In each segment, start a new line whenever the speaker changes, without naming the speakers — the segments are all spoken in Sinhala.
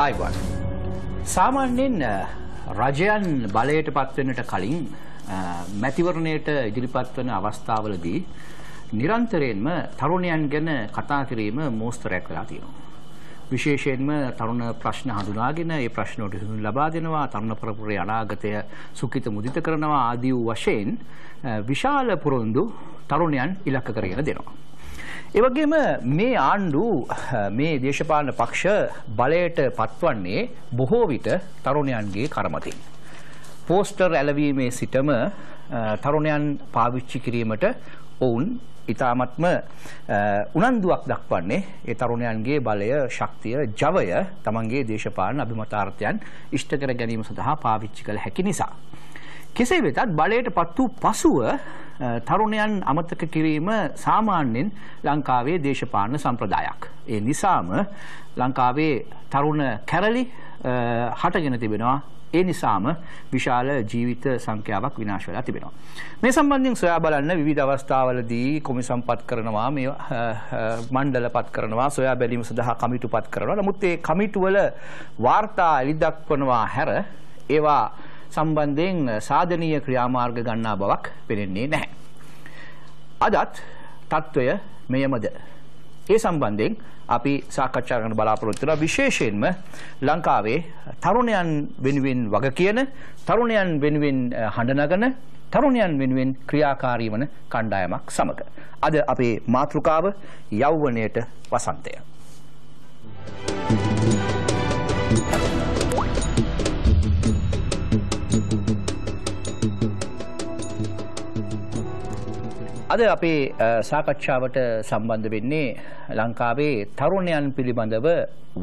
ආයිබන්. සාමාන්‍යයෙන් රජයන් බලයට පත්වෙනට කලින් මැතිවරණයට ඉදිරිපත් වන අවස්ථාවලදී නිරන්තරයෙන්ම තරුණයන් ගැන කතා කිරීම මෝස්තරයක් වෙලා තියෙනවා. විශේෂයෙන්ම තරුණ ප්‍රශ්න හඳුනාගෙන ඒ ප්‍රශ්නෝට හඳුන් ලබා දෙනවා තරුණ පරපුරේ අනාගතය සුකිත මුදිත කරනවා ආදී වූ වශයෙන් විශාල පුරොන්දු තරුණයන් ඉලක්ක කරගෙන දෙනවා. එවගේම මේ ආණ්ඩු මේ දේශපාලන පක්ෂ බලයට පත්වන්නේ බොහෝ විට තරුණයන්ගේ කරමතින්. පෝස්ටර් ඇලවීමේ සිටම තරුණයන් පාවිච්චි කිරීමට ඔවුන් ඉතාමත්ම උනන්දුවක් දක්වන්නේ ඒ තරුණයන්ගේ බලය ශක්තිය ජවය තමන්ගේ දේශපාලන අභිමතාර්ථයන් ඉෂ්ට කර ගැනීම සඳහා පාවිච්චි කළ හැකි නිසා. කෙසේ වෙතත් බලයට පත් වූ පසුව තරුණයන් අමතක කිරීම සාමාන්‍යයෙන් ලංකාවේ දේශපාලන සම්ප්‍රදායක්. ඒ නිසාම ලංකාවේ තරුණ කැරලි හටගෙන තිබෙනවා ඒ නිසාම විශාල ජීවිත සංඛ්‍යාවක් විනාශ වෙලා තිබෙනවා. මේ සම්බන්ධයෙන් සොයා බලන්න විධ අවස්ථාවලදී කොමිසම් පත් කරනවා මේ මණ්ඩල පත් කරනවා සොයා බැලීම සඳහා කමිටු පත් කරනවා. නමුත් ඒ කමිටුවල වාර්තා එළි දක්වනවා හැර ඒවා සම්බන්ධයෙන් සාධනීය ක්‍රියාමාර්ග ගන්නා බවක් පෙනෙන්නේ නැහැ. අදත් తত্ত্বය මෙයමද. ඒ සම්බන්ධයෙන් අපි සාකච්ඡා කරන්න බලාපොරොත්තු වෙනවා විශේෂයෙන්ම ලංකාවේ තරුණයන් වෙනුවෙන් වග කියන තරුණයන් වෙනුවෙන් හඬනගන තරුණයන් වෙනුවෙන් ක්‍රියාකාරී වන කණ්ඩායමක් සමග අද අපේ මාතෘකාව යෞවනයට වසන්තය. Thank you. අද අපේ සාකච්ඡාවට සම්බන්ධ වෙන්නේ ලංකාවේ තරුණයන් පිළිබඳව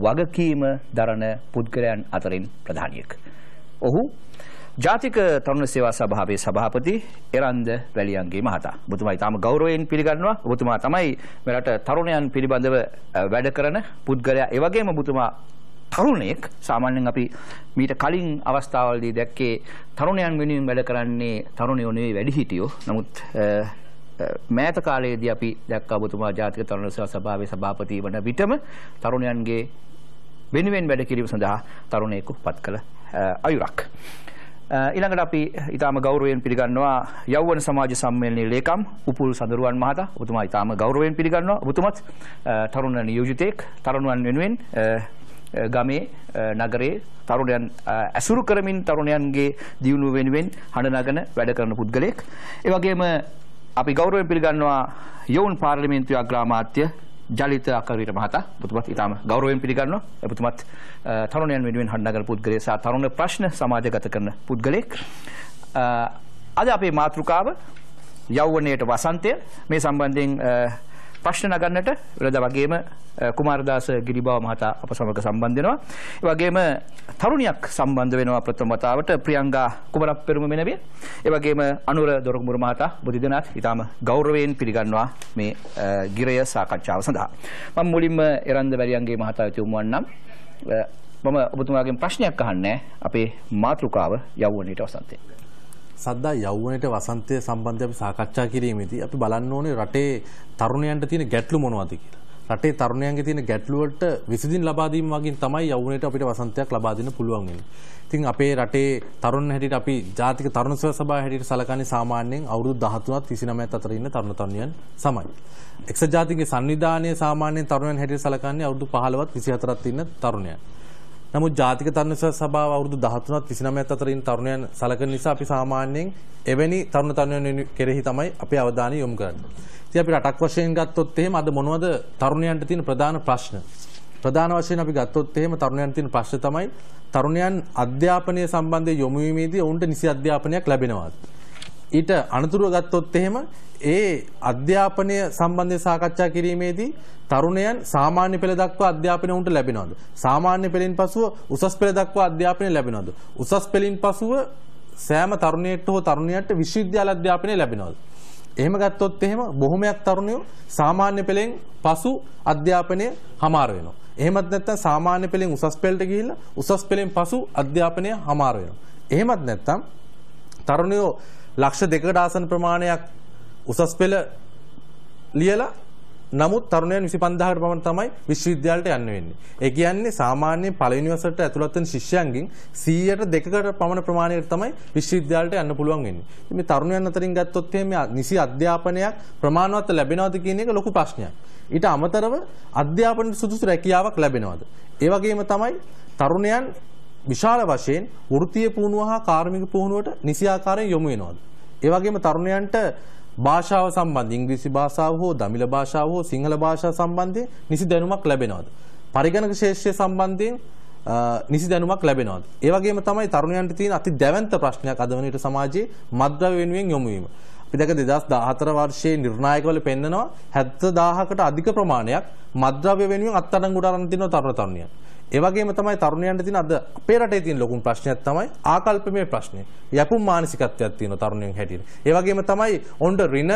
වගකීම දරන පුද්ගලයන් අතරින් ප්‍රධානියෙක්. ඔහු ජාතික තරුණ සේවා සභාවේ සභාපති එරන්ද වැලියන්ගේ මහතා. ඔබතුමා ඊටම ගෞරවයෙන් පිළිගන්නවා. ඔබතුමා තමයි මෙරට තරුණයන් පිළිබඳව වැඩ කරන පුද්ගලයා. ඒ වගේම ඔබතුමා තරුණයෙක් සාමාන්‍යයෙන් අපි මීට කලින් අවස්ථාවලදී දැක්කේ තරුණයන් වෙනුවෙන් වැඩ කරන්නේ තරුණයෝ නෙවෙයි වැඩිහිටියෝ. නමුත් මෑත කාලයේදී අපි දැක්කා ඔබතුමා ජාතික තරුණ සභාවේ සභාපති වන විටම තරුණයන්ගේ වෙනුවෙන් වැඩ කිරීම සඳහා තරුණයෙකු පත් කළ අයුරක්. ඉළඟට අපි ඉතාම ගෞරුවෙන් පිළිගන්නවා යව්වන සමාජ සම්මේලනය ලේකම් උපුල් සඳරුවන් මහතා උතුමා ඉතාම ගෞරුවෙන් පිළිගන්නවා උතුමත් තරුණ නියෝජිතයෙක් තරුණුවන් වෙනුවෙන් ගමේ නගරේ තරුණයන් ඇසුරු කරමින් තරුණයන්ගේ දියුණුව වෙනුවෙන් හඬ නගන වැඩ කරන පුද්ගලයෙක්. ඒ වගේම අපි ගෞරවයෙන් පිළිගන්නවා යෝන් පාර්ලිමේන්තු අග්‍රාමාත්‍ය ජලිත අකරවිර මහතා පුතුමත් ඉතාම ගෞරවයෙන් පිළිගන්නවා එපතුමත් තරුණයන් වෙනුවෙන් හඬනගන පුද්ගලයා සහ තරුණ ප්‍රශ්න සමාජගත කරන පුද්ගලෙක් අද අපේ මාතෘකාව යෞවනයට වසන්තය මේ සම්බන්ධයෙන් ප්‍රශ්න නගන්නට වෙනදා වගේම කුමාරදාස ගිරිබාව මහතා අප සමග සම්බන්ධ වෙනවා. ඒ වගේම තරුණියක් සම්බන්ධ වෙනවා ප්‍රථම වතාවට ප්‍රියංගා කුමරප්පෙරුම මෙනවිය. ඒ වගේම අනුර දොරගමුරු මහතා බුදු දෙනාත් ඊටාම ගෞරවයෙන් පිළිගන්නවා මේ ගිරය සාකච්ඡාව සඳහා. මම මුලින්ම එරන්ද බැරියන්ගේ මහතා වෙත යොමු වන්නම්. මම ඔබතුමාගෙන් ප්‍රශ්නයක් අහන්නේ අපේ මාතෘකාව යවුවනේට වසන්තේ. සද්දා යෞවනයට වසන්තය සම්බන්ධය අපි
සාකච්ඡා කිරීමේදී අපි බලන්න ඕනේ රටේ තරුණයන්ට තියෙන ගැටලු මොනවද කියලා. රටේ තරුණයන්ගේ තියෙන ගැටලුවට විසඳින් ලබා දීම වගේ තමයි යවුනේට අපිට වසන්තයක් ලබා දෙන්න පුළුවන් වෙන්නේ. ඉතින් අපේ රටේ තරුණ හැටියට අපි ජාතික තරුණ සෙවණ සභාව හැටියට සැලකන්නේ සාමාන්‍යයෙන් අවුරුදු 13ත් 39ත් අතර ඉන්න තරුණ තරුණියන් සමයි. එක්සත් ජාතිකගේ සංවිධානයේ සාමාන්‍යයෙන් තරුණයන් හැටියට සැලකන්නේ අවුරුදු 15ත් 24ත් ඉන්න තරුණයන්. නමුත් ජාතික තරුණ සභාව අවුරුදු 13ත් 29ත් අතරින් තරුණයන් සලකන නිසා අපි සාමාන්‍යයෙන් එවැනි තරුණ තරුණයන් කෙරෙහි තමයි අපේ අවධානය යොමු කරන්නේ. ඉතින් අපි රටක් වශයෙන් ගත්තොත් එහෙම අද මොනවද තරුණයන්ට තියෙන ප්‍රධාන ප්‍රශ්න? ප්‍රධාන වශයෙන් අපි ගත්තොත් එහෙම තරුණයන්ට තියෙන ප්‍රශ්න තමයි තරුණයන් අධ්‍යාපනය සම්බන්ධයෙන් යොමු වීමේදී ඔවුන්ට නිසි අධ්‍යාපනයක් ලැබෙනවද? ඊට අනතුරුව ගත්තොත් එහෙම ඒ අධ්‍යාපනය සම්බන්ධයෙන් සාකච්ඡා කිරීමේදී තරුණයන් සාමාන්‍ය පෙළ දක්වා අධ්‍යාපනය උන්ට ලැබෙනවද? සාමාන්‍ය පෙළෙන් පසුව උසස් පෙළ දක්වා අධ්‍යාපනය ලැබෙනවද? උසස් පෙළින් පසුව සෑම තරුණයෙක්ට හෝ තරුණියට විශ්වවිද්‍යාල අධ්‍යාපනය ලැබෙනවද? එහෙම ගත්තොත් එහෙම බොහොමයක් තරුණයෝ සාමාන්‍ය පෙළෙන් පසු අධ්‍යාපනය හමාර වෙනවා. එහෙමත් නැත්නම් සාමාන්‍ය පෙළෙන් උසස් පෙළට ගිහිල්ලා උසස් පෙළෙන් පසු අධ්‍යාපනය හමාර වෙනවා. එහෙමත් නැත්නම් තරුණයෝ ලක්ෂ දෙකකට ආසන ප්‍රමාණයක් උසස් පෙළ ලියලා නමුත් තරුණයන් 25000කට පමණ තමයි විශ්වවිද්‍යාලයට යන්න වෙන්නේ. ඒ කියන්නේ සාමාන්‍ය පළවෙනි වසරට ඇතුළත් වෙන ශිෂ්‍යයන්ගෙන් 100ට දෙකකට පමණ ප්‍රමාණයකට තමයි විශ්වවිද්‍යාලයට යන්න පුළුවන් වෙන්නේ. මේ තරුණයන් අතරින් ගත්තොත් එහෙම නිසි අධ්‍යාපනයක් ප්‍රමාණවත් ලැබෙනවද කියන එක ලොකු ප්‍රශ්නයක්. ඊට අමතරව අධ්‍යාපනයේ සුදුසු රැකියාවක් ලැබෙනවද? ඒ වගේම තමයි තරුණයන් විශාල වශයෙන් වෘත්තීය පුහුණුව හා කාර්මික පුහුණුවට නිසියාකාරයෙන් යොමු වෙනවාද? ඒ වගේම තරුණයන්ට භාෂාව සම්බන්ධ ඉංග්‍රීසි භාෂාව හෝ දමිළ භාෂාව හෝ සිංහල භාෂාව සම්බන්ධයෙන් නිසි දැනුමක් ලැබෙනවද? පරිගණක ශේෂ්ත්‍රය සම්බන්ධයෙන් නිසි දැනුමක් ලැබෙනවද? ඒ වගේම තමයි තරුණයන්ට තියෙන අති දැවැන්ත ප්‍රශ්නයක් අද වන විට සමාජයේ මද්ද්‍රව්‍ය වෙනුවෙන් යොමු වීම. අපි දැක 2014 වර්ෂයේ නිර්ණායකවල පෙන්නනවා 70000කට අධික ප්‍රමාණයක් මද්ද්‍රව්‍ය වෙනුවෙන් අත්අඩංගුවට අරන් තිනවා තරුණ තරුණියන්. ඒවගේම තමයි තරුණයන්ට තියෙන අද අපේ රටේ තියෙන ලොකුම ප්‍රශ්නයක් තමයි ආකල්පමය ප්‍රශ්නය. යපුම් මානසිකත්වයක් තියෙනවා තරුණයන් හැටියට. ඒ වගේම තමයි ඔන්න ඍණ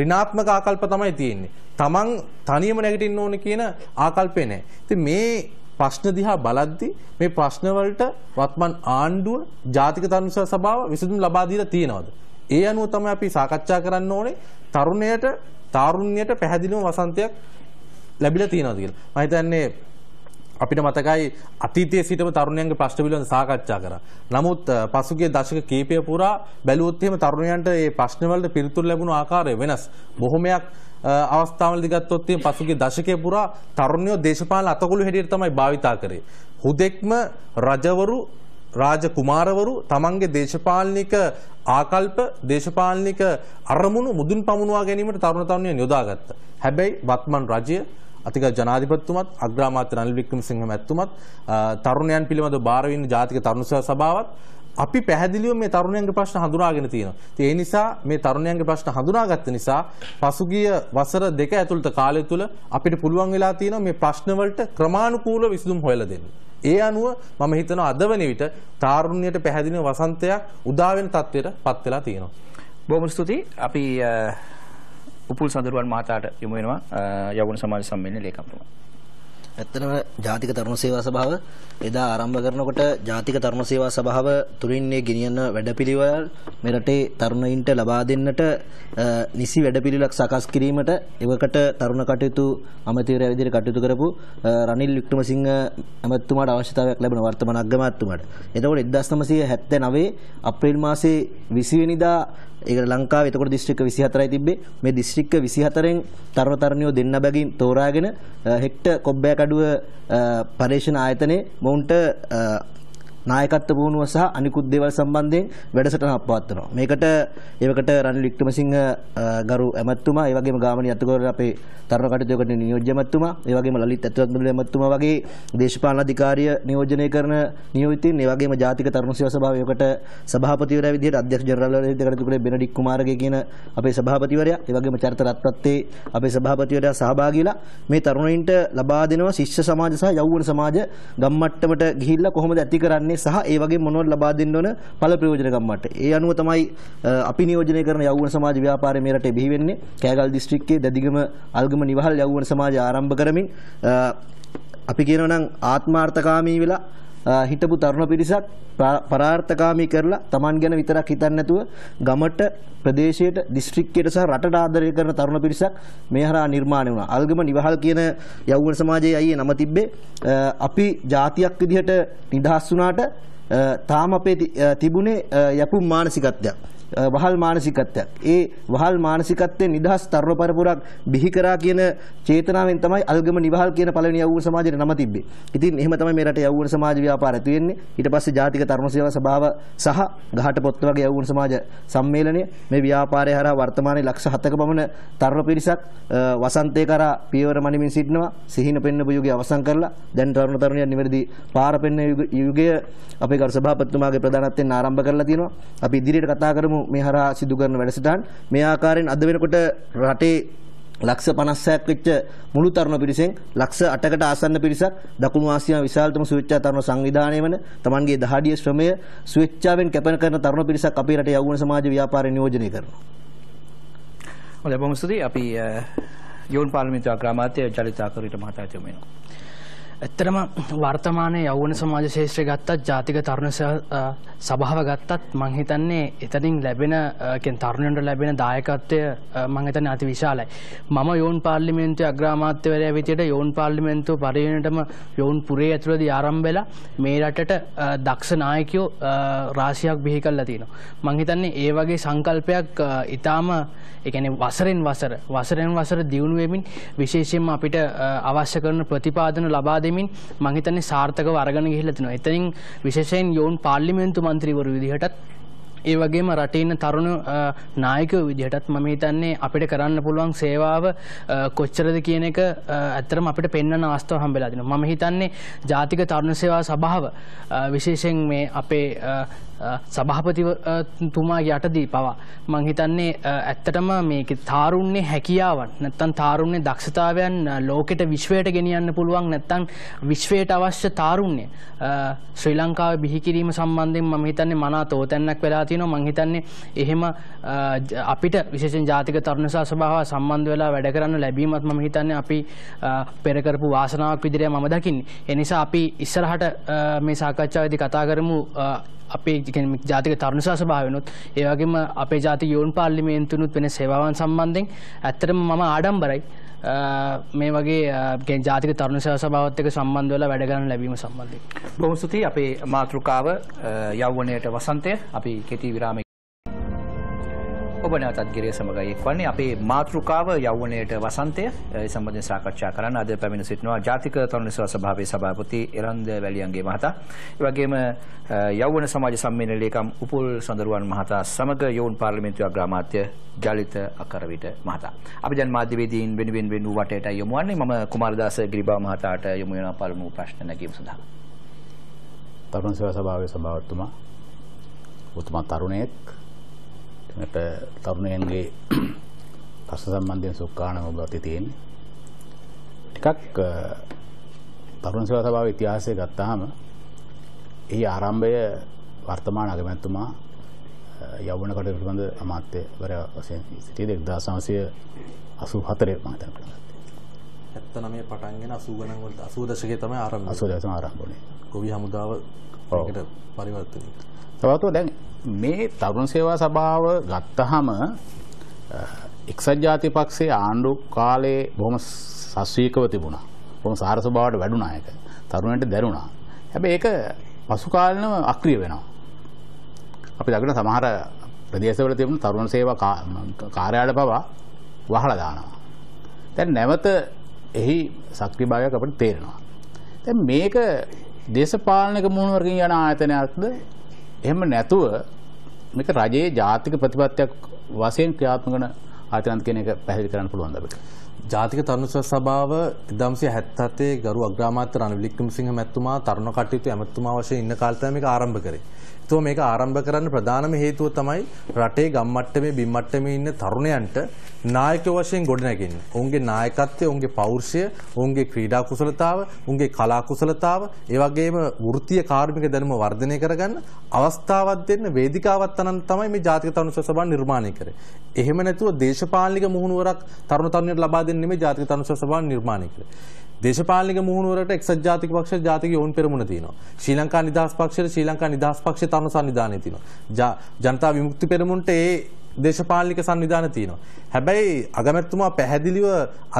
ඍණාත්මක ආකල්ප තමයි තියෙන්නේ. තමන් තනියම නැගිටින්න ඕනේ කියන ආකල්පේ නැහැ. ඉතින් මේ ප්‍රශ්න දිහා බලද්දී මේ ප්‍රශ්න වලට වත්මන් ආණ්ඩුව ජාතික තරුණ සභාව විසඳුම් ලබා දීලා තියෙනවද? ඒ අනුව තමයි අපි සාකච්ඡා කරන්න ඕනේ තරුණයට තාරුණ්‍යයට පැහැදිලිම වසන්තයක් ලැබිලා තියෙනවද කියලා. මම හිතන්නේ අපිට මතකයි අතීතයේ සිටම තරුණයන්ගේ ප්‍රශ්න පිළිබඳ සාකච්ඡා කරා. නමුත් පසුගිය දශක කීපය පුරා බැලුවොත් එහෙම තරුණයන්ට මේ ප්‍රශ්නවලට පිළිතුරු ලැබුණු ආකාරය වෙනස්. බොහොමයක් අවස්ථාවලදී ගත්තොත් එහෙම පසුගිය දශකයේ පුරා තරුණයෝ දේශපාලන අතකොළු හැටියට තමයි භාවිතා කරේ. හුදෙක්ම රජවරු රාජකුමාරවරු තමන්ගේ දේශපාලනික ආකල්ප දේශපාලනික අරමුණු මුදුන් පමුණවා ගැනීමට තරුණ තරුණියන් යොදාගත්තා. හැබැයි වත්මන් රජය අතිගත් ජනාධිපතිතුමත් අග්‍රාමාත්‍ය රනිල් වික්‍රමසිංහ මැතිතුමත් තරුණයන් පිළිබඳව බාර වින්න ජාතික තරුණ සභාවත් අපි පැහැදිලිව මේ තරුණයන්ගේ ප්‍රශ්න හඳුනාගෙන තියෙනවා. ඉතින් ඒ නිසා මේ තරුණයන්ගේ ප්‍රශ්න හඳුනාගත්ත නිසා පසුගිය වසර දෙක ඇතුළත කාලය තුල අපිට පුළුවන් වෙලා තියෙනවා මේ ප්‍රශ්න වලට ක්‍රමානුකූලව විසඳුම් හොයලා දෙන්න. ඒ අනුව මම හිතනවා අද වෙන විට තාරුණ්‍යයට පැහැදිලිව වසන්තයක් උදා වෙන තත්ත්වයට පත් වෙලා තියෙනවා. බොහොම ස්තුතියි. අපි
උපුල් සඳරුවන් මහතාට යොමු වෙනවා යවුණ සමාජ සම්මේලනයේ ලේකම්තුමා ඇත්තටම ජාතික තරුණ සේවා සභාව එදා ආරම්භ කරනකොට ජාතික තරුණ සේවා සභාව තුලින් මේ ගෙනියන වැඩපිළිවෙල මෙරටේ තරුණයින්ට ලබා දෙන්නට නිසි වැඩපිළිවෙලක් සකස් කිරීමට එවකට තරුණ කටයුතු අමතිවරයා විදිහට කටයුතු කරපු රනිල් වික්‍රමසිංහ ඇමතිතුමාට අවශ්‍යතාවයක් ලැබෙන වර්තමාන අග්‍රාමාත්‍යතුමාට. එතකොට 1979 අප්‍රේල් මාසේ 20 වෙනිදා ඒක ලංකාවේ එතකොට දිස්ත්‍රික්ක 24යි තිබ්බේ. මේ දිස්ත්‍රික්ක 24න් තරුණ තරුණියෝ දෙන්න බැගින් තෝරාගෙන හෙක්ට කොබ්බෑකට කඩුව පර්යේෂණ ආයතනයේ මොවුන්ට නායකත්ව පුහුණුව සහ අනිකුත් දේවල් සම්බන්ධයෙන් වැඩසටහනක් පවත්වනවා. මේකට ඒවකට රනිල් වික්‍රමසිංහ ගරු ඇමතුමා, ඒ වගේම ගාමණී අතුගොඩ අපේ තරුණ කටයුතුකට නියෝජ්‍ය ඇමතුමා, ඒ වගේම ලලිත් ඇතුවත්මුළු ඇමතුමා වගේ දේශපාලන අධිකාරිය නියෝජනය කරන නියෝජිතින්, ඒ වගේම ජාතික තරුණ සේවා සභාවයකට සභාපතිවරයා විදිහට අධ්‍යක්ෂ ජනරාල්වරයා විදිහට කටයුතු කළේ බෙනඩික් කුමාරගේ කියන අපේ සභාපතිවරයා, ඒ වගේම චරිත රත්පත්තේ අපේ සභාපතිවරයා සහභාගීලා මේ තරුණයින්ට ලබා දෙනවා ශිෂ්‍ය සමාජ සහ යෞවන සමාජ ගම්මට්ටමට ගිහිල්ලා කොහොමද ඇති කරන්නේ ප්‍රයෝජනේ සහ ඒ වගේ මොනවද ලබා දෙන්න ඕන ඵල ප්‍රයෝජන ගම්මට. ඒ අනුව තමයි අපි නියෝජනය කරන යෞවන සමාජ ව්‍යාපාරය මේ රටේ බිහි වෙන්නේ. කෑගල් දිස්ත්‍රික්කයේ දැදිගම අල්ගම නිවහල් යෞවන සමාජය ආරම්භ කරමින් අපි කියනවා නම් ආත්මාර්ථකාමී වෙලා හිටපු තරුණ පිරිසක් පරාර්ථකාමී කරලා Taman ගැන විතරක් හිතන්නේ නැතුව ගමට ප්‍රදේශයට දිස්ත්‍රික්කයට සහ රටට ආදරය කරන තරුණ පිරිසක් මේ හරහා නිර්මාණය වුණා. අල්ගම නිවහල් කියන යෞවන සමාජයේ අයියේ නම තිබ්බේ අපි ජාතියක් විදිහට නිදහස් වුණාට තාම අපේ තිබුණේ යපුම් මානසිකත්වයක්. වහල් මානසිකත්වයක්. ඒ වහල් මානසිකත්වයෙන් නිදහස් තරුණ පරපුරක් බිහි කරා කියන චේතනාවෙන් තමයි අල්ගම නිවහල් කියන පළවෙනි යවුන සමාජයේ නම තිබ්බේ. ඉතින් එහෙම තමයි මේ රටේ යවුන සමාජ ව්‍යාපාරය තියෙන්නේ. ඊට පස්සේ ජාතික තරුණ සේවා සභාව සහ ගහට පොත්ත වගේ යවුන සමාජ සම්මේලනය මේ ව්‍යාපාරය හරහා වර්තමානයේ ලක්ෂ 7ක පමණ තරුණ පිරිසක් වසන්තය කරා පියවර මනිමින් සිටිනවා. සිහින පෙන්වපු යුගය අවසන් කරලා දැන් තරුණ තරුණියන් නිවැරදි පාර පෙන්වන යුගය අපේ ගරු සභාපතිතුමාගේ ප්‍රධානත්වයෙන් ආරම්භ කරලා තියෙනවා. අපි ඉදිරියට කතා කරමු කරුණු මේ හරහා සිදු කරන වැඩසටහන් මේ ආකාරයෙන් අද වෙනකොට රටේ ලක්ෂ 56ක් වෙච්ච මුළු තරුණ පිරිසෙන් ලක්ෂ 8කට ආසන්න පිරිසක් දකුණු ආසියාවේ විශාලතම සුවිච්ඡා තරුණ සංවිධානය වන තමන්ගේ දහඩිය ශ්‍රමය සුවිච්ඡාවෙන් කැපෙන කරන තරුණ පිරිසක් අපේ රටේ යෞවන සමාජ ව්‍යාපාරය නියෝජනය කරනවා.
ඔය බොහොම ස්තුතියි අපි යෝන් පාර්ලිමේන්තු අග්‍රාමාත්‍ය චලිත ආකරයට මහතාට යොමු වෙනවා.
ඇත්තරම වර්තමානය යවන සමාජ ශේෂත්‍ර ගත්තත් ජාතික තරුණ සභාව ගත්තත් මංහිතන්නේ එතනින් ලැබෙනෙන් තරුණට ලැබෙන දායකත්වය මංහිතන අති විශාලයි. මම යෝන් පාර්ලිමෙන්න්තු අග්‍රාමාත්‍යවරය විතියට යෝන් පාර්ලිමෙන්න්තු පරිවණටම යෝන් පුරේ ඇතුළද ආරම්බෙලා මේ රටට දක්ෂ නායකයෝ රාශියක් බිහි කල් ලතිනවා. මංහිතන්නේ ඒ වගේ සංකල්පයක් ඉතාම එකන වසරෙන් වසර වසරෙන් වසර දියුණුවමින් විශේෂයෙන්ම අපිට අවශ්‍ය කරන ප්‍රතිපාදන ලබාද දෙමින් මං හිතන්නේ සාර්ථකව අරගෙන ගිහිල්ලා තිනවා. එතනින් විශේෂයෙන් යෝන් පාර්ලිමේන්තු මන්ත්‍රීවරු විදිහටත් ඒ වගේම රටේන තරුණ නායකයෝ විදිහටත් මම හිතන්නේ අපිට කරන්න පුළුවන් සේවාව කොච්චරද කියන එක ඇත්තරම අපිට පෙන්වන්න අවස්ථාව හම්බෙලා තිනවා. මම හිතන්නේ ජාතික තරුණ සේවා සභාව විශේෂයෙන් මේ අපේ සභාපතිතුමා යටදී පවා. මං හිතන්නේ ඇත්තටම මේක තාරුන්නේ හැකියාවන් නැත්තන් තාරුන්නේ දක්ෂතාවයන් ලෝකෙට විශ්වයට ගෙනියන්න පුළුවන් නැත්තන් විශ්වයට අවශ්‍ය තාරුන්නේ ශ්‍රී ලංකාව බිහිකිරීම සම්බන්ධයෙන් මම හිතන්නේ මනා තෝතැන්නක් වෙලා තියෙනවා මං හිතන්නේ එහෙම අපිට විශේෂයෙන් ජාතික තරුණ සභාව සම්බන්ධ වෙලා වැඩ කරන්න ලැබීමත් මම හිතන්නේ අපි පෙර කරපු වාසනාවක් විදිහට මම දකින්නේ. ඒ නිසා අපි ඉස්සරහට මේ සාකච්ඡාවේදී කතා කරමු අපේ ජාතික තරුණ සභාවනොත් ඒ වගේම අපේ ජාතික යෝන් පාර්ලිමේන්තුනුත් වෙන සේවාවන් සම්බන්ධයෙන් ඇත්තටම මම ආඩම්බරයි මේ වගේ ජාතික තරුණ සභාවත් එක්ක සම්බන්ධ වෙලා වැඩ කරන්න ලැබීම සම්බන්ධයෙන්
බොහොම ස්තුතියි අපේ මාතෘකාව යෞවනයට වසන්තය අපි කෙටි විරාමයක ඔබ නැවතත් ගිරේ සමග එක් වන්නේ අපේ මාතෘකාව යෞවනයට වසන්තය සම්බන්ධයෙන් සාකච්ඡා කරන්න අද පැමිණ සිටිනවා ජාතික තරුණ සේවා සභාවේ සභාපති එරන්ද වැලියන්ගේ මහතා. ඒ වගේම යෞවන සමාජ සම්මේලන ලේකම් උපුල් සඳරුවන් මහතා සමග යෝන් පාර්ලිමේන්තු අග්‍රාමාත්‍ය ජලිත අකරවිට මහතා. අපි දැන් මාධ්‍යවේදීන් වෙනුවෙන් වෙනු වටයට යොමු වන්නේ මම කුමාරදාස ගිරිබා මහතාට යොමු වෙන පළමු ප්‍රශ්න නැගීම සඳහා.
තරුණ සේවා සභාවේ සභාපතිතුමා උතුමා තරුණයෙක් මට තරුණයන්ගේ ප්‍රශ්න සම්බන්ධයෙන් සුක්කාණම බවති තියෙන්නේ. ටිකක් තරුණ සේවා සභාවේ ඉතිහාසය ගත්තාම එහි ආරම්භය වර්තමාන අගමැතිතුමා යෞවන කටයුතු පිළිබඳ අමාත්‍යවරයා වශයෙන් සිටියේ 1984 මම හිතන කලකට.
79 පටන්ගෙන 80 ගණන් වල 80 දශකයේ තමයි ආරම්භ වුණේ. 80 දශකයේ ආරම්භ වුණේ. ගොවි හමුදාව ඒකට පරිවර්තනය.
සවතෝ දැන් මේ තරුණ සේවා සභාව ගත්තහම එක්සත් ජාති පක්ෂේ ආණ්ඩු කාලේ බොහොම සස්වීකව තිබුණා. බොහොම සාර සභාවට වැඩුණා ඒක. තරුණයන්ට දැරුණා. හැබැයි ඒක පසු කාලිනව අක්‍රිය වෙනවා. අපි දකින සමහර ප්‍රදේශවල තිබුණු තරුණ සේවා කාර්යාලය පවා වහලා දානවා. දැන් නැවත එහි සක්‍රීයභාවයක් අපිට තේරෙනවා. දැන් මේක දේශපාලනික මුහුණුවරකින් යන ආයතනයක්ද එහෙම නැතුව මේක රජයේ ජාතික ප්‍රතිපත්තියක් වශයෙන් ක්‍රියාත්මක කරන
ආයතනත් කියන එක පැහැදිලි කරන්න පුළුවන් අපිට. ජාතික තරුණ සභාව 1977 ගරු අග්‍රාමාත්‍ය රණ වික්‍රමසිංහ මැතිතුමා තරුණ කටයුතු ඇමතිතුමා වශයෙන් ඉන්න කාලේ තමයි මේක ආරම්භ කරේ. එතකොට මේක ආරම්භ කරන්න ප්‍රධානම හේතුව තමයි රටේ ගම් මට්ටමේ බිම් මට්ටමේ ඉන්න තරුණයන්ට නායකයෝ වශයෙන් ගොඩනැගෙන්න. ඔවුන්ගේ නායකත්වය, ඔවුන්ගේ පෞරුෂය, ඔවුන්ගේ ක්‍රීඩා කුසලතාව, ඔවුන්ගේ කලා කුසලතාව, ඒ වගේම වෘත්තීය කාර්මික දැනුම වර්ධනය කරගන්න අවස්ථාවක් දෙන්න වේදිකාවක් තනන්න තමයි මේ ජාතික තරුණ සභාව නිර්මාණය කරේ. එහෙම නැතුව දේශපාලනික මුහුණුවරක් තරුණ තරුණියට ලබා දෙන්නේ මේ ජාතික තරුණ සභාව නිර්මාණය කරේ. දේශපාලනික මුහුණුවරට එක්සත් ජාතික පක්ෂය ජාතික යොවුන් පෙරමුණ තියෙනවා. ශ්‍රී ලංකා නිදහස් පක්ෂයට ශ්‍රී ලංකා නිදහස් පක්ෂය තම සංවිධානය තියෙනවා. ජනතා විමුක්ති පෙරමුණට ඒ දේශපාලනික සංවිධාන තියෙනවා. හැබැයි අගමැතිතුමා පැහැදිලිව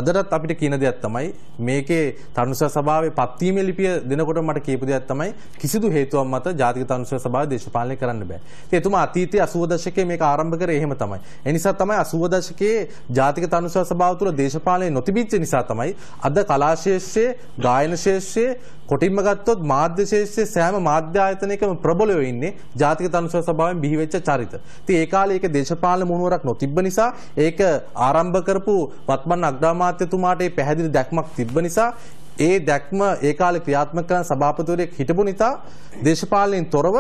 අදටත් අපිට කියන දෙයක් තමයි මේකේ තරුණසේවා සභාවේ පත්වීමේ ලිපිය දෙනකොට මට කියපු දෙයක් තමයි කිසිදු හේතුවක් මත ජාතික තරුණසේවා සභාව දේශපාලනය කරන්න බෑ. ඉතින් එතුමා අතීතයේ 80 දශකයේ මේක ආරම්භ කරේ එහෙම තමයි. ඒ නිසා තමයි 80 දශකයේ ජාතික තරුණසේවා සභාව තුළ දේශපාලනය නොතිබිච්ච නිසා තමයි අද කලා ශේෂ්ත්‍රයේ ගායන ශේෂ්ත්‍රයේ කොටින්ම ගත්තොත් මාධ්‍ය ශේෂ්ත්‍රයේ සෑම මාධ්‍ය ආයතනයකම ප්‍රබලව ඉන්නේ ජාතික තරුණසේවා සභාවෙන් බිහිවෙච්ච චරිත. ඉතින් ඒ කාලේ ඒක දේශපාලන මුහුණුවරක් නොතිබ්බ නිසා ඒක ආරම්භ කරපු වත්මන් අග්‍රාමාත්‍යතුමාට මේ පැහැදිලි දැක්මක් තිබ්බ නිසා ඒ දැක්ම ඒ කාලේ ක්‍රියාත්මක කරන සභාපතිවරයෙක් හිටපු නිසා දේශපාලනයෙන් තොරව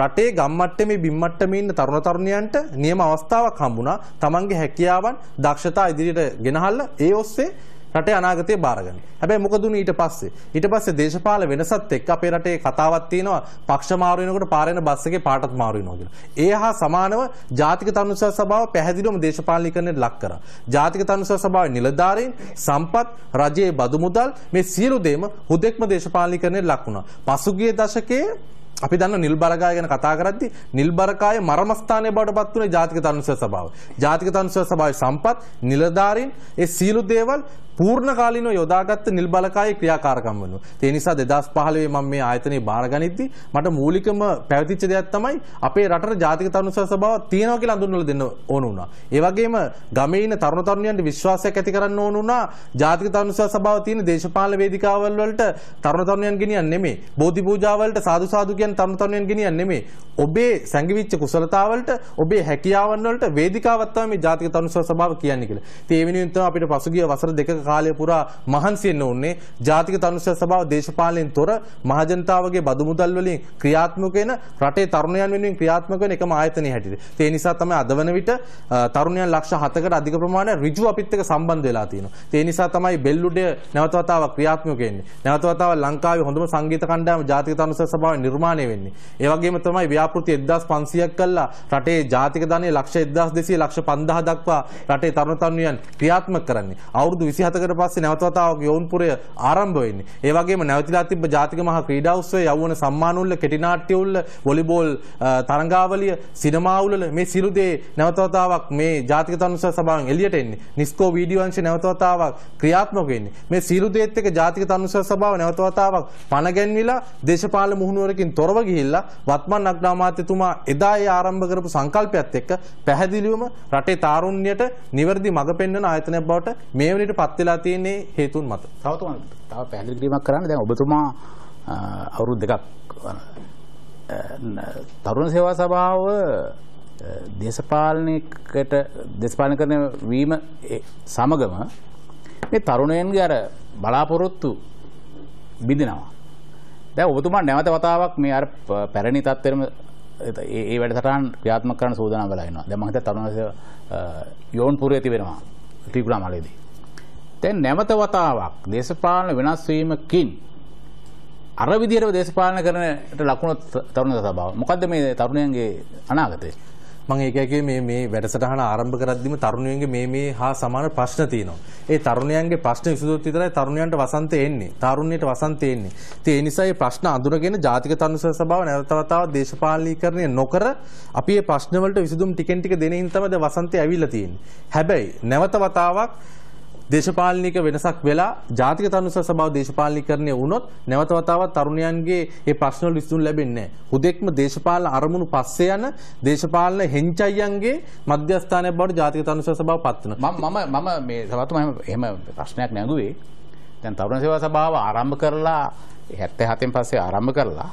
රටේ ගම්මට්ටමේ බිම්මට්ටමේ ඉන්න තරුණ තරුණියන්ට නියම අවස්ථාවක් හම්බුණා. තමන්ගේ හැකියාවන්, දක්ෂතා ඉදිරියට ගෙනහල්ලා ඒ ඔස්සේ රටේ අනාගතය බාරගන්න. හැබැයි මොකද උනේ ඊට පස්සේ? ඊට පස්සේ දේශපාල වෙනසත් එක්ක අපේ රටේ කතාවක් තියෙනවා පක්ෂ මාරු වෙනකොට පාරේන බස් එකේ පාටත් මාරු වෙනවා කියලා. ඒ හා සමානව ජාතික තනුසහ සභාව පැහැදිලිවම දේශපාලනීකරණයට ලක් කරා. ජාතික තනුසහ සභාවේ නිලධාරීන්, සම්පත්, රජයේ බදු මුදල් මේ සියලු දේම හුදෙක්ම දේශපාලනීකරණයට ලක් වුණා. පසුගිය දශකයේ අපි දන්න නිල් බරකාය ගැන කතා කරද්දි නිල් බරකායේ මරමස්ථානය බවට පත් වුණේ ජාතික තනුසහ සභාව. ජාතික තනුසහ සභාවේ සම්පත් නිලධාරීන් ඒ සියලු දේවල් පූර්ණ කාලීනව යොදාගත්ත නිල් බලකායේ ක්‍රියාකාරකම් වෙනවා. ඒ නිසා 2015 මම මේ ආයතනයේ බාරගනිද්දී මට මූලිකම පැවතිච්ච දෙයක් තමයි අපේ රටට ජාතික තරුණ සභාව තියෙනවා කියලා හඳුන්වලා දෙන්න ඕන වුණා. ඒ වගේම ගමේ ඉන්න තරුණ තරුණියන්ට විශ්වාසයක් ඇති කරන්න ඕන වුණා ජාතික තරුණ සභාව තියෙන දේශපාලන වේදිකාවල් වලට තරුණ තරුණියන් ගෙනියන්නේ නෙමෙයි. බෝධි පූජා වලට සාදු සාදු කියන තරුණ තරුණියන් ගෙනියන්නේ නෙමෙයි. ඔබේ සංගවිච්ච කුසලතාවලට ඔබේ හැකියාවන් වලට වේදිකාවක් තමයි මේ ජාතික තරුණ සභාව කියන්නේ කියලා. ඉතින් ඒ වෙනුවෙන් තමයි අපිට පසුගිය වසර දෙකක කාලය පුරා මහන්සියෙන් උන්නේ ජාතික තනුෂ්‍ය සභාව දේශපාලනයෙන් තොර මහජනතාවගේ බදු මුදල් වලින් ක්‍රියාත්මක වෙන රටේ තරුණයන් වෙනුවෙන් ක්‍රියාත්මක වෙන එකම ආයතනයේ හැටියට. ඒ නිසා තමයි අද වන විට තරුණයන් ලක්ෂ 7කට අධික ප්‍රමාණයක් ඍජු අපිත් එක්ක සම්බන්ධ වෙලා තියෙනවා. ඒ නිසා තමයි බෙල්ලුඩය නැවත වතාවක් ක්‍රියාත්මක වෙන්නේ. නැවත වතාවක් ලංකාවේ හොඳම සංගීත කණ්ඩායම ජාතික තනුෂ්‍ය සභාවේ නිර්මාණය වෙන්නේ. ඒ වගේම තමයි ව්‍යාපෘති 1500ක් කළා රටේ ජාතික ධනය ලක්ෂ 1200 ලක්ෂ 5000 දක්වා රටේ තරුණ තරුණියන් ක්‍රියාත්මක කරන්නේ. අවුරුදු 27 අතකට පස්සේ නැවතවතාවක් යොවුන්පුරය ආරම්භ වෙන්නේ. ඒ වගේම නැවතිලා තිබ්බ ජාතික මහා ක්‍රීඩා උත්සවයේ යවවන සම්මාන උල්ල, කෙටි නාට්‍ය උල්ල, වොලිබෝල් තරඟාවලිය, සිනමා උල්ල මේ සියලු දේ නැවතවතාවක් මේ ජාතික තනුස සභාවෙන් එළියට එන්නේ. නිස්කෝ වීඩියෝ අංශය නැවතවතාවක් ක්‍රියාත්මක වෙන්නේ. මේ සියලු දේත් එක්ක ජාතික තනුස සභාව නැවතවතාවක් පණ ගැන්විලා දේශපාලන මුහුණුවරකින් තොරව ගිහිල්ලා වත්මන් අග්‍රාමාත්‍යතුමා එදා ඒ ආරම්භ කරපු සංකල්පයත් එක්ක පැහැදිලිවම රටේ තාරුණ්‍යයට නිවැරදි මඟ පෙන්වන ආයතනයක් බවට මේ වෙලෙට පත් වෙලා තියෙන්නේ හේතුන් මත. තව තව පැහැදිලි
කිරීමක් කරන්න දැන් ඔබතුමා අවුරුදු දෙකක් තරුණ සේවා සභාව දේශපාලනයකට දේශපාලන කරන වීම සමගම මේ තරුණයන්ගේ අර බලාපොරොත්තු බිඳිනවා. දැන් ඔබතුමා නැවත වතාවක් මේ අර පැරණි තත්ත්වෙම ඒ වැඩසටහන් ක්‍රියාත්මක කරන්න සූදානම් වෙලා ඉනවා. දැන් මම හිතා තරුණ යෝන්පුරේ තිබෙනවා. ත්‍රිකුණාමලයේදී. දැන් නැවත වතාවක් දේශපාලන වෙනස් වීමකින් අර විදිහට දේශපාලන කරනට ලකුණු තරුණ සභාව. මොකද්ද
මේ තරුණයන්ගේ අනාගතය? මං ඒකගේ මේ මේ වැඩසටහන ආරම්භ කරද්දිම තරුණයන්ගේ මේ මේ හා සමාන ප්‍රශ්න තියෙනවා. ඒ තරුණයන්ගේ ප්‍රශ්න විසඳුත් විතරයි තරුණයන්ට වසන්තය එන්නේ. තරුණයට වසන්තය එන්නේ. ඉතින් ඒ නිසා මේ ප්‍රශ්න අඳුරගෙන ජාතික තරුණ සභාව නැවතවතාව දේශපාලනීකරණය නොකර අපි මේ ප්‍රශ්න වලට විසඳුම් ටිකෙන් ටික දෙනින් තමයි දැන් වසන්තය ඇවිල්ලා තියෙන්නේ. හැබැයි නැවතවතාවක් දේශපාලනික වෙනසක් වෙලා ජාතික තනුස සභාව දේශපාලනීකරණය වුණොත් නැවත වතාවක් තරුණයන්ගේ ඒ ප්‍රශ්නවල විසඳුම් ලැබෙන්නේ නැහැ. හුදෙක්ම දේශපාලන අරමුණු පස්සේ යන දේශපාලන හෙන්චයියන්ගේ මධ්‍යස්ථානයක් බවට ජාතික තනුස සභාව පත් වෙනවා. මම මම මේ සවතුම එහෙම ප්‍රශ්නයක් නැඟුවේ. දැන් තරුණ සේවා සභාව
ආරම්භ කරලා 77න් පස්සේ ආරම්භ කරලා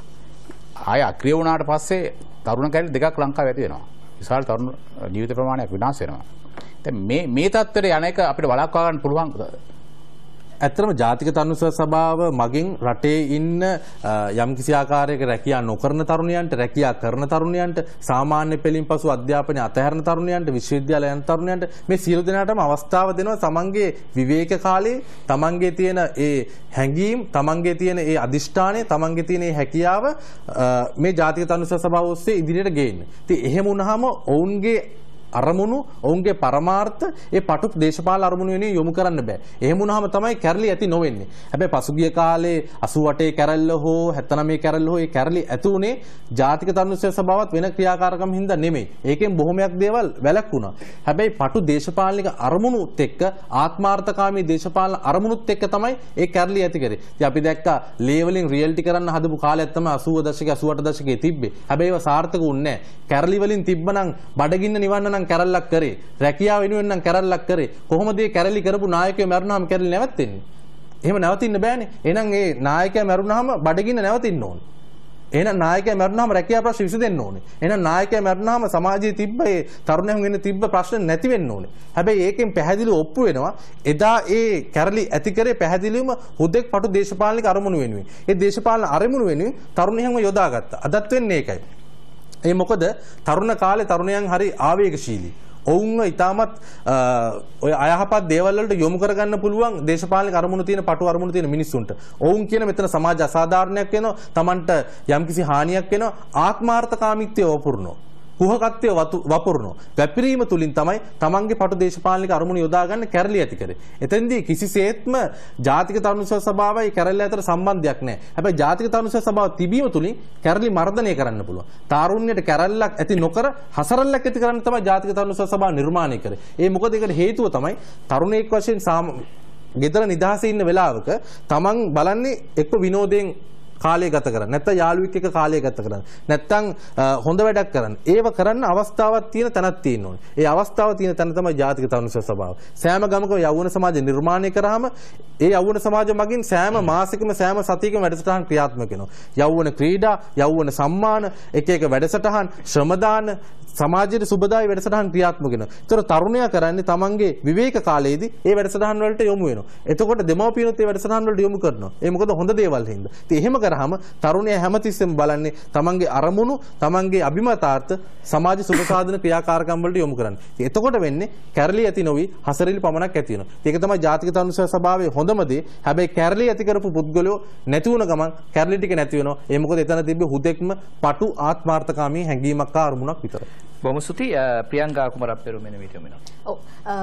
ආය අක්‍රිය වුණාට පස්සේ තරුණ කැරි දෙකක් ලංකාවේ ඇති වෙනවා. විශාල තරුණ ජීවිත ප්‍රමාණයක් විනාශ වෙනවා. මේ
මේ තත්ත්වයට යන එක අපිට වළක්වා ගන්න පුළුවන් ඇත්තම ජාතික තනුස සභාව මගින් රටේ ඉන්න යම් කිසි ආකාරයක රැකියා නොකරන තරුණයන්ට රැකියා කරන තරුණයන්ට සාමාන්‍ය පෙළින් පසු අධ්‍යාපනය අතහැරන තරුණයන්ට විශ්වවිද්‍යාල යන තරුණයන්ට මේ සියලු දෙනාටම අවස්ථාව දෙනවා තමන්ගේ විවේක කාලේ තමන්ගේ තියෙන ඒ හැඟීම් තමන්ගේ තියෙන ඒ අදිෂ්ඨානය තමන්ගේ තියෙන ඒ හැකියාව මේ ජාතික තනුස සභාව ඔස්සේ ඉදිරියට ගේන්න. ඉතින් එහෙම වුණාම ඔවුන්ගේ අරමුණු ඔවුන්ගේ පරමාර්ථ ඒ පටු දේශපාල අරමුණු වෙනේ යොමු කරන්න බෑ. එහෙම වුණාම තමයි කැරලි ඇති නොවෙන්නේ. හැබැයි පසුගිය කාලේ 88 කැරල්ල හෝ 79 කැරල්ල හෝ ඒ කැරලි ඇති උනේ ජාතික තරුණසය සභාවත් වෙන ක්‍රියාකාරකම් හින්දා නෙමෙයි. ඒකෙන් බොහොමයක් දේවල් වැළැක්ුණා. හැබැයි පටු දේශපාලනික අරමුණුත් එක්ක ආත්මාර්ථකාමී දේශපාලන අරමුණුත් එක්ක තමයි ඒ කැරලි ඇති කරේ. ඉතින් අපි දැක්කා ලේවලින් රියල්ටි කරන්න හදපු කාලයක් තමයි 80 දශකයේ 88 දශකයේ තිබ්බේ. හැබැයි ඒවා සාර්ථක වුණේ නැහැ. කැරලි වලින් තිබ්බනම් බඩගින්න නිවන්න නම් කැරල්ලක් කරේ රැකියාව වෙනුවෙන් නම් කැරල්ලක් කරේ කොහොමද මේ කැරලි කරපු නායකයෝ මැරුණාම කැරලි නැවතින්නේ එහෙම නැවතින්න බෑනේ එහෙනම් ඒ නායකයා මැරුණාම බඩගින්න නැවතින්න ඕනේ එහෙනම් නායකයා මැරුණාම රැකියාව ප්‍රශ්න විසඳෙන්න ඕනේ. එහෙනම් නායකයා මැරුණාම සමාජයේ තිබ්බ ඒ තරුණයන්ගෙන් තිබ්බ ප්‍රශ්න නැති වෙන්න ඕනේ. හැබැයි ඒකෙන් පැහැදිලිව ඔප්පු වෙනවා එදා ඒ කැරලි ඇති කරේ පැහැදිලිවම හුදෙක් පටු දේශපාලනික අරමුණු වෙනුවෙන්. ඒ දේශපාලන අරමුණු වෙනුවෙන් තරුණයන්ව යොදාගත්තා. අදත් වෙන්නේ ඒකයි. ඒ මොකද තරුණ කාලේ තරුණයන් හරි ආවේගශීලී. ඔවුන්ව ඉතාමත් ඔය අයහපත් දේවල් වලට යොමු කරගන්න පුළුවන් දේශපාලනික අරමුණු තියෙන පටු අරමුණු තියෙන මිනිස්සුන්ට. ඔවුන් කියන මෙතන සමාජ අසාධාරණයක් වෙනවා, Tamanට යම්කිසි හානියක් වෙනවා, ආත්මార్థකාමීත්වය ඕපුරනවා. හුහකත්වය වපුරනවා. වැපිරීම තුලින් තමයි තමන්ගේ පටු දේශපාලනික අරමුණු යොදාගන්න කැරලි ඇති කරේ. එතෙන්දී කිසිසේත්ම ජාතික තරුණ සභාවයි කැරලි අතර සම්බන්ධයක් නැහැ. හැබැයි ජාතික තරුණ සභාව තිබීම තුලින් කැරලි මර්ධනය කරන්න පුළුවන්. තාරුණ්‍යයට කැරල්ලක් ඇති නොකර හසරල්ලක් ඇති කරන්න තමයි ජාතික තරුණ සභාව නිර්මාණය කරේ. ඒ මොකද ඒකට හේතුව තමයි තරුණයෙක් වශයෙන් ගෙදර නිදහසේ ඉන්න වෙලාවක තමන් බලන්නේ එක්ක විනෝදයෙන් කාලය ගත කරන්න. නැත්නම් යාළුවෙක් එක්ක කාලය ගත කරන්න. නැත්නම් හොඳ වැඩක් කරන්න. ඒව කරන්න අවස්ථාවක් තියෙන තැනක් තියෙන්න ඕනේ. ඒ අවස්ථාව තියෙන තැන තමයි ජාතික තරුණ සභාව. සෑම ගමක යවුන සමාජය නිර්මාණය කරාම ඒ යවුන සමාජය මගින් සෑම මාසිකම සෑම සතියකම වැඩසටහන් ක්‍රියාත්මක වෙනවා. යවුන ක්‍රීඩා, යවුන සම්මාන, එක එක වැඩසටහන්, ශ්‍රමදාන සමාජයට සුබදායි වැඩසටහන් ක්‍රියාත්මක වෙනවා. ඒතර තරුණයා කරන්නේ තමන්ගේ විවේක කාලයේදී ඒ වැඩසටහන් වලට යොමු වෙනවා. එතකොට දෙමව්පියනොත් ඒ වැඩසටහන් වලට යොමු කරනවා. ඒ මොකද හොඳ දේවල් හින්දා. ඉතින් එහෙම කරාම තරුණයා හැමතිස්සෙම බලන්නේ තමන්ගේ අරමුණු, තමන්ගේ අභිමතාර්ථ සමාජ සුබසාධන ක්‍රියාකාරකම් වලට යොමු කරන්නේ. ඉතින් එතකොට වෙන්නේ කැරලි ඇති නොවි හසරිලි පමණක් ඇති වෙනවා. ඒක තමයි ජාතික තරුණ සභාවේ හොඳම දේ. හැබැයි කැරලි ඇති කරපු පුද්ගලයෝ නැති වුණ ගමන් කැරලි ටික නැති වෙනවා. ඒ මොකද එතන තිබ්බේ හුදෙක්ම පටු ආත්මార్థකාමී
හැඟීමක් ආරමුණක් විතරයි. බොහොම ස්තුතියි ප්‍රියංගා කුමාරප්පේරු මෙන්න විට මෙනවා.
ඔව්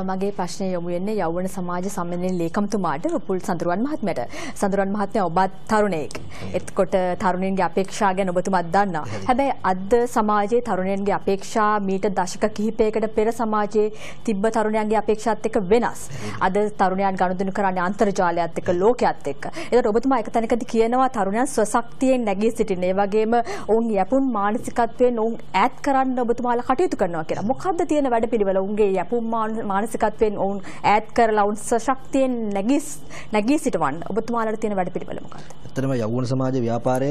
මගේ ප්‍රශ්නය යොමු වෙන්නේ යෞවන සමාජ සම්මේලනයේ ලේකම්තුමාට රුපුල් සඳුරන් මහත්මයට. සඳුරන් මහත්මයා ඔබත් තරුණයෙක්. එතකොට තරුණින්ගේ අපේක්ෂා ගැන ඔබතුමාත් දන්නවා. හැබැයි අද සමාජයේ තරුණයන්ගේ අපේක්ෂා මීට දශක කිහිපයකට පෙර සමාජයේ තිබ්බ තරුණයන්ගේ අපේක්ෂාත් එක්ක වෙනස්. අද තරුණයන් ගනුදෙනු කරන්නේ අන්තර්ජාලයත් එක්ක ලෝකයත් එක්ක. ඒකට ඔබතුමා එක තැනකදී කියනවා තරුණයන් ස්වශක්තියෙන් නැගී සිටින්න. ඒ වගේම ඔවුන් යැපුම් මානසිකත්වයෙන් ඔවුන් ඈත් කරන්න ඔබතුමාලා කටයුතු කරනවා කියලා. මොකද්ද තියෙන වැඩපිළිවෙල? උන්ගේ යපුම් මානසිකත්වයෙන් ඔවුන් ඈත් කරලා ඔවුන් සශක්තියෙන් නැගී නැගී සිටවන්න ඔබතුමාලට තියෙන වැඩපිළිවෙල
මොකක්ද? ඇත්තටම යෞවන සමාජ ව්‍යාපාරය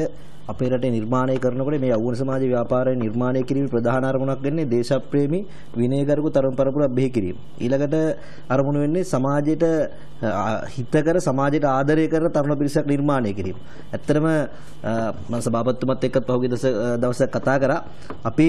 අපේ රටේ නිර්මාණය කරනකොට මේ යෞවන සමාජ ව්‍යාපාරය නිර්මාණය කිරීමේ ප්‍රධාන අරමුණක් වෙන්නේ දේශප්‍රේමී විනයගරුක තරුණ පරපුරක් බිහි කිරීම. ඊළඟට අරමුණ වෙන්නේ සමාජයට හිතකර සමාජයට ආදරය කරන තරුණ පිරිසක් නිර්මාණය කිරීම. ඇත්තටම මම සභාපතිතුමත් එක්කත් පහුගිය දවසක් කතා කරා අපි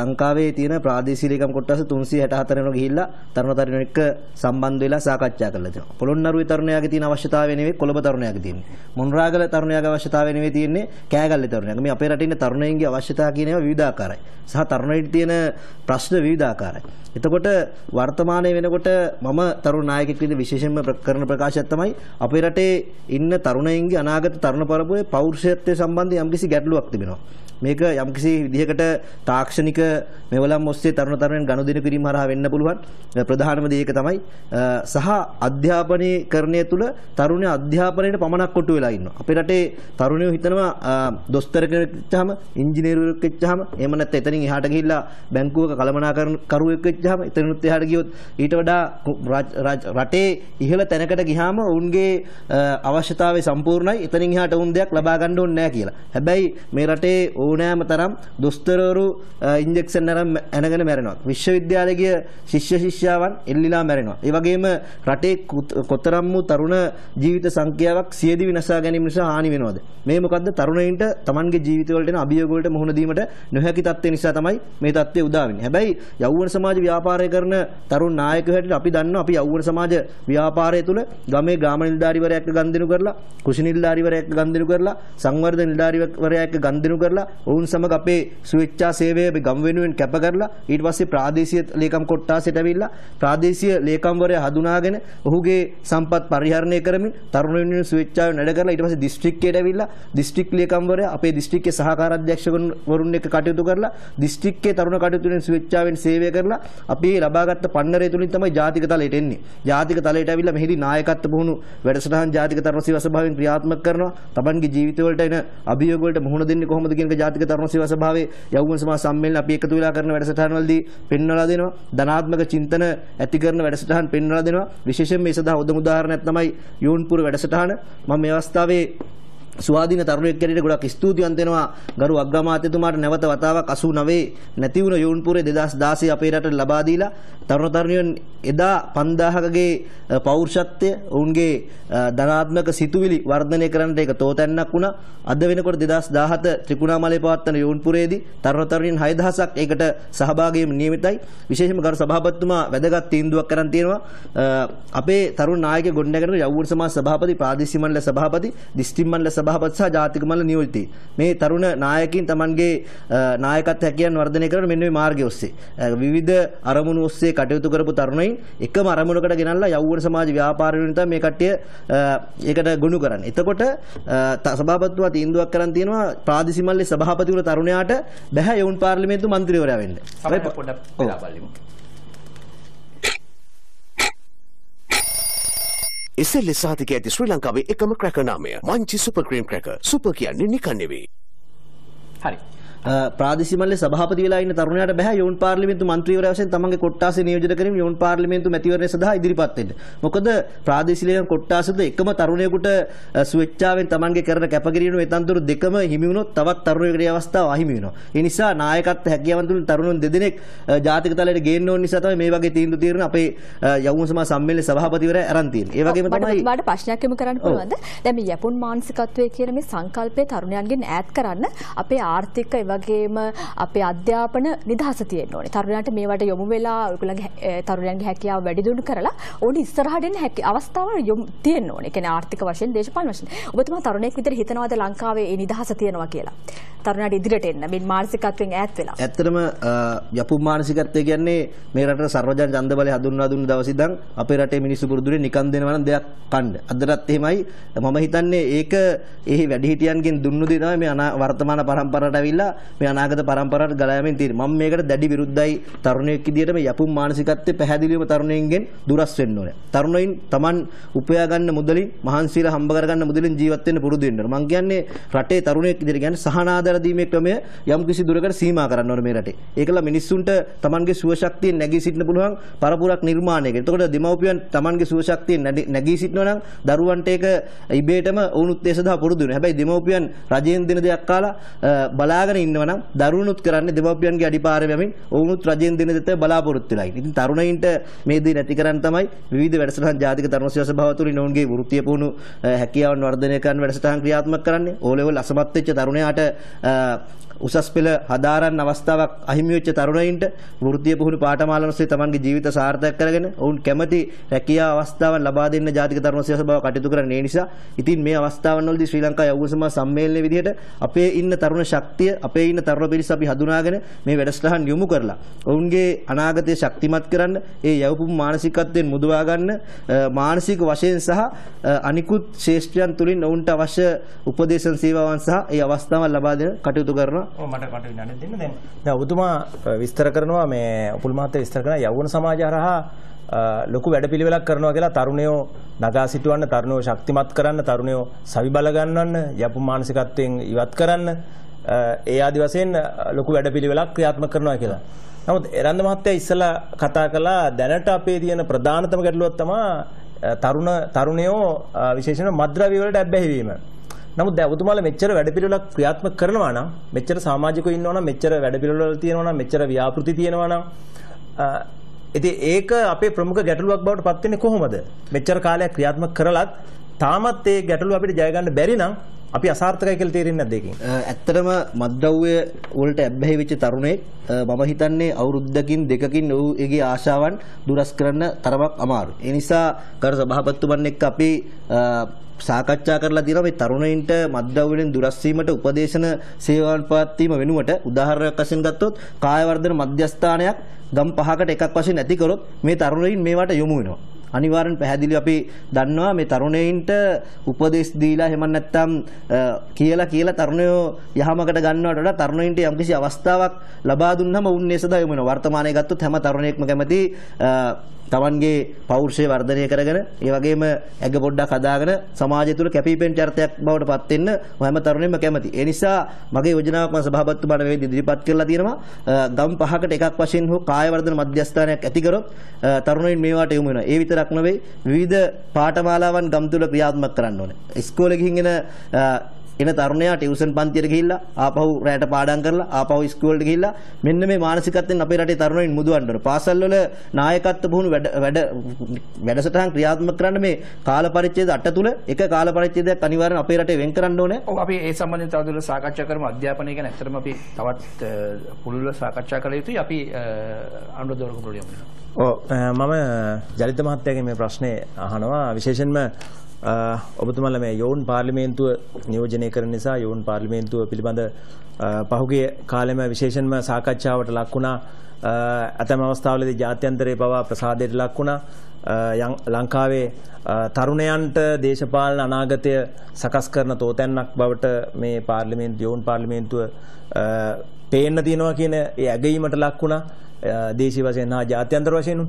ලංකාවේ තියෙන ප්‍රාදේශීය ලේකම් කොට්ටාස 364 වෙනකොට ගිහිල්ලා තරුණ තරුණ එක්ක සම්බන්ධ වෙලා සාකච්ඡා කරලා තියෙනවා. පොළොන්නරුවේ තරුණයාගේ තියෙන අවශ්‍යතාවය නෙවෙයි කොළඹ තරුණයාගේ තියෙන්නේ. මොණරාගල තරුණයාගේ අවශ්‍යතාවය නෙවෙයි තියෙන්නේ කෑගල්ලේ තරුණයාගේ. මේ අපේ රටේ ඉන්න තරුණයින්ගේ අවශ්‍යතා කියන ඒවා විවිධාකාරයි. සහ තරුණයින්ට තියෙන ප්‍රශ්න විවිධාකාරයි. එතකොට වර්තමානයේ වෙනකොට මම තරුණ නායකයෙක් විදිහට විශේෂයෙන්ම කරන ප්‍රකාශයක් තමයි අපේ රටේ ඉන්න තරුණයින්ගේ අනාගත තරුණ පරපුරේ පෞරුෂත්වය සම්බන්ධ යම්කිසි ගැටලුවක් තිබෙනවා. මේක යම්කිසි විදිහකට තාක්ෂණික මෙවලම් ඔස්සේ තරුණ තරුණයන් ගනුදෙනු කිරීම හරහා වෙන්න පුළුවන් ප්‍රධානම දේ ඒක තමයි සහ අධ්‍යාපනයේ කරණය තුල තරුණ අධ්‍යාපනයේ පමණක් කොටු වෙලා ඉන්නවා අපේ රටේ තරුණයෝ හිතනවා දොස්තර කෙනෙක් වෙච්චාම ඉංජිනේරුවෙක් වෙච්චාම එහෙම නැත්නම් එතනින් එහාට ගිහිල්ලා බැංකුවක කළමනාකරුවෙක් වෙච්චාම එතනිනුත් එහාට ගියොත් ඊට වඩා රටේ ඉහළ තැනකට ගියාම ඔවුන්ගේ අවශ්‍යතාවය සම්පූර්ණයි එතනින් එහාට ඔවුන් දෙයක් ලබා ගන්න ඕනේ නැහැ කියලා හැබැයි මේ රටේ ඕනෑම තරම් දොස්තරවරු ඉන්ජෙක්ෂන් අරන් ඇනගෙන මැරෙනවා. විශ්වවිද්‍යාලයේ ශිෂ්‍ය ශිෂ්‍යාවන් එල්ලිලා මැරෙනවා. ඒ වගේම රටේ කොතරම් වූ තරුණ ජීවිත සංඛ්‍යාවක් සියදිවි නසා ගැනීම නිසා හානි වෙනවද? මේ මොකද්ද තරුණයින්ට තමන්ගේ ජීවිතවලට එන අභියෝග වලට මුහුණ දීමට නොහැකි තත්ත්වය නිසා තමයි මේ තත්ත්වය උදා වෙන්නේ. හැබැයි යෞවන සමාජ ව්‍යාපාරය කරන තරුණ නායකයෝ හැටියට අපි දන්නවා අපි යෞවන සමාජ ව්‍යාපාරය තුළ ගමේ ග්‍රාම නිලධාරිවරයෙක්ට ගන්දිනු කරලා, කෘෂි නිලධාරිවරයෙක්ට ගන්දිනු කරලා, සංවර්ධන නිලධාරිවරයෙක්ට ගන්දිනු කරලා ඔවුන් සමග අපේ සුවිච්ඡා සේවය ගම් වෙනුවෙන් කැප කරලා ඊට පස්සේ ප්‍රාදේශීය ලේකම් කොට්ටාසෙට ඇවිල්ලා ප්‍රාදේශීය ලේකම්වරය හඳුනාගෙන ඔහුගේ සම්පත් පරිහරණය කරමින් තරුණ වෙනුවෙන් සුවිච්ඡාවෙන් වැඩ කරලා ඊට පස්සේ දිස්ත්‍රික්කයට ඇවිල්ලා දිස්ත්‍රික් ලේකම්වරය අපේ දිස්ත්‍රික්කයේ සහකාරාධ්‍යක්ෂකවරුන් එක්ක කටයුතු කරලා දිස්ත්‍රික්කයේ තරුණ කටයුතු වෙනුවෙන් සුවිච්ඡාවෙන් සේවය කරලා අපි ලබාගත් පන්නරය තුලින් තමයි ජාතික තලයට එන්නේ. ජාතික තලයට ඇවිල්ලා මෙහිදී නායකත්ව පුහුණු වැඩසටහන් ජාතික තරුණ සේවා සභාවෙන් ක්‍රියාත්මක කරනවා. Tamanගේ ජීවිතවලට එන අභියෝග වලට මුහුණ දෙන්නේ කොහොමද කියන එක ජාතික තරුණ සේවා සභාවේ යෞවන සමාජ සම්මේලන අපි එකතු වෙලා කරන වැඩසටහන්වලදී පෙන්වලා දෙනවා. ධනාත්මක චින්තන ඇති කරන වැඩසටහන් පෙන්වලා දෙනවා. විශේෂයෙන් මේ සඳහා හොඳම උදාහරණයක් තමයි යෝන්පුර වැඩසටහන. මම මේ අවස්ථාවේ ස්වාධීන තරුණයෙක් කැඩිට ගොඩක් ස්තුතිවන්ත වෙනවා ගරු අග්‍රාමාත්‍යතුමාට නැවත වතාවක් 89 නැති වුණ යෝන්පුරේ 2016 අපේ රටට ලබා දීලා තරුණ තරුණියන් එදා 5000කගේ පෞරුෂත්වය ඔවුන්ගේ ධනාත්මක සිතුවිලි වර්ධනය කරන්නට ඒක තෝතැන්නක් වුණා. අද වෙනකොට 2017 ත්‍රිකුණාමලේ පවත්වන යෝන්පුරේදී තරුණ තරුණියන් 6000ක් ඒකට සහභාගීවීම නියමිතයි. විශේෂයෙන්ම ගරු සභාපතිතුමා වැදගත් තීන්දුවක් කරන් තියෙනවා. අපේ තරුණ නායක ගොඩනැගෙන යවුවන සමාජ සභාපති, ප්‍රාදේශීය මණ්ඩල සභාපති, දිස්ත්‍රික් මණ්ඩල සභාපති සහ ජාතික මණ්ඩල නියෝජිත. මේ තරුණ නායකයින් Tamanගේ නායකත්ව හැකියාවන් වර්ධනය කරන මෙන්න මේ මාර්ගය ඔස්සේ විවිධ අරමුණු ඔස්සේ කටයුතු කරපු තරුණයින් එකම අරමුණකට ගෙනල්ලා යෞවන සමාජ ව්‍යාපාර වෙන නිසා මේ කට්ටිය ඒකට ගොනු කරන්නේ. එතකොට සභාපතිතුමා තීන්දුවක් කරන් තියෙනවා ප්‍රාදේශීයමල්ලේ සභාපති වුණ තරුණයාට බැහැ යවුන් පාර්ලිමේන්තු මන්ත්‍රීවරයා වෙන්න. අපි පොඩ්ඩක් වෙලා බලමු. එසෙල්ලෙ සාතික ඇති ශ්‍රී ලංකාවේ එකම ක්‍රැක නාමය මංචි සුප ක්‍රීම් ක්‍රැක සුප කියන්නේ නිකන් නෙවෙයි. හරි. ප්‍රාදේශීය මණ්ඩලයේ සභාපති වෙලා ඉන්න තරුණයාට බෑ යෝන් පාර්ලිමේන්තු මන්ත්‍රීවරයා වශයෙන් තමන්ගේ කොට්ටාසේ නියෝජනය කිරීම යෝන් පාර්ලිමේන්තු මැතිවරණය සඳහා ඉදිරිපත් වෙන්න. මොකද ප්‍රාදේශීය ලේකම් කොට්ටාසද එකම තරුණයෙකුට ස්වේච්ඡාවෙන් තමන්ගේ කරන කැපකිරීම වෙතන්තර දෙකම හිමි වුණොත් තවත් තරුණයෙකුගේ අවස්ථාව අහිමි වෙනවා. ඒ නිසා නායකත්ව හැකියාවන් තුලින් තරුණුන් දෙදෙනෙක් ජාතික තලයට ගේන්න ඕන නිසා තමයි මේ වගේ තීන්දුව తీරන අපේ යවුන් සමාජ සම්මේලනයේ සභාපතිවරයා අරන් තියෙන්නේ. ඒ වගේම තමයි
මට ප්‍රශ්නයක් යොමු කරන්න පුළුවන්ද? දැන් මේ යපුන් මානසිකත්වයේ කියන මේ සංකල්පය තරුණයන්ගෙන් ඈත් කරන්න අපේ ආර්ථික ඒ වගේම අපේ අධ්‍යාපන නිදහස තියෙන්න ඕනේ. තරුණයන්ට මේවට යොමු වෙලා ඔයගොල්ලන්ගේ තරුණයන්ගේ හැකියාව වැඩි දියුණු කරලා ඕන ඉස්සරහට එන්න හැකි අවස්ථාව යොමු තියෙන්න ඕනේ. ඒ කියන්නේ ආර්ථික වශයෙන් දේශපාලන වශයෙන්. ඔබතුමා තරුණයෙක් විදිහට හිතනවාද ලංකාවේ මේ නිදහස තියෙනවා කියලා? තරුණයාට ඉදිරියට එන්න මේ මානසිකත්වයෙන් ඈත් වෙලා.
ඇත්තටම යපු මානසිකත්වය කියන්නේ මේ රටට සර්වජන ඡන්ද බලය හඳුන්වා දුන්න දවස් ඉඳන් අපේ රටේ මිනිස්සු පුරුදුනේ නිකන් දෙනවා නම් දෙයක් කන්න. අදටත් එහෙමයි. මම හිතන්නේ ඒක එහි වැඩිහිටියන්ගෙන් දුන්නු දේ තමයි මේ වර්තමාන පරම්පරාවට ඇවිල්ලා මේ අනාගත පරම්පරාවට ගලා යමින් තියෙන්නේ. මම මේකට දැඩි විරුද්ධයි තරුණයෙක් විදියට මේ යපුම් මානසිකත්වයේ පැහැදිලිවම තරුණයින්ගෙන් දුරස් වෙන්න ඕනේ. තරුණයින් Taman උපයා ගන්න මුදලින් මහන්සියලා හම්බ කරගන්න මුදලින් ජීවත් වෙන්න පුරුදු වෙන්න ඕනේ. මම කියන්නේ රටේ තරුණයෙක් විදියට කියන්නේ සහනාධාර දීමේ ක්‍රමය යම් කිසි දුරකට සීමා කරන්න ඕනේ මේ රටේ. ඒකලා මිනිස්සුන්ට Tamanගේ සුවශක්තිය නැගී සිටින්න පුළුවන් පරපුරක් නිර්මාණය කරන. එතකොට දෙමව්පියන් Tamanගේ සුවශක්තිය නැගී සිටිනවා නම් දරුවන්ට ඒක ඉබේටම වුණුත් ඒ සඳහා පුරුදු වෙනවා. හැබැයි දෙමව්පියන් රජයෙන් දෙන දෙයක් කාලා බලාගෙන ඉන්න ඉන්නවා නම් දරුවනුත් කරන්නේ දෙමව්පියන්ගේ අඩිපාරේ යමින් ඔවුනුත් රජෙන් දෙන දෙත බලාපොරොත්තු වෙලා ඉන්නේ. ඉතින් තරුණයින්ට මේ දේ නැති කරන්න තමයි විවිධ වැඩසටහන් ජාතික තරුණ ශ්‍රේෂ්ඨ භාව තුළින් ඔවුන්ගේ වෘත්තීය පුහුණු හැකියාවන් වර්ධනය කරන වැඩසටහන් ක්‍රියාත්මක කරන්නේ. ඕ ලෙවල් අසමත් වෙච්ච තරුණයාට උසස් පෙළ හදාරන්න අවස්ථාවක් අහිමි වෙච්ච තරුණයින්ට වෘත්තීය පුහුණු පාඨමාලාවන් ඔස්සේ තමන්ගේ ජීවිත සාර්ථක කරගෙන ඔවුන් කැමැති රැකියා අවස්ථාවන් ලබා දෙන්න ජාතික තරුණ ශ්‍රේෂ්ඨ භාව කටයුතු කරන ඒ නිසා ඉතින් මේ අවස්ථාවන්වලදී ශ්‍රී ලංකා යවුව සමාජ සම්මේලනයේ විදිහට අපේ ඉන්න තරුණ ශක්තිය අපේ ඉන්න තරුණ පිරිස අපි හඳුනාගෙන මේ වැඩසටහන් යොමු කරලා ඔවුන්ගේ අනාගතය ශක්තිමත් කරන්න ඒ යවපු මානසිකත්වයෙන් මුදවා ගන්න මානසික වශයෙන් සහ අනිකුත් ශේෂ්ත්‍රයන් තුලින් ඔවුන්ට අවශ්‍ය
උපදේශන සේවාවන් සහ ඒ අවස්ථාවන් ලබා දෙන කටයුතු කරනවා. ඔව් මට කටයුතු යන්න දෙන්න දැන්. දැන් ඔබතුමා විස්තර කරනවා මේ උපුල් මහත්තයා විස්තර කරන යවුන සමාජය හරහා ලොකු වැඩපිළිවෙලක් කරනවා කියලා තරුණයෝ නගා සිටවන්න තරුණයෝ ශක්තිමත් කරන්න තරුණයෝ සවිබල ගන්නවන්න යපු මානසිකත්වයෙන් ඉවත් කරන්න ඒ ආදි වශයෙන් ලොකු වැඩපිළිවෙලක් ක්‍රියාත්මක කරනවා කියලා. නමුත් එරන්ද මහත්තයා ඉස්සලා කතා කළා දැනට අපේ තියෙන ප්‍රධානතම ගැටලුවක් තමයි තරුණ තරුණයෝ විශේෂයෙන්ම මද්ද්‍රව්‍ය වලට ඇබ්බැහි වීම. නමුත් දැන් ඔබතුමාලා මෙච්චර වැඩපිළිවෙලක් ක්‍රියාත්මක කරනවා නම් මෙච්චර සමාජිකව ඉන්නවා නම් මෙච්චර වැඩපිළිවෙල තියෙනවා නම් මෙච්චර ව්‍යාපෘති තියෙනවා නම් ඉතින් ඒක අපේ ප්‍රමුඛ ගැටලුවක් බවට පත් වෙන්නේ කොහොමද? මෙච්චර කාලයක් ක්‍රියාත්මක කරලත් තාමත් ඒ ගැටලුව අපිට ජය ගන්න බැරි නම් අපි අසාර්ථකයි කියලා තේරෙන්නේ නැද්ද ඒකෙන්?
ඇත්තටම මද්ද්‍රව්‍ය වලට ඇබ්බැහි වෙච්ච තරුණයෙක් මම හිතන්නේ අවුරුද්දකින් දෙකකින් ඔහුගේ ආශාවන් දුරස් කරන්න තරමක් අමාරුයි. ඒ නිසා කර සභාපතිතුමන් එක්ක අපි සාකච්ඡා කරලා දිනවා මේ තරුණයින්ට මද්ද්‍රව්‍යයෙන් දුරස් වීමට උපදේශන සේවාවන් පවත්වීම වෙනුවට උදාහරණයක් වශයෙන් ගත්තොත් කායවර්ධන මධ්‍යස්ථානයක් ගම් පහකට එකක් වශයෙන් ඇති කරොත් මේ තරුණයින් මේවට යොමු වෙනවා. අනිවාර්යෙන් පැහැදිලිව අපි දන්නවා මේ තරුණයින්ට උපදෙස් දීලා එහෙම නැත්නම් කියලා කියලා තරුණයෝ යහමකට ගන්නවට වඩා තරුණයින්ට යම්කිසි අවස්ථාවක් ලබා දුන්නම උන් ඒ සදා යොමු වෙනවා. වර්තමානයේ ගත්තොත් හැම තරුණයෙක්ම කැමති තමන්ගේ පෞරුෂය වර්ධනය කරගෙන ඒ වගේම ඇඟ පොඩ්ඩක් හදාගෙන සමාජය තුළ කැපිපෙන චරිතයක් බවට පත් වෙන්න හැම තරුණයෙක්ම කැමති. ඒ නිසා මගේ යෝජනාවක් මම සභාපතිතුමාට මේ ඉදිරිපත් කරලා තියෙනවා. ගම් පහකට එකක් වශයෙන් හෝ කාය වර්ධන මධ්‍යස්ථානයක් ඇති කරොත් තරුණයින් මේවාට යොමු වෙනවා. ඒ විතරක් නෙවෙයි විවිධ පාඨමාලාවන් ගම් තුළ ක්‍රියාත්මක කරන්න ඕනේ. ඉස්කෝලේ ගිහින් එන එන තරුණයා ටියුෂන් පන්තියට ගිහිල්ලා ආපහු රැයට පාඩම් කරලා ආපහු ඉස්කෝලේට ගිහිල්ලා මෙන්න මේ මානසිකත්වයෙන් අපේ රටේ තරුණයින් මුදවන්න ඕන. පාසල් වල නායකත්ව පුහුණු වැඩ වැඩ වැඩසටහන් ක්‍රියාත්මක කරන්න මේ කාල පරිච්ඡේද 8 තුල එක කාල පරිච්ඡේදයක් අනිවාර්යෙන් අපේ රටේ වෙන් කරන්න ඕනේ.
ඔව් අපි ඒ සම්බන්ධයෙන් තවදුරටත් සාකච්ඡා කරමු. අධ්‍යාපනය ගැන ඇත්තටම අපි තවත් පුළුල්ව සාකච්ඡා කළ යුතුයි. අපි අනුරාධපුර ගුරුතුමියන්.
ඔව් මම ජලිත මහත්තයාගේ මේ ප්‍රශ්නේ අහනවා විශේෂයෙන්ම ඔබතුමාලා මේ යෝන් පාර්ලිමේන්තුව නියෝජනය කරන නිසා යෝන් පාර්ලිමේන්තුව පිළිබඳ පහුගිය කාලෙම විශේෂයෙන්ම සාකච්ඡාවට ලක් වුණා. ඇතැම් අවස්ථාවලදී ජාත්‍යන්තරේ පවා ප්‍රසාදයට ලක් වුණා. ලංකාවේ තරුණයන්ට දේශපාලන අනාගතය සකස් කරන තෝතැන්නක් බවට මේ පාර්ලිමේන්තු යෝන් පාර්ලිමේන්තුව පේන්න තියෙනවා කියන ඒ ඇගීමට ලක් වුණා දේශී වශයෙන් හා ජාත්‍යන්තර වශයෙන්.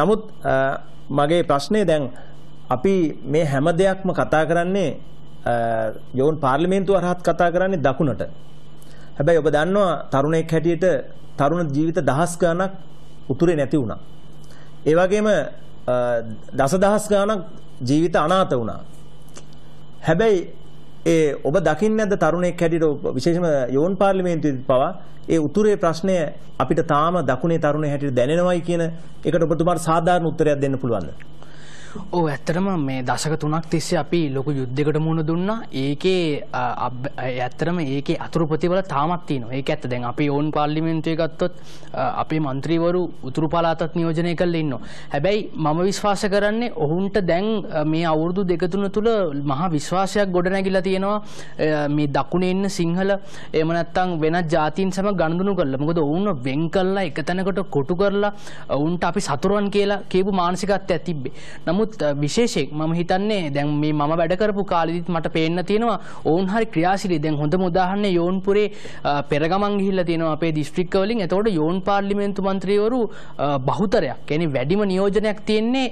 නමුත් මගේ ප්‍රශ්නේ දැන් අපි මේ හැම දෙයක්ම කතා කරන්නේ යෝන් පාර්ලිමේන්තුව අරහත් කතා කරන්නේ දකුණට. හැබැයි ඔබ දන්නවා තරුණයෙක් හැටියට තරුණ ජීවිත දහස් ගාණක් උතුරේ නැති වුණා. ඒ වගේම දසදහස් ගාණක් ජීවිත අනාථ වුණා. හැබැයි ඒ ඔබ දකින්නේ නැද්ද තරුණයෙක් හැටියට විශේෂම යෝන් පාර්ලිමේන්තුවේදී පවා ඒ උතුරේ ප්‍රශ්නය අපිට තාම දකුණේ තරුණේ හැටියට දැනෙනවයි කියන එකට ඔබතුමාට සාධාරණ උත්තරයක් දෙන්න පුළුවන්ද?
ඕ ඇත්තටම මේ දශක තුනක් තිස්සේ අපි ලොකු යුද්ධකට මුණ දුන්නා ඒකේ ඇත්තරම ඒක අතුරු ප්‍රතිබල තාමත්තින ඒ ඇත්ත දැන් අපි ඔවන් පාර්ලිමෙන්න්තුය ගත්තොත් අපේ මන්ත්‍රීවරු උතුරු පලාතත් නියෝජනය කල ඉන්න. හැබැයි මම විශ්වාස කරන්නේ ඔහුන්ට දැන් මේ අවුරුදු දෙකතුන තුළ මහා විශ්වාසයක් ගොඩනැගිලා තියෙනවා මේ දකුණ එන්න සිංහල එමනත්තං වෙනත් ජාතින් සම ගණඳුණු කරල මොකද ඔවුන්න වෙන් කල්ලා එක තැනකට කොටු කරලා ඔවුන්ට අපි සතුරුවන් කියලා කියපු මානසිකත්ය ඇතිබේ නමු නමුත් විශේෂෙක් මම හිතන්නේ දැන් මේ මම වැඩකරපු කාලදිත් මට පේන්න තියෙනවා ඔවුන් හරි ක්‍රියාශිලි දැන් හොඳ මුදාහන්න යෝන්පුරේ පෙරගමන් ගිහිල්ලා තියෙනවා අපේ දිස්ත්‍රික්කවලින් එතකොට යෝන් පාර්ලිමේන්තු මන්ත්‍රීවරු බහුතරයක් කියන්නේ වැඩිම නියෝජනයක් තියෙන්නේ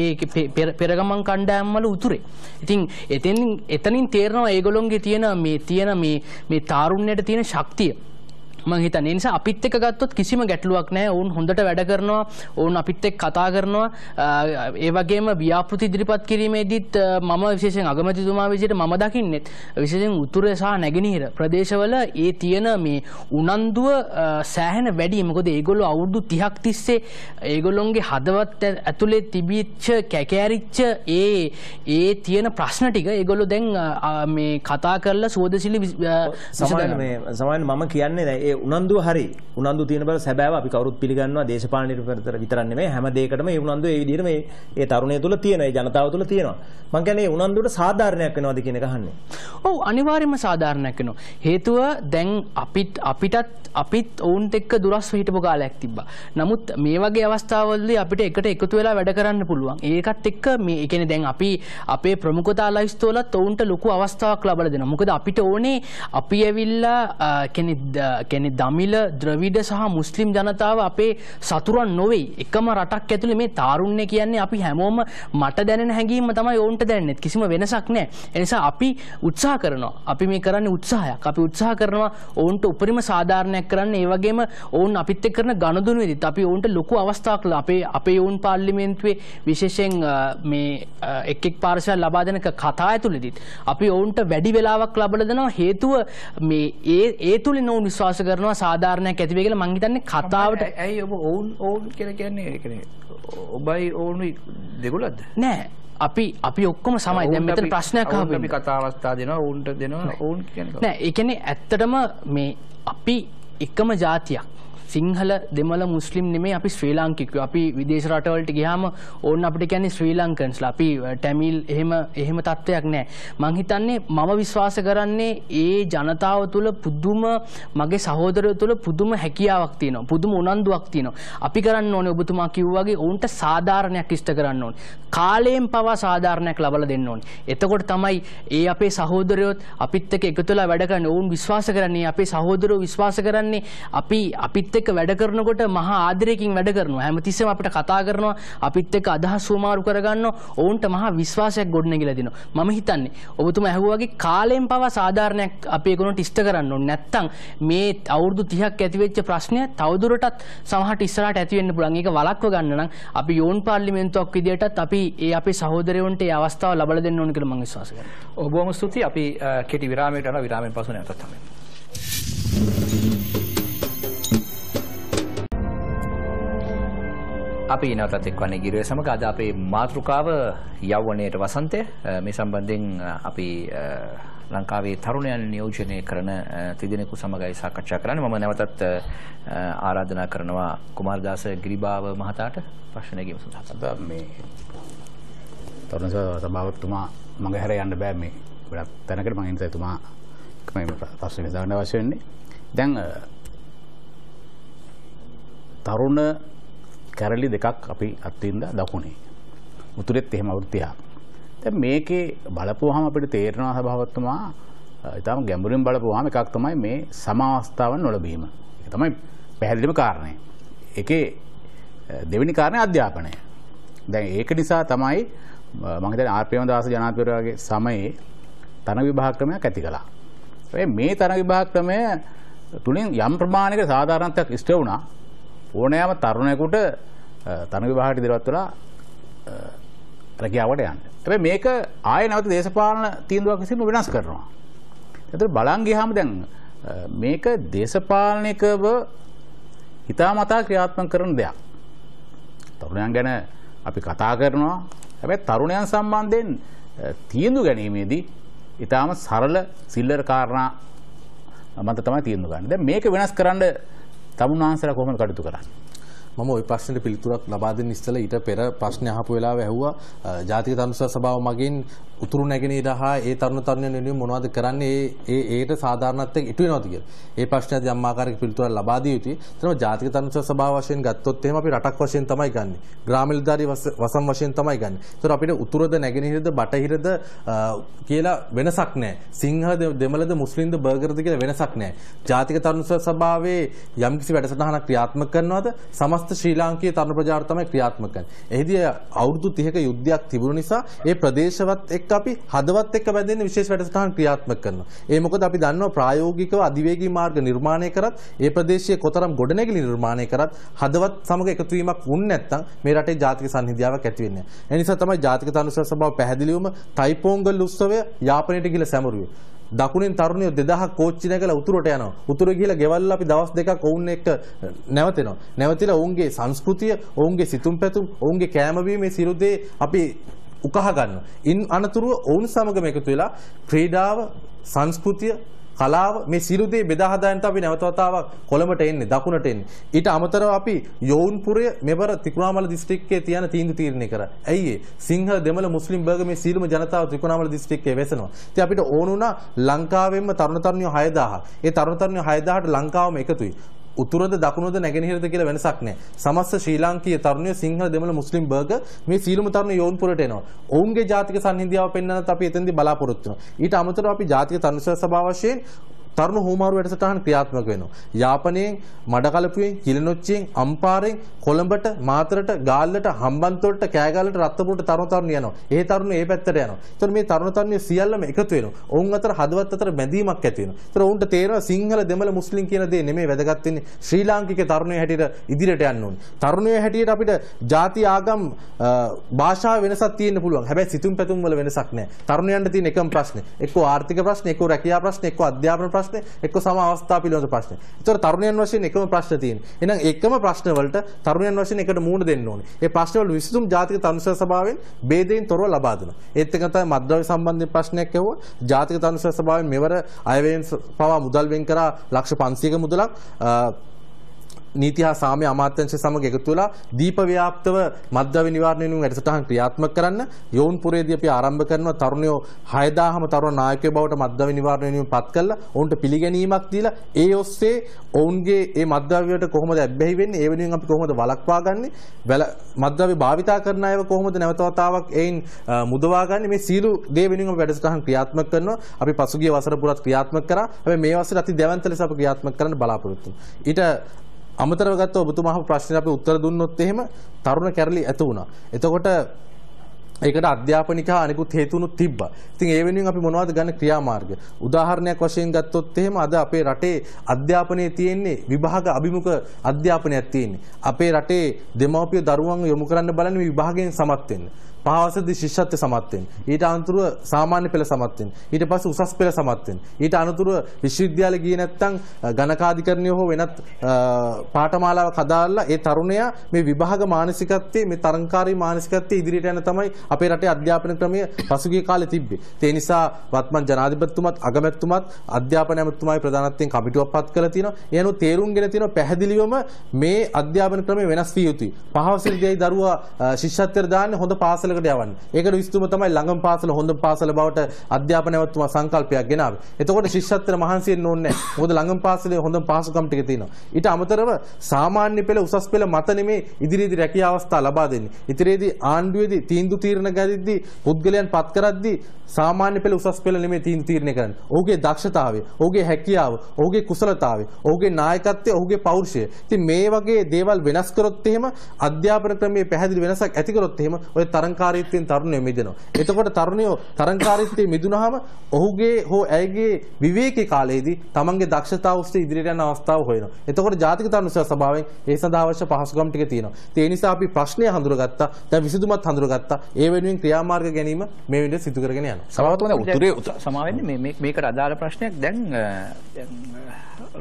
ඒ පෙරගමන් කණ්ඩායම් වල උතුරේ. ඉතින් එතෙන් එතනින් තේරෙනවා ඒගොල්ලොන්ගේ තියෙන මේ තියෙන මේ මේ තාරුණ්‍යයට තියෙන ශක්තිය මං හිතන්නේ. ඒ නිසා අපිත් එක්ක ගත්තොත් කිසිම ගැටලුවක් නැහැ. ඔවුන් හොඳට වැඩ කරනවා. ඔවුන් අපිත් එක්ක කතා කරනවා. ඒ වගේම ව්‍යාපෘති ඉදිරිපත් කිරීමේදීත් මම විශේෂයෙන් අගමැතිතුමා විදිහට මම දකින්නෙත් විශේෂයෙන් උතුර සහ නැගෙනහිර ප්‍රදේශවල ඒ තියෙන මේ උනන්දුව සෑහෙන වැඩි. මොකද ඒගොල්ලෝ අවුරුදු 30ක් තිස්සේ ඒගොල්ලොන්ගේ හදවත් ඇතුලේ තිබිච්ච කැකෑරිච්ච ඒ ඒ තියෙන ප්‍රශ්න ටික ඒගොල්ලෝ දැන්
මේ කතා කරලා සුවදසිලි සමාන මම කියන්නේ දැන් ඒ උනන්දුව හරි උනන්දු තියෙන බල සැබෑව අපි කවුරුත් පිළිගන්නවා දේශපාලනයට පෙරතර විතරක් නෙමෙයි හැම දෙයකටම ඒ උනන්දුව ඒ විදිහට මේ ඒ තරුණය තුල තියෙන ඒ ජනතාව තුල තියෙනවා මං කියන්නේ ඒ උනන්දුවට සාධාරණයක් වෙනවද කියන එක අහන්නේ ඔව් අනිවාර්යයෙන්ම සාධාරණයක් වෙනවා හේතුව දැන් අපිත් අපිටත්
අපිත් ඔවුන්ට එක්ක දුරස්ව හිටපු කාලයක් තිබ්බා නමුත් මේ වගේ අවස්ථාවලදී අපිට එකට එකතු වෙලා වැඩ කරන්න පුළුවන් ඒකත් එක්ක මේ ඒ කියන්නේ දැන් අපි අපේ ප්‍රමුඛතා ලයිස්තුවලත් ඔවුන්ට ලොකු අවස්ථාවක් ලබලා දෙනවා මොකද අපිට ඕනේ අපි ඇවිල්ලා කියන්නේ කියන්නේ දමිල ද්‍රවිඩ සහ මුස්ලිම් ජනතාව අපේ සතුරන් නොවෙයි. එකම රටක් ඇතුළේ මේ තාරුණ්‍ය කියන්නේ අපි හැමෝම මට දැනෙන හැඟීම තමයි ඕන්ට දැනෙන්නේ. කිසිම වෙනසක් නැහැ. ඒ නිසා අපි උත්සාහ කරනවා. අපි මේ කරන්නේ උත්සාහයක්. අපි උත්සාහ කරනවා ඕන්ට උපරිම සාධාරණයක් කරන්න. ඒ වගේම ඕන් අපිත් එක්ක කරන ගනුදෙනුවේදීත් අපි ඕන්ට ලොකු අවස්ථාවක් අපේ අපේ ඕන් පාර්ලිමේන්තුවේ විශේෂයෙන් මේ එක් එක් පාර්ශවයන් ලබා දෙන කතා ඇතුළේදීත් අපි ඕන්ට වැඩි වෙලාවක් ලබා දෙනවා හේතුව මේ ඒ ඒ තුලින් ඕන් විශ්වාස කරන කරනවා සාධාරණයක් ඇති වෙයි කියලා මං හිතන්නේ කතාවට
ඇයි ඔබ ඔවුන් ඔවුන් කියලා කියන්නේ ඒ කියන්නේ ඔබයි ඔවුනුයි දෙගොල්ලක්ද නෑ අපි අපි ඔක්කොම සමයි දැන් මෙතන ප්‍රශ්නයක් ආවා අපි කතා අවස්ථා දෙනවා ඔවුන්ට දෙනවා ඔවුන් කියන්නේ නෑ
ඒ කියන්නේ ඇත්තටම මේ අපි එකම જાතියක් සිංහල දෙමළ මුස්ලිම් නෙමේ අපි ශ්‍රී ලාංකිකයෝ. අපි විදේශ රටවලට ගියාම ඕන්න අපිට කියන්නේ ශ්‍රී ලංකන්ස්ලා. අපි ටැමිල් එහෙම එහෙම තත්වයක් නැහැ. මං හිතන්නේ මම විශ්වාස කරන්නේ ඒ ජනතාව තුළ පුදුම මගේ සහෝදරය තුළ පුදුම හැකියාවක් තියෙනවා. පුදුම උනන්දුවක් තියෙනවා. අපි කරන්න ඕනේ ඔබතුමා කිව්වා වගේ ඔවුන්ට සාධාරණයක් ඉෂ්ට කරන්න ඕනේ. කාලයෙන් පවා සාධාරණයක් ලබලා දෙන්න ඕනේ. එතකොට තමයි ඒ අපේ සහෝදරයොත් අපිත් එක්ක එකතුලා වැඩ කරන්නේ. ඔවුන් විශ්වාස කරන්නේ අපේ සහෝදරයෝ විශ්වාස කරන්නේ අපි අපිත් එක්ක වැඩ කරනකොට මහා ආදරයකින් වැඩ කරනවා. හැමතිස්සෙම අපිට කතා කරනවා, අපිත් එක්ක අදහස් හුවමාරු කරගන්නවා, ඔවුන්ට මහා විශ්වාසයක් ගොඩනැගිලා දෙනවා. මම හිතන්නේ ඔබතුමා ඇහුවා වගේ කාලයෙන් පවා සාධාරණයක් අපේ ගුණට ඉෂ්ට කරන්න ඕනේ. නැත්තම් මේ අවුරුදු 30ක් ඇති වෙච්ච ප්‍රශ්නය තවදුරටත් සමහරට ඉස්සරහට ඇති වෙන්න පුළුවන්. ඒක වළක්ව ගන්න නම් අපි යෝන් පාර්ලිමේන්තුවක් විදියටත් අපි ඒ අපේ සහෝදරයන්ට ඒ අවස්ථාව ලබා දෙන්න ඕන කියලා මම විශ්වාස කරනවා.
ඔබවම ස්තුතියි. අපි කෙටි විරාමයට යනවා. විරාමයෙන් පසු නැවතත් හමු වෙනවා. අපි නවතත් එක්වන්නේ ගිරුව සමඟ අද අපේ මාතෘකාව යෞවනයට වසන්තය මේ සම්බන්ධයෙන් අපි ලංකාවේ තරුණයන් නියෝජනය කරන තිදෙනෙකු සමගයි සාකච්ඡා කරන්න මම නැවතත් ආරාධනා කරනවා කුමාරදාස ගිරිභාව මහතාට ප්‍රශ්නයගීම සඳහා මේ
තරුණ සභාවතුමා
මඟ හැර යන්න බෑ මේ ගොඩක්
තැනකට මං හිතයි තුමා ප්‍රශ්න විසඳන්න අවශ්‍ය වෙන්නේ දැන් තරුණ කැරලි දෙකක් අපි අත්තින්ද දකුණේ. උතුරෙත් එහෙම අවෘතියක්. දැන් මේකේ බලපුවාම අපිට තේරෙනවා සභාවතුමා ඊටම ගැඹුරින් බලපුවාම එකක් තමයි මේ සමාවස්ථාවන් නොලැබීම. ඒක තමයි පැහැදිලිම කාරණය. ඒකේ දෙවෙනි කාරණය අධ්‍යාපනය. දැන් ඒක නිසා තමයි මම හිතන්නේ ආර්පියම දාස ජනාධිපතිවරයාගේ සමයේ තන විභාග ක්‍රමයක් ඇති කළා. මේ තන විභාග ක්‍රමය තුලින් යම් ප්‍රමාණයක සාධාරණත්වයක් ඉෂ්ට වුණා. ඕනෑම තරුණයකුට තන විවාහට ඉදිරිවත් වෙලා රැකියාවට යන්න. හැබැයි මේක ආයේ නැවත දේශපාලන තීන්දුවක් විසින් වෙනස් කරනවා. ඒතර බලන් ගියාම දැන් මේක දේශපාලනිකව හිතාමතා ක්‍රියාත්මක කරන දෙයක්. තරුණයන් ගැන අපි කතා කරනවා. හැබැයි තරුණයන් සම්බන්ධයෙන් තීන්දුව ගැනීමේදී ඊටාම සරල සිල්ලර කාරණා මත තමයි තීන්දුව ගන්න. දැන් මේක වෙනස් කරන්න
තමුන් වහන්සේලා කොහොමද කටයුතු කරන්නේ? මම ওই ප්‍රශ්නෙට පිළිතුරක් ලබා දෙන්න ඉස්සෙල්ලා ඊට පෙර ප්‍රශ්න අහපු වෙලාව ඇහුවා ජාතික තනුස සභාව මගින් උතුරු නැගෙනහිර හා ඒ තරුණ තරුණියන් වෙනුවෙන් මොනවද කරන්නේ ඒ ඒට සාධාරණත්වයක් ඉටු වෙනවද කියලා. ඒ ප්‍රශ්නයට යම් ආකාරයක පිළිතුරක් ලබා දිය යුතුයි. එතන ජාතික තරුණ සභාව වශයෙන් ගත්තොත් එහෙම අපි රටක් වශයෙන් තමයි ගන්නෙ. ග්‍රාමීණධාරී වසම් වශයෙන් තමයි ගන්නෙ. ඒතර අපිට උතුරද නැගෙනහිරද බටහිරද කියලා වෙනසක් නැහැ. සිංහද දෙමළද මුස්ලිම්ද බර්ගර්ද කියලා වෙනසක් නැහැ. ජාතික තරුණ සභාවේ යම්කිසි වැඩසටහනක් ක්‍රියාත්මක කරනවද සමස්ත ශ්‍රී ලාංකීය තරුණ ප්‍රජාව තමයි ක්‍රියාත්මක කරන්නේ. එහිදී අවුරුදු 30ක යුද්ධයක් තිබුණු නිසා ඒ ප්‍රදේශවත් එක් එක්ක අපි හදවත් එක්ක බැඳෙන්න විශේෂ වැඩසටහන් ක්‍රියාත්මක කරනවා. ඒ මොකද අපි දන්නවා ප්‍රායෝගිකව අධිවේගී මාර්ග නිර්මාණය කරත් ඒ ප්‍රදේශයේ කොතරම් ගොඩනැගිලි නිර්මාණය කරත් හදවත් සමග එකතු වීමක් වුණ නැත්නම් මේ රටේ ජාතික සංහිඳියාවක් ඇති වෙන්නේ නැහැ. ඒ නිසා තමයි ජාතික තනුසර සභාව පැහැදිලිවම ටයිපෝංගල් උත්සවය යාපනයට ගිහිල්ලා සැමරුවේ. දකුණින් තරුණයෝ 2000 කෝච්චි නැගලා උතුරට යනවා. උතුර ගිහලා ගෙවල් අපි දවස් දෙකක් ඔවුන් එක්ක නැවතෙනවා. නැවතිලා ඔවුන්ගේ සංස්කෘතිය, ඔවුන්ගේ සිතුම් පැතුම්, ඔවුන්ගේ කෑම බීම මේ සියලු දේ අපි උකහා ගන්නවා. ඉන් අනතුරුව ඔවුන් සමගම එකතු වෙලා ක්‍රීඩාව, සංස්කෘතිය, කලාව මේ සියලු දේ බෙදා හදාගන්න අපි නැවත වතාවක් කොළඹට එන්නේ, දකුණට එන්නේ. ඊට අමතරව අපි යෝවුන්පුරයේ මෙවර ත්‍රිකුණාමල දිස්ත්‍රික්කයේ තියෙන තීන්දුව තීරණය කරා. ඇයි ඒ? සිංහල දෙමළ මුස්ලිම් බර්ග මේ සියලුම ජනතාව ත්‍රිකුණාමල දිස්ත්‍රික්කයේ වැසෙනවා. ඉතින් අපිට ඕන වුණා ලංකාවෙන්ම තරුණ තරුණියෝ 6000. ඒ තරුණ තරුණියෝ 6000ට ලංකාවම එකතුයි. උතුරද දකුණද නැගෙනහිරද කියලා වෙනසක් නැහැ. සමස්ත ශ්‍රී ලාංකීය තරුණයෝ සිංහල දෙමළ මුස්ලිම් බර්ග මේ සීලමු තරුණ යෝන්පුරට එනවා. ඔවුන්ගේ ජාතික සංහිඳියාව පෙන්වන්නත් අපි එතෙන්දී බලාපොරොත්තු වෙනවා. ඊට අමතරව අපි ජාතික තරුණ සභාව වශයෙන් තරුණ හුමාරු වැඩසටහන් ක්‍රියාත්මක වෙනවා. යාපනයෙන්, මඩකලපුවෙන්, කිලිනොච්චියෙන්, අම්පාරෙන්, කොළඹට, මාතරට, ගාල්ලට, හම්බන්තොටට, කෑගල්ලට, රත්තරපුරට තරුණ තරුණ යනවා. ඒ තරුණ ඒ පැත්තට යනවා. ඒතර මේ තරුණ තරුණිය සියල්ලම එකතු වෙනවා. ඔවුන් අතර හදවත් අතර බැඳීමක් ඇති වෙනවා. ඒතර ඔවුන්ට තේරෙනවා සිංහල දෙමළ මුස්ලිම් කියන දේ නෙමෙයි වැදගත් වෙන්නේ. ශ්‍රී ලාංකික තරුණයෝ හැටියට ඉදිරියට යන්න ඕනේ. තරුණයෝ හැටියට අපිට ಜಾති ආගම් භාෂා වෙනසක් තියෙන්න පුළුවන්. හැබැයි සිතුම් පැතුම් වල වෙනසක් නැහැ. තරුණයන්ට තියෙන එකම ප්‍රශ්නේ. එක්කෝ ආර්ථික ප්‍රශ්නේ, එක්කෝ රැකියා ප්‍රශ්නේ, එක්කෝ අධ්‍යාපන ප්‍රශ්නේ ප්‍රශ්නේ එක්ක සම අවස්ථා පිළිබඳ ප්‍රශ්නේ. ඒතර තරුණයන් වශයෙන් එකම ප්‍රශ්න තියෙන්නේ. එහෙනම් එකම ප්‍රශ්න වලට තරුණයන් වශයෙන් එකට මූණ දෙන්න ඕනේ. ඒ ප්‍රශ්න වල විසඳුම් ජාතික තරුණ සභාවෙන් ભેදයෙන් තොරව ලබා දෙනවා. ඒත් එක තමයි මද්ද්‍රව්‍ය සම්බන්ධයෙන් ප්‍රශ්නයක් ඇහුවා. ජාතික තරුණ සභාවෙන් මෙවර අයවැයෙන් පවා මුදල් වෙන් කරා ලක්ෂ 500ක මුදලක් නීති හා සාමය අමාත්‍යංශය සමග එකතු වෙලා දීප ව්‍යාප්තව මද්ද්‍රව්‍ය නිවාරණය වෙනුවෙන් වැඩසටහන් ක්‍රියාත්මක කරන්න යෝන්පුරේදී අපි ආරම්භ කරන තරුණයෝ 6000ම තරුණ නායකයෝ බවට මද්ද්‍රව්‍ය නිවාරණය වෙනුවෙන් පත් කළා ඔවුන්ට පිළිගැනීමක් දීලා ඒ ඔස්සේ ඔවුන්ගේ ඒ මද්ද්‍රව්‍යයට කොහොමද ඇබ්බැහි වෙන්නේ ඒ වෙනුවෙන් අපි කොහොමද වළක්වා ගන්නෙ මද්ද්‍රව්‍ය භාවිතා කරන අයව කොහොමද නැවත වතාවක් එයින් මුදවා ගන්න මේ සීලු දේ වෙනුවෙන් අපි වැඩසටහන් ක්‍රියාත්මක කරනවා අපි පසුගිය වසර පුරත් ක්‍රියාත්මක කරා හැබැයි මේ වසරේ අති දැවැන්ත ලෙස අපි ක්‍රියාත්මක කරන්න බලාපොරොත්තු වෙනවා ඊට අමතරව ගත්තොත් ඔබතුමාහ ප්‍රශ්නේ අපි උත්තර දුන්නොත් එහෙම තරුණ කැරලි ඇති වුණා. එතකොට ඒකට අධ්‍යාපනික අනිකුත් හේතුනුත් තිබ්බා. ඉතින් ඒ වෙනුවෙන් අපි මොනවද ගන්න ක්‍රියාමාර්ග? උදාහරණයක් වශයෙන් ගත්තොත් එහෙම අද අපේ රටේ අධ්‍යාපනයේ තියෙන්නේ විභාග අභිමුඛ අධ්‍යාපනයක් තියෙන්නේ. අපේ රටේ දෙමව්පිය දරුවන් යොමු කරන්න බලන්නේ විභාගයෙන් සමත් වෙන්න. පහවසේදී ශිෂ්‍යත්ව සමත් වෙන්න. ඊට අනතුරුව සාමාන්‍ය පෙළ සමත් වෙන්න. ඊට පස්සේ උසස් පෙළ සමත් වෙන්න. ඊට අනතුරුව විශ්වවිද්‍යාලෙ ගියේ නැත්නම් ගණකාධිකරණය හෝ වෙනත් පාඨමාලාවක් හදාලා ඒ තරුණයා මේ විභාග මානසිකත්වයේ මේ තරංකාරී මානසිකත්වයේ ඉදිරියට යන තමයි අපේ රටේ අධ්‍යාපන ක්‍රමය පසුගිය කාලේ තිබ්බේ. ඒ නිසා වත්මන් ජනාධිපතිතුමත් අගමැතිතුමත් අධ්‍යාපන ඇමතිතුමායි ප්‍රධානත්වයෙන් කමිටුවක් පත් කළා තියෙනවා. ඒ අනුව තේරුම්ගෙන තියෙනවා පැහැදිලිවම මේ අධ්‍යාපන ක්‍රමය වෙනස් විය යුතුයි. පහවසේදීයි දරුවා ශිෂ්‍යත්වයට දාන්නේ හොඳ පාසල මට්ටමකට යවන්න. ඒකට විස්තුම තමයි ළඟම පාසල හොඳ පාසල බවට අධ්‍යාපන නැවතුම සංකල්පයක් ගෙනාවේ. එතකොට ශිෂ්‍යත්වර මහන්සියෙන් ඕනේ නැහැ. මොකද ළඟම පාසලේ හොඳ පාසුකම් ටික තියෙනවා. ඊට අමතරව සාමාන්‍ය පෙළ උසස් පෙළ මත නෙමේ ඉදිරියේදී රැකියා අවස්ථා ලබා දෙන්නේ. ඉදිරියේදී ආණ්ඩුවේදී තීන්දුව තීරණ ගනිද්දී පුද්ගලයන් පත් කරද්දී සාමාන්‍ය පෙළ උසස් පෙළ නෙමෙයි තීන් තීරණය කරන්නේ. ඔහුගේ දක්ෂතාවය, ඔහුගේ හැකියාව, ඔහුගේ කුසලතාවය, ඔහුගේ නායකත්වය, ඔහුගේ පෞරුෂය. ඉතින් මේ වගේ දේවල් වෙනස් කරොත් එහෙම අධ්‍යාපන ක්‍රමයේ පැහැදිලි වෙනසක් ඇති කරොත් එහෙම ඔය තරංකාරීත්වයෙන් තරුණයෝ මිදෙනවා. එතකොට තරුණයෝ තරංකාරීත්වයෙන් මිදුනහම ඔහුගේ හෝ ඇයගේ විවේකී කාලයේදී තමන්ගේ දක්ෂතාව ඔස්සේ ඉදිරියට යන අවස්ථාව හොයනවා. එතකොට ජාතික තරුණ උසස් සභාවෙන් ඒ සඳහා අවශ්‍ය පහසුකම් ටික තියෙනවා. ඒ නිසා අපි ප්‍රශ්නය හඳුනගත්තා, දැන් විසඳුමත් හඳුනගත්තා. ඒ වෙනුවෙන් ක්‍රියාමාර්ග ගැනීම මේ විදිහට සිදු කරගෙන යනවා. සමහරවිට හොඳ උතුරේ
සමාවෙන්න මේ මේකට අදාළ ප්‍රශ්නයක් දැන්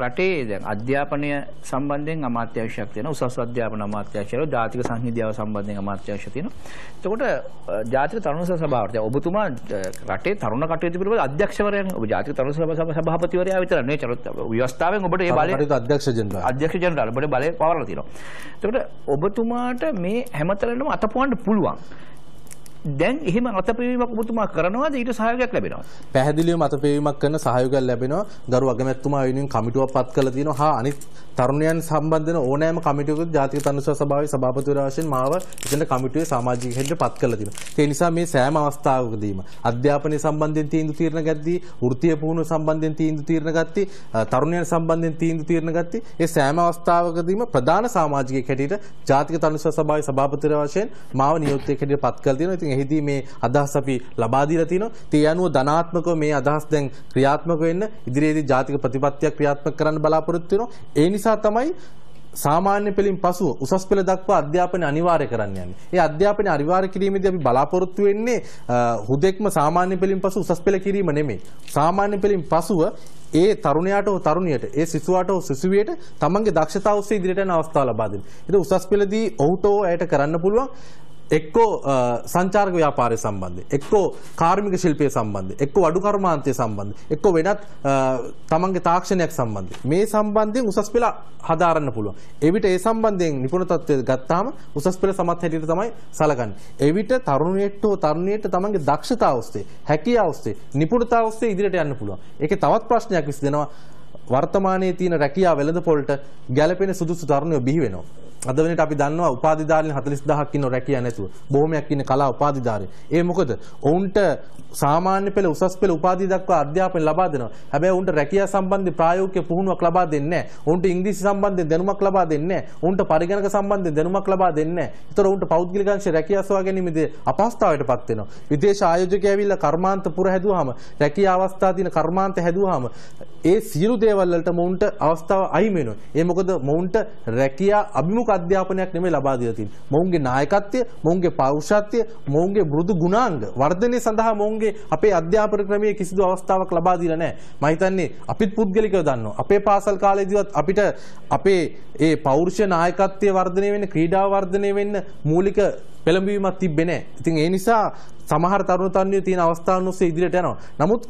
රටේ දැන් අධ්‍යාපනය සම්බන්ධයෙන් අමාත්‍යංශයක් තියෙනවා උසස් අධ්‍යාපන අමාත්‍යංශය ජාතික සංහිඳියාව සම්බන්ධයෙන් අමාත්‍යංශය තියෙනවා එතකොට ජාතික තරුණ සභාවට ඔබතුමා රටේ තරුණ කටයුතු පිළිබඳ අධ්‍යක්ෂවරයන් ඔබ ජාතික තරුණ සභාව සභාපතිවරයා විතරක් නේ චරිත ව්‍යවස්ථාවෙන් ඔබට ඒ බලය අධ්‍යක්ෂ ජනරාල් අධ්‍යක්ෂ ජනරාල් ඔබට බලය පවරලා තියෙනවා එතකොට ඔබතුමාට මේ හැමතැනම අතපුවන්න පුළුවන් දැන් එහෙම අතපෙවීමක් ඔබතුමා කරනවාද ඊට සහයෝගයක් ලැබෙනවා. පැහැදිලිව
මතපෙවීමක් කරන සහයෝගයක් ලැබෙනවා. ගරු අගමැතිතුමා වෙනුවෙන් කමිටුවක් පත් කරලා තියෙනවා. හා අනිත් තරුණයන් සම්බන්ධන ඕනෑම කමිටුවක ජාතික තරුණ සභාවේ සභාපතිවරයා වශයෙන් මාව එතන කමිටුවේ සමාජික හෙඩට පත් කරලා තියෙනවා. ඒ නිසා මේ සෑම අවස්ථාවකදීම අධ්‍යාපනය සම්බන්ධයෙන් තීන්දුව තීරණ ගත්තී, වෘත්තීය පුහුණුව සම්බන්ධයෙන් තීන්දුව තීරණ ගත්තී, තරුණයන් සම්බන්ධයෙන් තීන්දුව තීරණ ගත්තී. ඒ සෑම අවස්ථාවකදීම ප්‍රධාන සමාජිකයෙක් හැටියට ජාතික තරුණ සභාවේ සභාපතිවරයා වශයෙන් මාව නියුක්තියක් හැටියට පත් කරලා තියෙනවා. ඉතින් එහිදී මේ අදහස් අපි ලබා දීලා තිනවා. ඒ අනුව ධනාත්මකව මේ අදහස් දැන් ක්‍රියාත්මක වෙන්න ඉදිරියේදී ජාතික ප්‍රතිපත්තියක් ක්‍රියාත්මක කරන්න බලාපොරොත්තු වෙනවා. ඒ නිසා තමයි සාමාන්‍ය පෙළින් පසුව උසස් පෙළ දක්වා අධ්‍යාපනය අනිවාර්ය කරන්න යන්නේ. ඒ අධ්‍යාපනය අනිවාර්ය කිරීමේදී අපි බලාපොරොත්තු වෙන්නේ හුදෙක්ම සාමාන්‍ය පෙළින් පසු උසස් පෙළ කිරීම නෙමෙයි. සාමාන්‍ය පෙළින් පසුව ඒ තරුණයාට හෝ තරුණියට ඒ සිසුවාට හෝ සිසුවියට තමන්ගේ දක්ෂතා ඔස්සේ ඉදිරියට යන අවස්ථාව ලබා දෙන්න. ඒක උසස් පෙළදී ඔහුට හෝ ඇයට කරන්න පුළුවන් එක්කෝ සංචාරක ව්‍යාපාරය සම්බන්ධයෙන් එක්කෝ කාර්මික ශිල්පය සම්බන්ධයෙන් එක්කෝ වඩු කර්මාන්තය සම්බන්ධයෙන් එක්කෝ වෙනත් තමන්ගේ තාක්ෂණයක් සම්බන්ධයෙන් මේ සම්බන්ධයෙන් උසස් පෙළ හදාරන්න පුළුවන්. එවිට ඒ සම්බන්ධයෙන් නිපුණ තත්ත්වය ගත්තාම උසස් පෙළ සමත් හැටියට තමයි සලකන්නේ. එවිට තරුණයට හෝ තරුණියට තමන්ගේ දක්ෂතාව ඔස්සේ, හැකියාව ඔස්සේ, නිපුණතාව ඔස්සේ ඉදිරියට යන්න පුළුවන්. ඒකේ තවත් ප්‍රශ්නයක් විසඳෙනවා වර්තමානයේ තියෙන රැකියාව වෙළඳපොළට ගැළපෙන සුදුසු තරුණයෝ බිහි වෙනවා. අද වෙනට අපි දන්නවා උපාධිධාරීන් 40000ක් ඉන්න රැකියා නැතුව. බොහොමයක් ඉන්න කලා උපාධිධාරීන්. ඒ මොකද ඔවුන්ට සාමාන්‍ය පෙළ උසස් පෙළ උපාධිය දක්වා අධ්‍යාපන ලබා දෙනවා. හැබැයි ඔවුන්ට රැකියා සම්බන්ධ ප්‍රායෝගික පුහුණුවක් ලබා දෙන්නේ නැහැ. ඔවුන්ට ඉංග්‍රීසි සම්බන්ධයෙන් දැනුමක් ලබා දෙන්නේ නැහැ. ඔවුන්ට පරිගණක සම්බන්ධයෙන් දැනුමක් ලබා දෙන්නේ නැහැ. ඒතර ඔවුන්ට පෞද්ගලික අංශ රැකියා සොයා ගැනීමේදී අපහසුතාවයටපත් වෙනවා. විදේශ ආයෝජකය ඇවිල්ලා කර්මාන්ත පුර හැදුවාම රැකියා අවස්ථා දින කර්මාන්ත හැදුවාම ඒ සියලු දේවල් වලට මොවුන්ට අවස්ථාව අහිමි වෙනවා. ඒ මොකද මොවුන්ට රැකියා අභිමුඛ අධ්‍යාපනයක් නෙමෙයි ලබා දීලා තියෙන්නේ. මොවුන්ගේ නායකත්වය, මොවුන්ගේ පෞරුෂත්වය, මොවුන්ගේ මෘදු ගුණාංග වර්ධනය සඳහා මොවුන්ගේ අපේ අධ්‍යාපන ක්‍රමයේ කිසිදු අවස්ථාවක් ලබා දීලා නැහැ. මම හිතන්නේ අපිත් පුද්ගලිකව දන්නවා. අපේ පාසල් කාලේදීවත් අපිට අපේ ඒ පෞරුෂ නායකත්වය වර්ධනය වෙන්න, ක්‍රීඩා වර්ධනය වෙන්න මූලික පෙළඹවීමක් තිබ්බේ නැහැ. ඉතින් ඒ නිසා සමහර තරුණ තරුණියෝ තියෙන අවස්ථාන් ඔස්සේ ඉදිරියට යනවා. නමුත්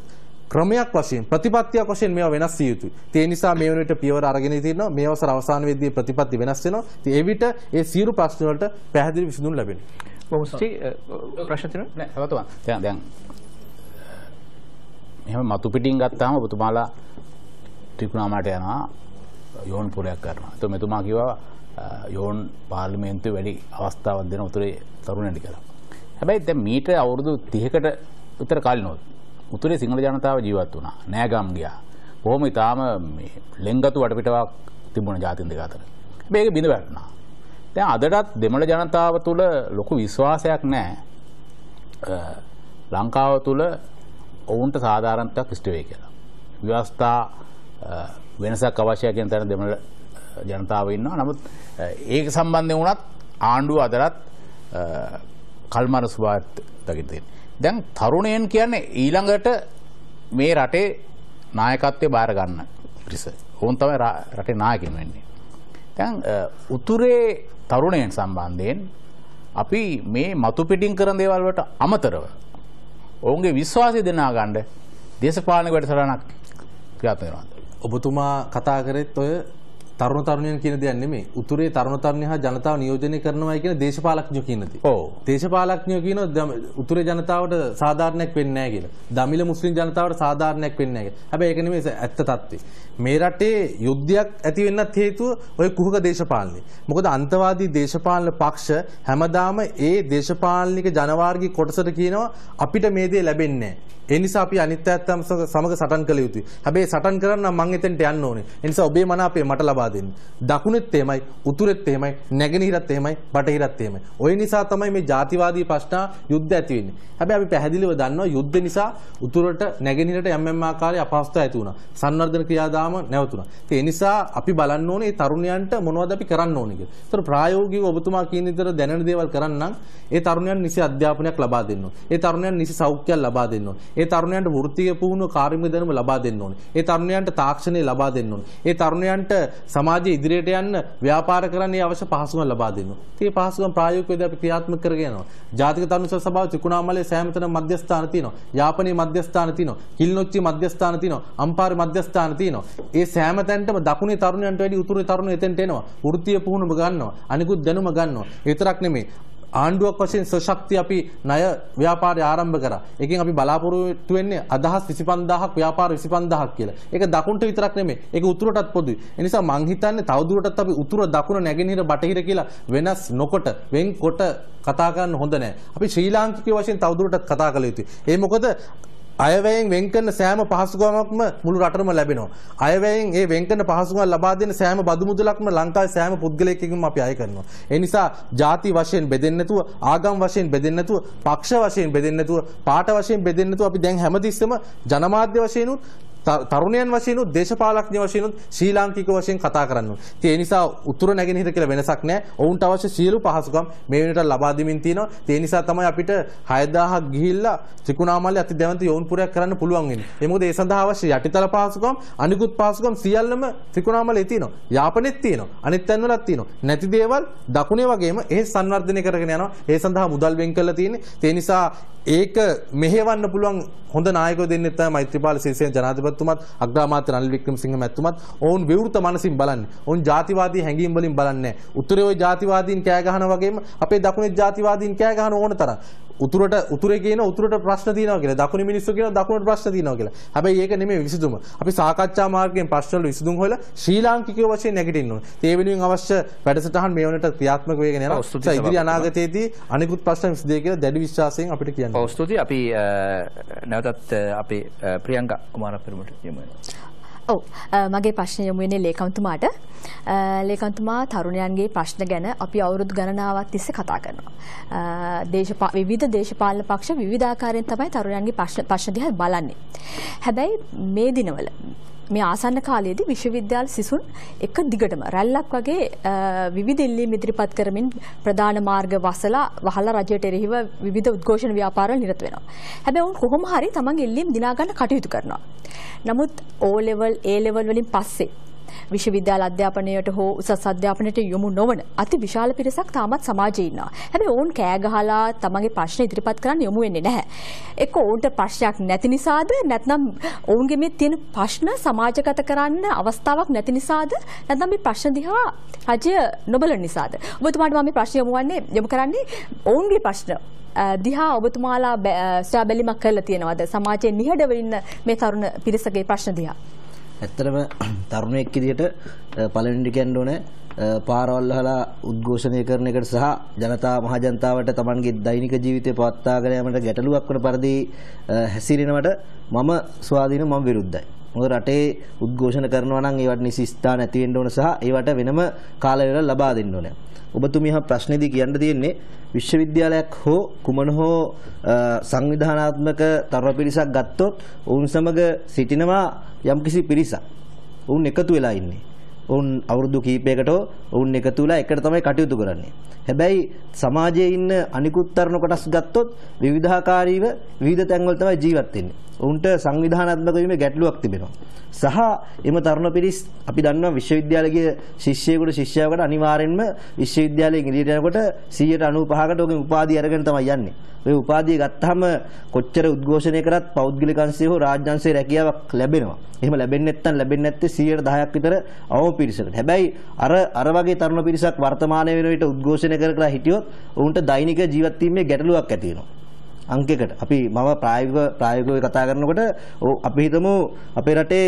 ක්‍රමයක් වශයෙන් ප්‍රතිපත්තියක් වශයෙන් මේවා වෙනස් විය යුතුයි. ඒ නිසා මේ වෙන විට පියවර අරගෙන තිනවා මේ අවසර අවසාන වෙද්දී ප්‍රතිපත්ති වෙනස් වෙනවා. ඉතින් එවිට ඒ සියලු ප්‍රශ්න වලට පැහැදිලි විසඳුම් ලැබෙනවා.
බොහොම
ස්තුතියි. ප්‍රශ්න තියෙනවද? නෑ හැමතුමා.
දැන් දැන් එහෙම මතු
පිටින් ගත්තාම ඔබතුමාලා ත්‍රිකුණාමලට යනවා යෝන් පුරයක් කරනවා. එතකොට මෙතුමා කිව්වා යෝන් පාර්ලිමේන්තුවේ වැඩි අවස්ථාවක් දෙන උතුරේ තරුණයන්ට කියලා. හැබැයි දැන් මීට අවුරුදු 30කට විතර කලින් නෝත් උතුරේ සිංහල ජනතාව ජීවත් වුණා නෑගම් ගියා බොහොම ඉතාම ලෙංගතු වටපිටාවක් තිබුණ ජාතින් දෙක අතර මේක බිඳ වැටුණා දැන් අදටත් දෙමළ ජනතාව තුළ ලොකු විශ්වාසයක් නෑ ලංකාව තුළ ඔවුන්ට සාධාරණත්වයක් ඉෂ්ට වෙයි කියලා ව්‍යවස්ථා වෙනසක් අවශ්‍යයි කියන තැන දෙමළ ජනතාව ඉන්නවා නමුත් ඒක සම්බන්ධයෙන් වුණත් ආණ්ඩුව අතරත් කල්මර ස්වාත් දකින්න තියෙනවා දැන් තරුණයන් කියන්නේ ඊළඟට මේ රටේ නායකත්වය බාර ගන්න පිරිස. ඔවුන් තමයි රටේ නායකයන් වෙන්නේ. දැන් උතුරේ තරුණයන් සම්බන්ධයෙන් අපි මේ මතු පිටින් කරන දේවල් වලට අමතරව ඔවුන්ගේ විශ්වාසය දෙනා ගන්න දේශපාලන
වැඩසටහනක් ක්‍රියාත්මක කරනවා. ඔබතුමා කතා කරෙත් ඔය තරුණ තරුණියන් කියන දෙයක් නෙමෙයි. උතුරේ තරුණ තරුණිය හා ජනතාව නියෝජනය කරනවායි කියන දේශපාලඥයෝ කියන දේ. ඔව්. දේශපාලඥයෝ කියනවා උතුරේ ජනතාවට සාධාරණයක් වෙන්නේ නැහැ කියලා. දමිළ මුස්ලිම් ජනතාවට සාධාරණයක් වෙන්නේ නැහැ කියලා. හැබැයි ඒක නෙමෙයි ඇත්ත తත්ත්වය. මේ රටේ යුද්ධයක් ඇති වෙන්නත් හේතුව ওই කුහක දේශපාලනේ. මොකද අන්තවාදී දේශපාලන පක්ෂ හැමදාම ඒ දේශපාලනික ජනවාර්ගී කොටසට කියනවා අපිට මේ දේ ලැබෙන්නේ ඒ නිසා අපි අනිත් අයත්තම සමග සටන් කළ යුතුයි. හැබැයි සටන් කරන්න නම් මං එතෙන්ට යන්න ඕනේ. ඒ නිසා ඔබේ මනාපය මට ලබා දෙන්න. දකුණෙත් එහෙමයි, උතුරෙත් එහෙමයි, නැගෙනහිරත් එහෙමයි, බටහිරත් එහෙමයි. ওই නිසා තමයි මේ ජාතිවාදී ප්‍රශ්න යුද්ධ ඇති වෙන්නේ. හැබැයි අපි පැහැදිලිව දන්නවා යුද්ධ නිසා උතුරට නැගෙනහිරට යම් යම් ආකාරයේ අපහසුතාව ඇති වුණා. සංවර්ධන ක්‍රියාදාම තාම නැවතුණා. ඉතින් ඒ නිසා අපි බලන්න ඕනේ තරුණයන්ට මොනවද අපි කරන්න ඕනේ කියලා. ඒතර ප්‍රායෝගිකව ඔබතුමා කියන විදිහට දැනෙන දේවල් කරන්නම් ඒ තරුණයන් නිසි අධ්‍යාපනයක් ලබා දෙන්න ඕනේ. ඒ තරුණයන් නිසි සෞඛ්‍යයක් ලබා දෙන්න ඕනේ. ඒ තරුණයන්ට වෘත්තීය පුහුණුව කාර්මික දැනුම ලබා දෙන්න ඕනේ. ඒ තරුණයන්ට තාක්ෂණය ලබා දෙන්න ඕනේ. ඒ තරුණයන්ට සමාජයේ ඉදිරියට යන්න ව්‍යාපාර කරන්න අවශ්‍ය පහසුකම් ලබා දෙන්න ඕනේ. ඉතින් මේ පහසුකම් ප්‍රායෝගිකව අපි ක්‍රියාත්මක කරගෙන යනවා. ජාතික තරුණ සභාව ත්‍රිකුණාමලයේ සෑමතන මධ්‍යස්ථාන තියෙනවා. යාපනයේ මධ්‍යස්ථාන තියෙනවා. කිල්නොච්චි මධ්‍යස්ථාන තියෙනවා. අම්පාර මධ්‍යස්ථාන තියෙනවා. ඒ සෑම තැනටම දකුණේ තරුණයන්ට වැඩි උතුරේ තරුණ එතෙන්ට එනවා. වෘත්තීය පුහුණුව ගන්නවා. අනිකුත් දැනුම ගන්නවා. විතරක් නෙමෙයි ආණ්ඩුවක් වශයෙන් සශක්ති අපි ණය ව්‍යාපාරය ආරම්භ කරා. එකෙන් අපි බලාපොරොත්තු වෙන්නේ අදහස් 25000ක් ව්‍යාපාර 25000ක් කියලා. ඒක දකුණට විතරක් නෙමෙයි. ඒක උතුරටත් පොදුයි. ඒ නිසා මං හිතන්නේ තවදුරටත් අපි උතුර දකුණ නැගෙනහිර බටහිර කියලා වෙනස් නොකොට වෙන්කොට කතා කරන්න හොඳ නැහැ. අපි ශ්‍රී ලාංකිකය වශයෙන් තවදුරටත් කතා කළ යුතුයි. ඒ මොකද අයවැයෙන් වෙන් කරන සෑම පහසුකමක්ම මුළු රටම ලැබෙනවා. අයවැයෙන් ඒ වෙන් කරන පහසුකම් ලබා දෙන සෑම බදු මුදලක්ම ලංකාවේ සෑම පුද්ගලයෙකුගෙන් අපි අය කරනවා. ඒ නිසා ಜಾති වශයෙන් බෙදෙන්නේ නැතුව, ආගම් වශයෙන් බෙදෙන්නේ නැතුව, පක්ෂ වශයෙන් බෙදෙන්නේ නැතුව, පාට වශයෙන් බෙදෙන්නේ නැතුව අපි දැන් හැමතිස්සෙම ජනමාධ්‍ය වශයෙන් උත් තරුණයන් වශයෙන් උත් දේශපාලඥ වශයෙන් උත් ශ්‍රී ලාංකික වශයෙන් කතා කරනවා. ඉතින් ඒ නිසා උතුර නැගෙනහිර කියලා වෙනසක් නැහැ. ඔවුන්ට අවශ්‍ය සියලු පහසුකම් මේ වෙනට ලබා දෙමින් තියෙනවා. ඒ නිසා තමයි අපිට 6000ක් ගිහිල්ලා ත්‍රිකුණාමලයේ අතිදැවන්ත යෝන්පුරයක් කරන්න පුළුවන් වෙන්නේ. ඒ මොකද ඒ සඳහා අවශ්‍ය යටිතල පහසුකම්, අනිකුත් පහසුකම් සියල්ලම ත්‍රිකුණාමලයේ තියෙනවා. යාපනයේත් තියෙනවා. අනිත් තැන්වලත් තියෙනවා. නැති දේවල් දකුණේ වගේම ඒ සංවර්ධනය කරගෙන යනවා. ඒ සඳහා මුදල් වෙන් කරලා තියෙන්නේ. ඒ නිසා ඒක මෙහෙවන්න පුළුවන් හොඳ නායකයෝ දෙන්නෙක් තමයි මෛත්‍රීපාල සිරිසේන ජනාධිපතිතුමත් අග්‍රාමාත්‍ය රනිල් වික්‍රමසිංහ මැතිතුමත් ඔවුන් විවෘත මනසින් බලන්නේ. ඔවුන් ජාතිවාදී හැඟීම් වලින් බලන්නේ නැහැ. උතුරේ ওই ජාතිවාදීන් කෑ ගහනා වගේම අපේ දකුණේ ජාතිවාදීන් කෑ ගහන ඕන තරම්. උතුරට උතුරේ කියන උතුරට ප්‍රශ්න තියෙනවා කියලා දකුණු මිනිස්සු කියන දකුණට ප්‍රශ්න තියෙනවා කියලා. හැබැයි ඒක නෙමෙයි විසඳුම. අපි සාකච්ඡා මාර්ගයෙන් ප්‍රශ්නවල විසඳුම් හොයලා ශ්‍රී ලාංකිකයෝ වශයෙන් නැගිටින්න ඕනේ. ඒ වෙනුවෙන් අවශ්‍ය වැඩසටහන් මේ වනට ක්‍රියාත්මක වෙගෙන යනවා. ඉදිරි අනාගතයේදී අනිකුත් ප්‍රශ්න විසඳේ
කියලා දැඩි විශ්වාසයෙන් අපිට කියන්න. ඔව් ස්තුතියි. අපි නැවතත් අපේ ප්‍රියංකා කුමාරපිරමට යමු වෙනවා.
ඔව් මගේ ප්‍රශ්නය යොමු වෙන්නේ ලේකම්තුමාට. ලේකම්තුමා තරුණයන්ගේ ප්‍රශ්න ගැන අපි අවුරුදු ගණනාවක් තිස්සේ කතා කරනවා. දේශපා විවිධ දේශපාලන පක්ෂ විවිධාකාරයෙන් තමයි තරුණයන්ගේ ප්‍රශ්න දිහා බලන්නේ. හැබැයි මේ දිනවල මේ ආසන්න කාලයේදී විශ්වවිද්‍යාල සිසුන් එක දිගටම රැල්ලක් වගේ විවිධ ඉල්ලීම් ඉදිරිපත් කරමින් ප්‍රධාන මාර්ග වසලා වහලා රජයට එරෙහිව විවිධ උද්ඝෝෂණ ව්‍යාපාරවල නිරත වෙනවා. හැබැයි ඔවුන් කොහොම හරි තමන්ගේ ඉල්ලීම් දිනා ගන්න කටයුතු කරනවා. නමුත් O level A level වලින් පස්සේ විශ්වවිද්‍යාල අධ්‍යාපනයට හෝ උසස් අධ්‍යාපනයට යොමු නොවන අති විශාල පිරිසක් තාමත් සමාජයේ ඉන්නවා. හැබැයි ඔවුන් කෑ ගහලා තමන්ගේ ප්‍රශ්න ඉදිරිපත් කරන්න යොමු වෙන්නේ නැහැ. එක්ක ඔවුන්ට ප්‍රශ්නයක් නැති නිසාද නැත්නම් ඔවුන්ගේ මේ තියෙන ප්‍රශ්න සමාජගත කරන්න අවස්ථාවක් නැති නිසාද නැත්නම් මේ ප්‍රශ්න දිහා රජය නොබලන නිසාද? ඔබතුමාට මම මේ ප්‍රශ්න යොමු වන්නේ යොමු කරන්නේ ඔවුන්ගේ ප්‍රශ්න දිහා ඔබතුමාලා ස්ටා බැලිමක් කරලා තියෙනවද සමාජයේ නිහඬව ඉන්න මේ තරුණ පිරිසගේ ප්‍රශ්න දිහා
ඇත්තටම තරුණයෙක් විදියට පළවෙනිට කියන්න ඕනේ පාරවල් වලලා උද්ඝෝෂණය කරන එකට සහ ජනතා මහ ජනතාවට Tamanගේ දෛනික ජීවිතය පවත්වාගෙන යාමට ගැටලුවක් වන පරිදි හැසිරෙනවට මම ස්වාධීන මම විරුද්ධයි. මොකද රටේ උද්ඝෝෂණ කරනවා නම් ඒවට නිසි ස්ථාන ඇති වෙන්න ඕන සහ ඒවට වෙනම කාල වේලාවක් ලබා දෙන්න ඕනේ. ඔබතුමිය ප්‍රශ්නේදී කියන්න තියෙන්නේ විශ්වවිද්‍යාලයක් හෝ කුමන හෝ සංවිධානාත්මක තරුණ පිරිසක් ගත්තොත් ඔවුන් සමග සිටිනවා යම්කිසි පිරිසක්. ඔවුන් එකතු වෙලා ඉන්නේ. ඔවුන් අවුරුදු කීපයකට ඔවුන් එකතු වෙලා එකට තමයි කටයුතු කරන්නේ. හැබැයි සමාජයේ ඉන්න අනිකුත් තරුණ කොටස් ගත්තොත් විවිධාකාරීව විවිධ තැන්වල තමයි ජීවත් වෙන්නේ. ඔවුන්ට සංවිධානාත්මක වීමේ ගැටලුවක් තිබෙනවා. සහ එම තරුණ පිරිස් අපි දන්නවා විශ්වවිද්‍යාලයේ ශිෂ්‍යයෙකුට ශිෂ්‍යාවකට අනිවාර්යෙන්ම විශ්වවිද්‍යාලයෙන් එළියට යනකොට 95%කට ඔගෙන් උපාධි අරගෙන තමයි යන්නේ. ඔය උපාධිය ගත්තාම කොච්චර උද්ඝෝෂණය කරත් පෞද්ගලික අංශයේ හෝ රාජ්‍ය අංශයේ රැකියාවක් ලැබෙනවා. එහෙම ලැබෙන්නේ නැත්නම් ලැබෙන්නේ නැත්තේ 10%ක් විතර අවම පිරිසකට. හැබැයි අර අර වගේ තරුණ පිරිසක් වර්තමානයේ වෙන විට උද්ඝෝෂණය කර කර හිටියොත් ඔවුන්ට දෛනික ජීවත් වීමේ ගැටලුවක් ඇති වෙනවා. අංකයකට අපි මම ප්‍රායෝගික ප්‍රායෝගිකව කතා කරනකොට අපි හිතමු අපේ රටේ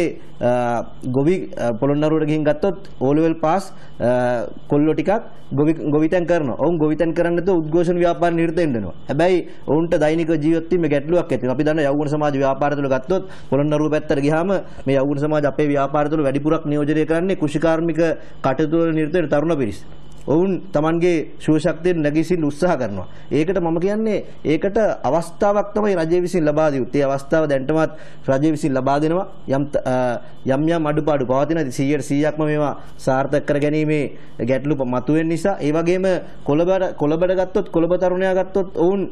ගොවි පොළොන්නරුවට ගිහින් ගත්තොත් O level pass කොල්ලෝ ටිකක් ගොවි ගොවිතැන් කරනවා. ඔවුන් ගොවිතැන් කරන්නේ නැතුව උද්ඝෝෂණ ව්‍යාපාර නිරතෙන් වෙනවා. හැබැයි ඔවුන්ට දෛනික ජීවිත මේ ගැටලුවක් ඇති වෙනවා. අපි දන්නවා යෞවන සමාජ ව්‍යාපාර තුළ ගත්තොත් පොළොන්නරුව පැත්තට ගියාම මේ යෞවන සමාජ අපේ ව්‍යාපාර තුළ වැඩිපුරක් නියෝජනය කරන්නේ කෘෂිකාර්මික කටයුතු වල නිරත වෙන තරුණ පිරිස්. ඔවුන් Tamanගේ ශිව ශක්තියෙන් නැගීසින් උත්සාහ කරනවා. ඒකට මම කියන්නේ ඒකට අවස්ථාවක් තමයි රජය විසින් ලබා දියුත්. ඒ අවස්ථාව දැන්ටමත් රජය විසින් ලබා දෙනවා. යම් යම් යම් අඩුපාඩු පවතින 100%ක්ම මේවා සාර්ථක කර ගැනීමේ ගැටලු මතුවෙන නිසා ඒ වගේම කොළබර කොළබර ගත්තොත් කොළඹ තරුණයා ගත්තොත් ඔවුන්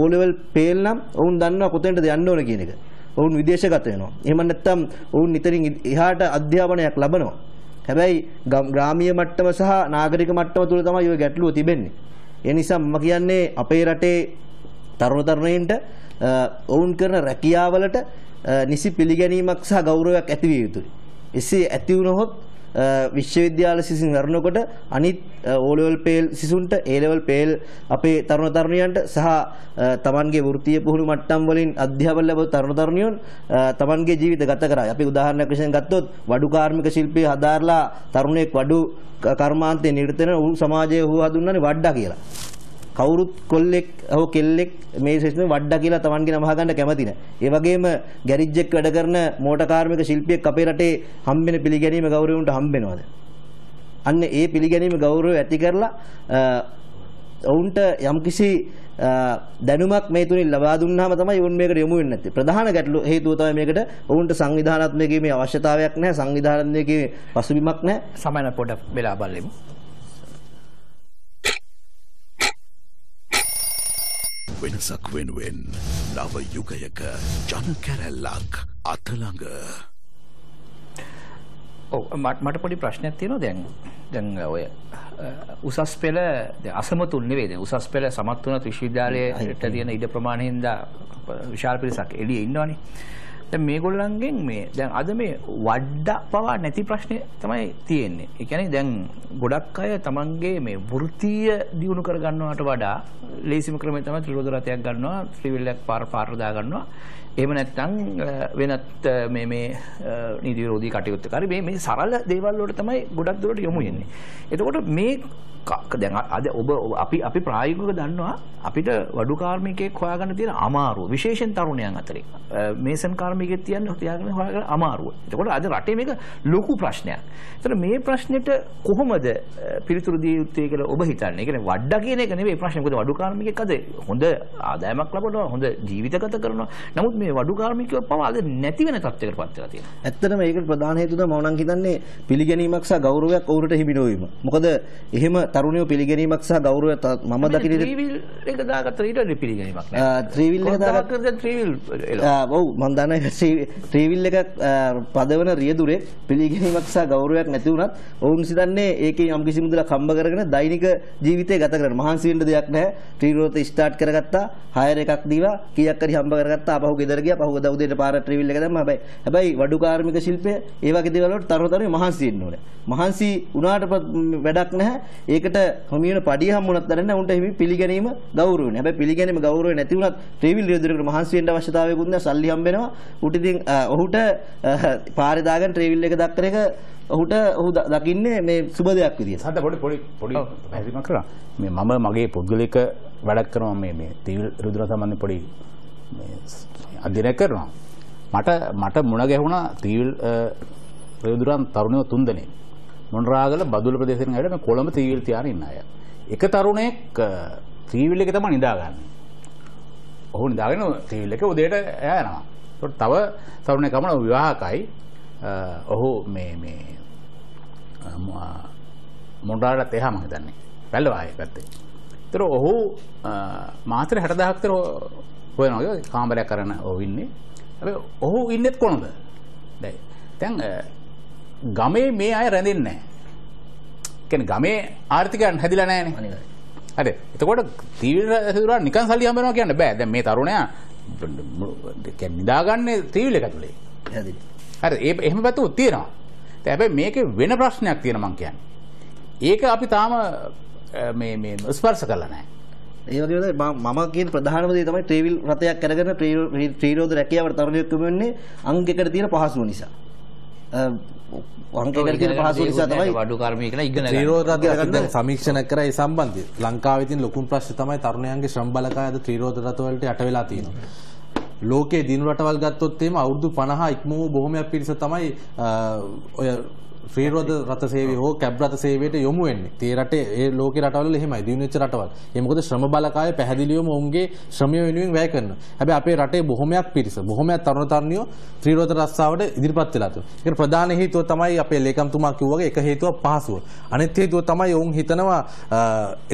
ඕ ලෙවල් පේල් නම් ඔවුන් දන්නවා කොතෙන්ද යන්න ඕන කියන එක. ඔවුන් විදේශගත වෙනවා. එහෙම නැත්නම් ඔවුන් නිතරින් එහාට අධ්‍යාපනයක් ලබනවා. හැබැයි ග්‍රාමීය මට්ටම සහ නාගරික මට්ටම තුල තමයි ওই ගැටලුව තිබෙන්නේ. ඒ නිසා මම කියන්නේ අපේ රටේ තරුණ තරුණයින්ට ඔවුන් කරන රැකියාවලට නිසි පිළිගැනීමක් සහ ගෞරවයක් ඇති විය යුතුයි. එසේ ඇති වුණොත් විශ්වවිද්‍යාල සිසින් වැරනකොට අනිත් ඕලෙවල් පේල් සිසුන්ට ඒලෙවල් පේල් අපේ තරුණ තරුණියන්ට සහ තමන්ගේ වෘත්තීය පුහුණු මට්ටම් වලින් අධ්‍යාපන ලැබු තරුණ තරුණියන් තමන්ගේ ජීවිත ගත කරා. අපි උදාහරණයක් වශයෙන් ගත්තොත් වඩු කාර්මික ශිල්පී හදාarලා තරුණයෙක් වඩු කර්මාන්තේ නිරත වෙන සමාජයේ හුව හඳුන්වන්නේ වඩඩා කියලා. කවුරුත් කොල්ලෙක් හෝ කෙල්ලෙක් මේ ශිෂ්ටමේ වඩඩා කියලා Taman ගෙන අමහා ගන්න කැමති නැහැ. ඒ වගේම ගෑරේජ් එක වැඩ කරන මෝටර් කාර්මික ශිල්පියෙක් අපේ රටේ හම්බෙන පිළිගැනීම ගෞරවයට හම්බෙනවද? අන්න ඒ පිළිගැනීම ගෞරවය ඇති කරලා ඔවුන්ට යම්කිසි දැනුමක් මේ තුලින් ලබා දුන්නාම තමයි ඔවුන් මේකට යොමු වෙන්නේ නැත්තේ. ප්‍රධාන ගැටලු හේතුව තමයි මේකට ඔවුන්ට සංවිධානාත්මකයේ මේ අවශ්‍යතාවයක් නැහැ, සංවිධානාත්මකයේ පසුබිමක් නැහැ. සමහරවිට පොඩ්ඩක් වෙලා බලමු.
වෙනසක් වෙනුවෙන් නව යුගයක ජන කැරැල්ලක් අතළඟ. මට මට පොඩි ප්‍රශ්නයක් තියෙනවා දැන් දැන් ඔය උසස් පෙළ අසමතුන් නෙවෙයි දැන් උසස් පෙළ සමත් වුණත් විශ්වවිද්‍යාලයට තියෙන ඉඩ ප්‍රමාණයෙන් දා විශාල පිරිසක් එළියේ ඉන්නවනේ දැන් මේගොල්ලන්ගෙන් මේ දැන් අද මේ වඩ පවා නැති ප්‍රශ්නේ තමයි තියෙන්නේ. ඒ කියන්නේ දැන් ගොඩක් අය තමන්ගේ මේ වෘත්තීය දියුණු කර ගන්නවට වඩා ලේසිම ක්‍රමය තමයි ත්‍රිරෝද රතයක් ගන්නවා, ත්‍රිවිල්යක් පාර පාර දා ගන්නවා. එහෙම නැත්නම් වෙනත් මේ මේ නීති විරෝධී කටයුත්ත කරි මේ මේ සරල දේවල් වලට තමයි ගොඩක් දුරට යොමු වෙන්නේ. එතකොට මේ දැන් අද ඔබ අපි අපි ප්‍රායෝගිකව දන්නවා අපිට වඩු කාර්මිකයෙක් හොයාගන්න තියෙන අමාරුව විශේෂයෙන් තරුණයන් අතරේ මේසන් කාර්මිකයෙක් තියන්න හොයාගන්න හොයාගන්න අමාරුව. එතකොට අද රටේ මේක ලොකු ප්‍රශ්නයක්. ඒතර මේ ප්‍රශ්නෙට කොහොමද පිළිතුරු දිය යුත්තේ කියලා ඔබ හිතන්නේ? ඒ කියන්නේ වඩඩ කියන එක නෙවෙයි ප්‍රශ්නේ. මොකද වඩු කාර්මිකයෙක් අද හොඳ ආදායමක් ලබනවා, හොඳ ජීවිත ගත කරනවා. නමුත් මේ මේ වඩු කාර්මිකයෝ පවා අද නැති වෙන තත්ත්වයකට
පත් වෙලා තියෙනවා. ඇත්තටම ඒකට ප්‍රධාන හේතුව මම නම් හිතන්නේ පිළිගැනීමක් සහ ගෞරවයක් ඔවුන්ට හිමි නොවීම. මොකද එහෙම තරුණයෝ පිළිගැනීමක් සහ ගෞරවය මම දකින විදිහට
ත්‍රිවිල් එක දාගත්ත ඊට වඩා
පිළිගැනීමක් නෑ. ත්‍රිවිල් එක දාගත්ත ත්‍රිවිල් ඔව් මම දන්නේ ත්‍රිවිල් එක පදවන රියදුරේ පිළිගැනීමක් සහ ගෞරවයක් නැති වුණත් ඔවුන් සිතන්නේ ඒකේ යම් කිසි මුදලක් හම්බ කරගෙන දෛනික ජීවිතය ගත කරන මහන්සි වෙන්න දෙයක් නැහැ. ත්‍රිවිල් වලට ස්ටාර්ට් කරගත්තා, හයර් එකක් දීලා කීයක් හරි හම්බ කරගත්තා, ආපහු ගෙදර ගියා පහුවදා උදේට පාර ට්‍රැවල් එක දැම්මා හැබැයි හැබැයි වඩු කාර්මික ශිල්පය ඒ වගේ දේවල් වලට තරතරේ මහන්සි වෙන්න ඕනේ මහන්සි වුණාට වැඩක් නැහැ ඒකට කොමියුන පඩිය හම්බුණත් දැනන්නේ උන්ට හිමි පිළිගැනීම ගෞරවය නැහැ හැබැයි පිළිගැනීම ගෞරවය නැති වුණත් ට්‍රැවල් රියදුරකට මහන්සි වෙන්න අවශ්‍යතාවයකුත් නැහැ සල්ලි හම්බ වෙනවා උට ඉතින් ඔහුට පාරේ දාගෙන ට්‍රැවල් එක දක්කර එක ඔහුට ඔහු දකින්නේ මේ සුබ දෙයක් විදිහට. සද්ද පොඩි පොඩි පොඩි පැහැදිලිමක් කරා.
මේ මම මගේ පුද්ගලික වැඩක් කරනවා මේ මේ තිවිල් රුධිර සම්බන්ධ පොඩි මේ අධ්‍යනය කරනවා. මට මට මුණ ගැහුණා තීවිල් රයුදුරන් තරුණයෝ තුන්දනේ. මොනරාගල බදුල ප්‍රදේශයෙන් ඇවිල්ලා මේ කොළඹ තීවිල් තියාගෙන ඉන්න අය. එක තරුණයෙක් තීවිල් එක තමයි නිදාගන්නේ. ඔහු නිදාගෙන තීවිල් එක උදේට එයා යනවා. ඒකට තව තරුණයෙක් ගමන විවාහකයි. ඔහු මේ මේ මොනරාගලට එහා මම හිතන්නේ. වැල්ලවායේ පැත්තේ. ඒතර ඔහු මාත්‍ර 60000ක් තර හොයනවා කාමරයක් කරන ඔහු ඉන්නේ. හැබැයි ඔහු ඉන්නේත් කොනද? දැන් දැන් ගමේ මේ අය රැඳෙන්නේ නැහැ. කියන්නේ ගමේ ආර්ථිකයන් හැදිලා නැහැනේ. හරි. එතකොට තීව්‍ර හිතුරා නිකන් සල්ලි හම්බ වෙනවා කියන්න බෑ. දැන් මේ තරුණයා කියන්නේ නිදාගන්නේ තීවිල එක ඇතුලේ. හරි. ඒ එහෙම පැතුත් තියෙනවා. හැබැයි මේකේ වෙන ප්‍රශ්නයක් තියෙනවා මං කියන්නේ.
ඒක අපි තාම මේ මේ ස්පර්ශ කරලා නැහැ. ඒ වගේම තමයි මම කියන ප්‍රධානම දේ තමයි ට්‍රේවිල් රථයක් අරගෙන ත්‍රිරෝධ රැකියාවට තරුණයෙක් කම වෙන්නේ අංකයකට තියෙන පහසුව නිසා. අංකයකට තියෙන පහසුව නිසා තමයි
වඩු කර්මී කියලා ඉගෙන ගන්න. ත්‍රිරෝධ රථයක් දැන්
සමීක්ෂණ කරා ඒ සම්බන්ධයෙන්. ලංකාවේ තියෙන ලොකුම ප්‍රශ්නේ තමයි තරුණයන්ගේ ශ්‍රම බලකාය අද ත්‍රිරෝධ රථවලට යට වෙලා තියෙනවා. ලෝකයේ දිනු රටවල් ගත්තොත් එහෙම අවුරුදු 50 ඉක්ම වූ බොහොමයක් පිරිස තමයි ඔය ්‍රීරෝධ රත සේව හෝ කැබ් රත සේවයට යොමුවෙන්නේ තේ රටේ ඒ ලෝක රටවල එහෙමයි දියුණුච්ච රටවල් එමකද ශ්‍රම බලකාය පැහැදිලියෝම ඔවුන්ගේ ශ්‍රමය වෙනුවෙන් වැය කරන හැබැයි අපේ රටේ බොහොමයක් පිරිස බොහොමයක් තරුණ තරුණියෝ ත්‍රිරෝධ රස්සාවට ඉදිරිපත් වෙලා තියෙනවා. ඒකට ප්‍රධාන හේතුව තමයි අපේ ලේකම්තුමා කිව්වා වගේ එක හේතුවක් පහසුව. අනෙත් හේතුව තමයි ඔවුන් හිතනවා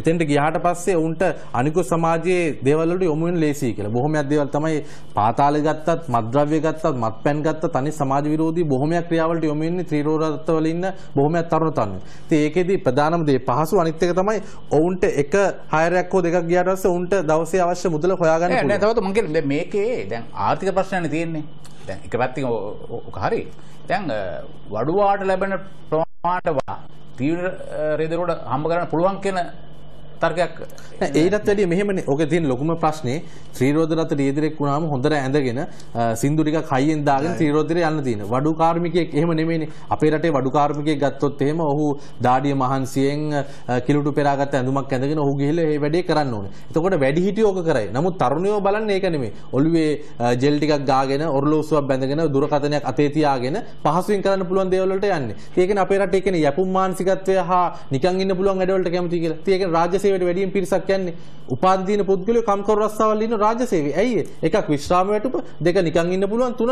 එතෙන්ට ගියාට පස්සේ ඔවුන්ට අනිකුත් සමාජයේ දේවල් වලට යොමු වෙන ලේසියි කියලා. බොහොමයක් දේවල් තමයි පාතාලේ ගත්තත්, මත්ද්‍රව්‍ය ගත්තත්, මත්පැන් ගත්තත් අනිත් සමාජ විරෝධී බොහොමයක් ක්‍රියාවලට යොමු වෙන්නේ ත්‍රිරෝධ රස්සාවල රටවල ඉන්න බොහොමයක් තරුණ තරුණියෝ. ඉතින් ඒකෙදි ප්‍රධානම දේ පහසු අනිත් එක තමයි ඔවුන්ට එක හයරයක් හෝ දෙකක් ගියාට පස්සේ ඔවුන්ට දවසේ අවශ්‍ය මුදල හොයාගන්න පුළුවන්. නෑ
තවද මං කියන්නේ මේකේ දැන් ආර්ථික ප්‍රශ්නනේ තියෙන්නේ. දැන් එක පැත්තකින් ඔක හරි. දැන් වඩුවාට ලැබෙන ප්‍රමාණයට තීව්‍ර
රේදරුවට හම්බ කරන්න පුළුවන් කියන තර්කයක් ඒටත් වැඩ මෙහම ඕක තින් ලොකුම ප්‍රශ්නේ ත්‍රීරෝධරත රියදිරෙක් වුණාම හොඳට ඇඳගෙන සින්දුරික කයිෙන් දාගෙන ත්‍රීරෝධර යන්න තියෙන වඩු කාර්මිකයෙක් එහෙම නෙමෙයිනේ අපේ රටේ වඩු කාර්මිකයෙක් ගත්තොත් එහෙම ඔහු දාඩිය මහන්සියෙන් කිලුටු පෙරාගත්ත ඇඳුමක් ඇඳගෙන ඔහු ගිහිල්ලා ඒ වැඩේ කරන්න ඕනේ එතකොට වැඩි හිටියෝ ඕක කරයි නමුත් තරුණයෝ බලන්නේ ඒක නෙමෙයි ඔළුවේ ජෙල් ටිකක් ගාගෙන ඔරලෝසුවක් බැඳගෙන දුරකථනයක් අතේ තියාගෙන පහසුවෙන් කරන්න පුළුවන් දේවල් වලට යන්නේ ඒකනේ අපේ රටේ කියන්නේ යැපුම් මානසිකත්වය හා නිකන් ඉන්න පුළුවන් වැඩ වලට කැමති කියලා. ඒකනේ රාජ්‍ය සේවය සේවයට වැඩියෙන් පිරිසක් යන්නේ උපාධිදීන පුද්ගලයෝ කම්කරු රස්සාවල් ඉන්න රාජ්‍යසේවී. ඇයි එකක් විශ්‍රාම වැටුප, දෙක නිකන් ඉන්න පුළුවන්, තුන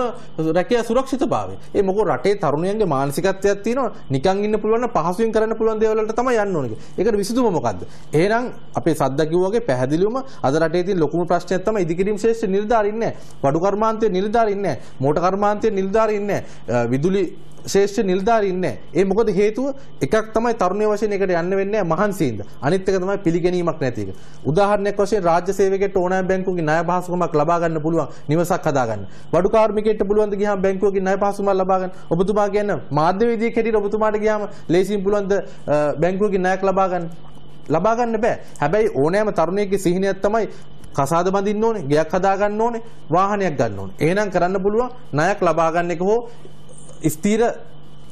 රැකියා සුරක්ෂිතභාවය. ඒ මොකෝ රටේ තරුණයන්ගේ මානසිකත්වයක් තියෙනවා. නිකන් ඉන්න පුළුවන් නම් පහසුවෙන් කරන්න පුළුවන් දේවල් වලට තමයි යන්න ඕනේ. ඒකට විසඳුම මොකද්ද? එහෙනම් අපේ සද්දා කිව්වාගේ පැහැදිලිවම අද රටේ තියෙන ලොකුම ප්‍රශ්නයක් තමයි ඉදිකිරීම ශේෂ්ඨ නිලධාරීන් නැහැ. වඩු කර්මාන්තයේ නිලධාරීන් නැහැ. මෝටර් කර්මාන්තයේ නිලධාරීන් නැහැ. විදුලි ශේෂ්ඨ නිලධාරීන් නැහැ. ඒ මොකද හේතුව එකක් තමයි තරුණිය වශයෙන් එකට යන්න වෙන්නේ මහන්සියින්ද. අනිත් එක තමයි පිළිගැනීමක් නැති එක. උදාහරණයක් වශයෙන් රාජ්‍ය සේවකයෙක්ට ඕනෑම බැංකුවකින් ණය පහසුකමක් ලබා ගන්න පුළුවන් නිවසක් හදා ගන්න. බඩු කාර්මිකයෙක්ට පුළුවන් ද ගියාම බැංකුවකින් ණය පහසුකමක් ලබා ගන්න. ඔබතුමා කියන්නේ මාධ්‍යවේදියෙක් හැටියට ඔබතුමාට ගියාම ලේසියෙන් පුළුවන් ද බැංකුවකින් ණයක් ලබා ගන්න. ලබා ගන්න බෑ. හැබැයි ඕනෑම තරුණයෙක්ගේ සිහිනයක් තමයි කසාද බඳින්න ඕනේ, ගෙයක් හදා ගන්න ඕනේ, වාහනයක් ගන්න ඕනේ. එහෙනම් කරන්න පුළුවන් ණයක් ලබා ගන්න එක හෝ ස්ථීර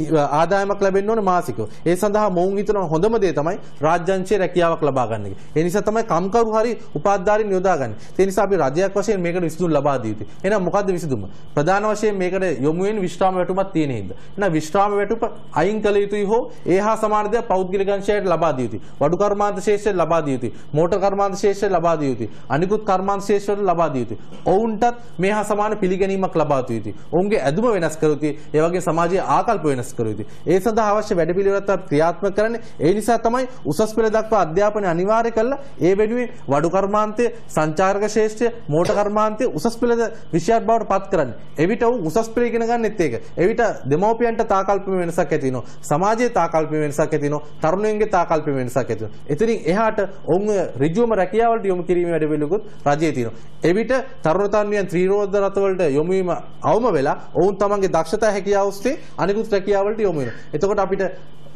ආදායමක් ලැබෙන්න ඕන මාසිකව. ඒ සඳහා මොවුන් හිතන හොඳම දේ තමයි රාජ්‍යංශයේ රැකියාවක් ලබා ගන්න එක. ඒ නිසා තමයි කම්කරු හරි උපාධිධාරීන් යොදාගන්නේ. ඒ නිසා අපි රජයක් වශයෙන් මේකට විසඳුම් ලබා දිය යුතුයි. එහෙනම් මොකද්ද විසඳුම? ප්‍රධාන වශයෙන් මේකට යොමු වෙන විශ්‍රාම වැටුමක් තියෙන හින්දා. එහෙනම් විශ්‍රාම වැටුප අයින් කළ යුතුයි හෝ ඒ හා සමාන දේ පෞද්ගලික අංශයට ලබා දිය යුතුයි. වඩු කර්මාන්ත ශේෂයට ලබා දිය යුතුයි. මෝටර් කර්මාන්ත ශේෂයට ලබා දිය යුතුයි. අනිකුත් කර්මාන්ත ශේෂවල ලබා දිය යුතුයි. ඔවුන්ටත් මේ හා සමාන පිළිගැනීමක් ලබා දිය යුතුයි. ඔවුන්ගේ ඇදුම වෙනස් කළ යුතුයි. ඒ වගේ සමාජයේ ආකල්ප වෙනස් සකස් කළ යුතුයි. ඒ සඳහා අවශ්‍ය වැඩපිළිවෙලක් ක්‍රියාත්මක කරන්නේ. ඒ නිසා තමයි උසස් පෙළ දක්වා අධ්‍යාපනය අනිවාර්ය කළා. ඒ වෙනුවෙන් වඩු කර්මාන්තය, සංචාරක ශේෂ්ත්‍රය, මෝටර් කර්මාන්තය උසස් පෙළද විෂයක් බවට පත් කරන්නේ. එවිට ඔහු උසස් පෙළ ඉගෙන ගන්නෙත් ඒක. එවිට දෙමව්පියන්ට තාකල්පීය වෙනසක් ඇති වෙනවා. සමාජයේ තාකල්පීය වෙනසක් ඇති වෙනවා. තරුණයන්ගේ තාකල්පීය වෙනසක් ඇති වෙනවා. එතනින් එහාට ඔවුන් ඍජුවම රැකියාවලට යොමු කිරීමේ වැඩපිළිවෙලකුත් රජයේ තියෙනවා. එවිට තරුණ තරුණියන් ත්‍රිරෝද රතවලට යොමු වීම අවම වෙලා ඔවුන් තමන්ගේ දක්ෂතා හැකියාව ඔස්සේ අනිකුත් රැකියාව ක්‍රියාවලට යොමු වෙනවා. එතකොට අපිට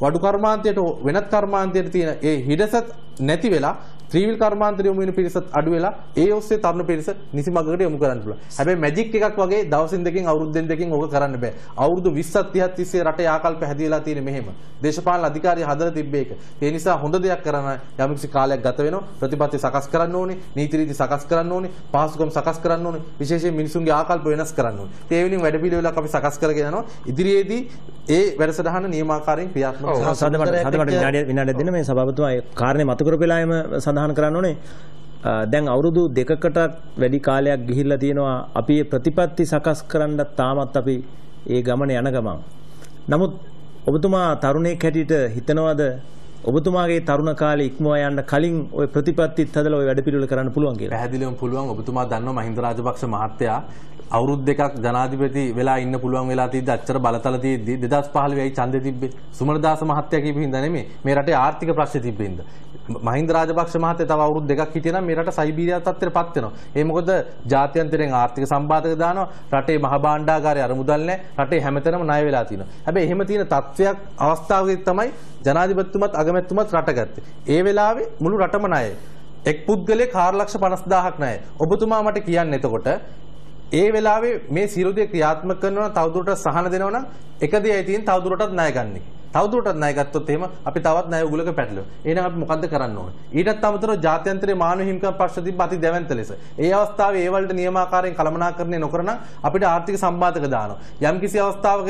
වඩු කර්මාන්තයට වෙනත් කර්මාන්තයට තියෙන ඒ හිඩසත් නැති වෙලා ත්‍රිවිල් කර්මාන්තර යොමු වෙන පිරිසත් අඩු වෙලා ඒ ඔස්සේ තරුණ පිරිස නිසි මගකට යොමු කරන්න පුළුවන්. හැබැයි මැජික් එකක් වගේ දවසින් දෙකකින් අවුරුද්දෙන් දෙකකින් ඕක කරන්න බෑ. අවුරුදු 20ක් 30ක් තිස්සේ රටේ ආකල්ප හැදිලා තියෙන මෙහෙම. දේශපාලන අධිකාරිය හදලා තිබ්බේ ඒක. ඒ නිසා හොඳ දෙයක් කරන්න යම්කිසි කාලයක් ගත වෙනවා. ප්‍රතිපත්ති සකස් කරන්න ඕනේ, නීති රීති සකස් කරන්න ඕනේ, පහසුකම් සකස් කරන්න ඕනේ, විශේෂයෙන් මිනිසුන්ගේ ආකල්ප වෙනස් කරන්න ඕනේ. ඒ වෙනින් වැඩ පිළිවෙලක් අපි සකස් කරගෙන යනවා. ඉදිරියේදී ඒ වැඩසටහන නියමාකාරයෙන් ක්‍රියාත්මක කරනවා. සාදමට සාදමට
විනාඩියක් දෙන්න මේ සභාපතිතුමා ඒ කාරණේ මතු කරපෙලායම සඳහන් සඳහන් කරන්න ඕනේ දැන් අවුරුදු දෙකකට වැඩි කාලයක් ගිහිල්ලා තියෙනවා අපි ප්‍රතිපත්ති සකස් කරන්න තාමත් අපි ඒ ගමන යන ගමන්. නමුත් ඔබතුමා තරුණයෙක් හැටියට හිතනවද ඔබතුමාගේ තරුණ කාලේ ඉක්මවා යන්න කලින් ওই ප්‍රතිපත්තිත් හදලා ওই වැඩ පිළිවෙල කරන්න පුළුවන් කියලා. පැහැදිලිවම පුළුවන්
ඔබතුමා දන්නවා මහින්ද රාජපක්ෂ මහත්තයා අවුරුදු දෙකක් ජනාධිපති වෙලා ඉන්න පුළුවන් වෙලා තියද්දි අච්චර බලතල තියද්දි 2015යි ඡන්දෙ තිබ්බේ සුමනදාස මහත්තයා කියපු හින්දා නෙමෙයි මේ රටේ ආර්ථික ප්‍රශ්නේ තිබ්බේ හින්දා මහින්ද රාජපක්ෂ මහත්තයා තව අවුරුදු දෙකක් හිටියනම් මේ රට සයිබීරියා තත්ත්වයටපත් වෙනවා. ඒ මොකද ජාත්‍යන්තරයෙන් ආර්ථික සම්බාධක දානවා. රටේ මහ භාණ්ඩාගාරය අර මුදල් නැහැ. රටේ හැමතැනම ණය වෙලා තියෙනවා. හැබැයි එහෙම තියෙන තත්ත්වයක් අවස්ථාවකදී තමයි ජනාධිපතිතුමත් අගමැතිතුමත් රට ගත්තේ. ඒ වෙලාවේ මුළු රටම ණයයි. එක් පුද්ගලයෙක් 4 ලක්ෂ 50000ක් ණයයි. ඔබතුමා මට කියන්නේ එතකොට ඒ වෙලාවේ මේ සියලු දේ ක්‍රියාත්මක කරනවා තවදුරටත් සහන දෙනවා නම් එක දෙයයි තියෙන තවදුරටත් ණය ගන්නේ. තවදුරටත් ණය ගත්තොත් එහෙම අපි තවත් ණය උගලක පැටලෙනවා. එහෙනම් අපි මොකද්ද කරන්න ඕන? ඊටත් අමතරව ජාත්‍යන්තරයේ මානව හිමිකම් පක්ෂ තිබ්බ අති දැවැන්ත ලෙස. ඒ අවස්ථාවේ ඒ වලට නියමාකාරයෙන් කළමනාකරණය නොකරනම් අපිට ආර්ථික සම්බාධක දානවා. යම්කිසි අවස්ථාවක